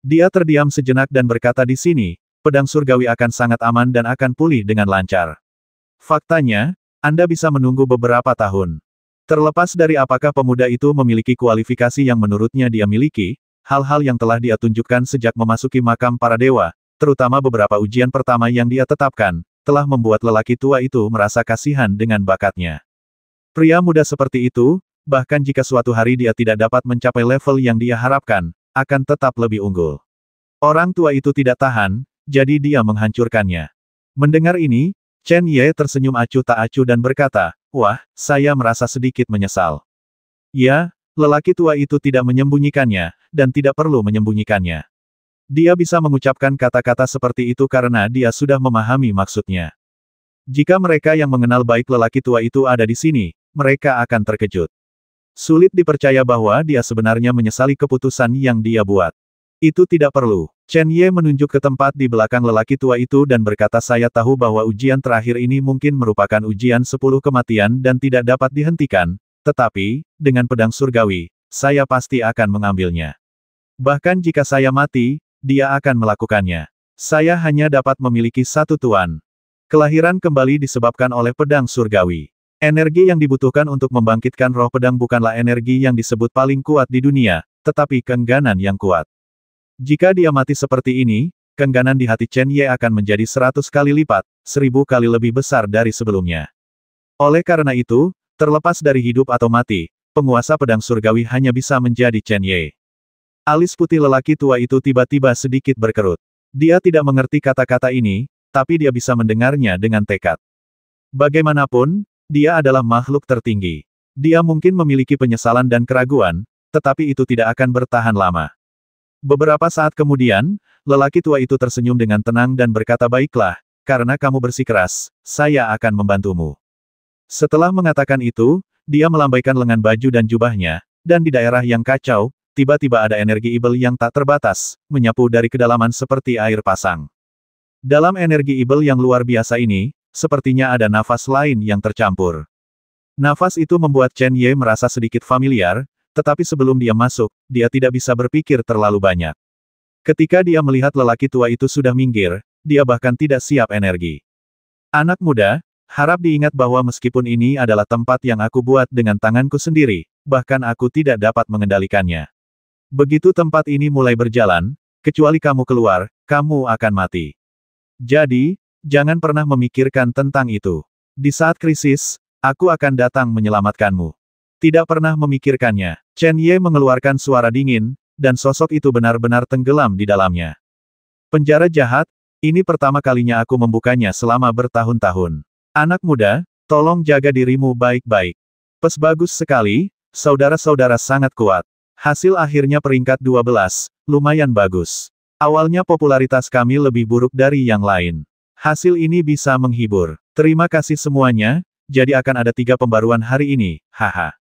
Dia terdiam sejenak dan berkata di sini, pedang surgawi akan sangat aman dan akan pulih dengan lancar. Faktanya, Anda bisa menunggu beberapa tahun. Terlepas dari apakah pemuda itu memiliki kualifikasi yang menurutnya dia miliki, hal-hal yang telah dia tunjukkan sejak memasuki makam para dewa, terutama beberapa ujian pertama yang dia tetapkan, telah membuat lelaki tua itu merasa kasihan dengan bakatnya. Pria muda seperti itu, bahkan jika suatu hari dia tidak dapat mencapai level yang dia harapkan, akan tetap lebih unggul. Orang tua itu tidak tahan, jadi dia menghancurkannya. Mendengar ini, Chen Ye tersenyum acuh tak acuh dan berkata, Wah, saya merasa sedikit menyesal. Ya, lelaki tua itu tidak menyembunyikannya, dan tidak perlu menyembunyikannya. Dia bisa mengucapkan kata-kata seperti itu karena dia sudah memahami maksudnya. Jika mereka yang mengenal baik lelaki tua itu ada di sini, mereka akan terkejut. Sulit dipercaya bahwa dia sebenarnya menyesali keputusan yang dia buat. Itu tidak perlu. Chen Ye menunjuk ke tempat di belakang lelaki tua itu dan berkata saya tahu bahwa ujian terakhir ini mungkin merupakan ujian sepuluh kematian dan tidak dapat dihentikan, tetapi, dengan pedang surgawi, saya pasti akan mengambilnya. Bahkan jika saya mati, dia akan melakukannya. Saya hanya dapat memiliki satu tuan. Kelahiran kembali disebabkan oleh pedang surgawi. Energi yang dibutuhkan untuk membangkitkan roh pedang bukanlah energi yang disebut paling kuat di dunia, tetapi kengganan yang kuat. Jika dia mati seperti ini, kengganan di hati Chen Ye akan menjadi seratus kali lipat, seribu kali lebih besar dari sebelumnya. Oleh karena itu, terlepas dari hidup atau mati, penguasa pedang surgawi hanya bisa menjadi Chen Ye. Alis putih lelaki tua itu tiba-tiba sedikit berkerut. Dia tidak mengerti kata-kata ini, tapi dia bisa mendengarnya dengan tekad. Bagaimanapun, dia adalah makhluk tertinggi. Dia mungkin memiliki penyesalan dan keraguan, tetapi itu tidak akan bertahan lama. Beberapa saat kemudian, lelaki tua itu tersenyum dengan tenang dan berkata baiklah, karena kamu bersikeras, saya akan membantumu. Setelah mengatakan itu, dia melambaikan lengan baju dan jubahnya, dan di daerah yang kacau, tiba-tiba ada energi ibel yang tak terbatas, menyapu dari kedalaman seperti air pasang. Dalam energi ibel yang luar biasa ini, Sepertinya ada nafas lain yang tercampur. Nafas itu membuat Chen Ye merasa sedikit familiar, tetapi sebelum dia masuk, dia tidak bisa berpikir terlalu banyak. Ketika dia melihat lelaki tua itu sudah minggir, dia bahkan tidak siap energi. Anak muda, harap diingat bahwa meskipun ini adalah tempat yang aku buat dengan tanganku sendiri, bahkan aku tidak dapat mengendalikannya. Begitu tempat ini mulai berjalan, kecuali kamu keluar, kamu akan mati. Jadi, Jangan pernah memikirkan tentang itu. Di saat krisis, aku akan datang menyelamatkanmu. Tidak pernah memikirkannya. Chen Ye mengeluarkan suara dingin, dan sosok itu benar-benar tenggelam di dalamnya. Penjara jahat, ini pertama kalinya aku membukanya selama bertahun-tahun. Anak muda, tolong jaga dirimu baik-baik. Pes bagus sekali, saudara-saudara sangat kuat. Hasil akhirnya peringkat 12, lumayan bagus. Awalnya popularitas kami lebih buruk dari yang lain. Hasil ini bisa menghibur. Terima kasih semuanya, jadi akan ada tiga pembaruan hari ini, haha.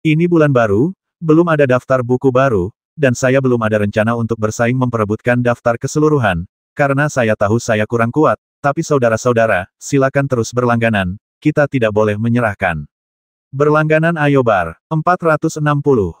Ini bulan baru, belum ada daftar buku baru, dan saya belum ada rencana untuk bersaing memperebutkan daftar keseluruhan, karena saya tahu saya kurang kuat, tapi saudara-saudara, silakan terus berlangganan, kita tidak boleh menyerahkan. Berlangganan Ayobar, 460.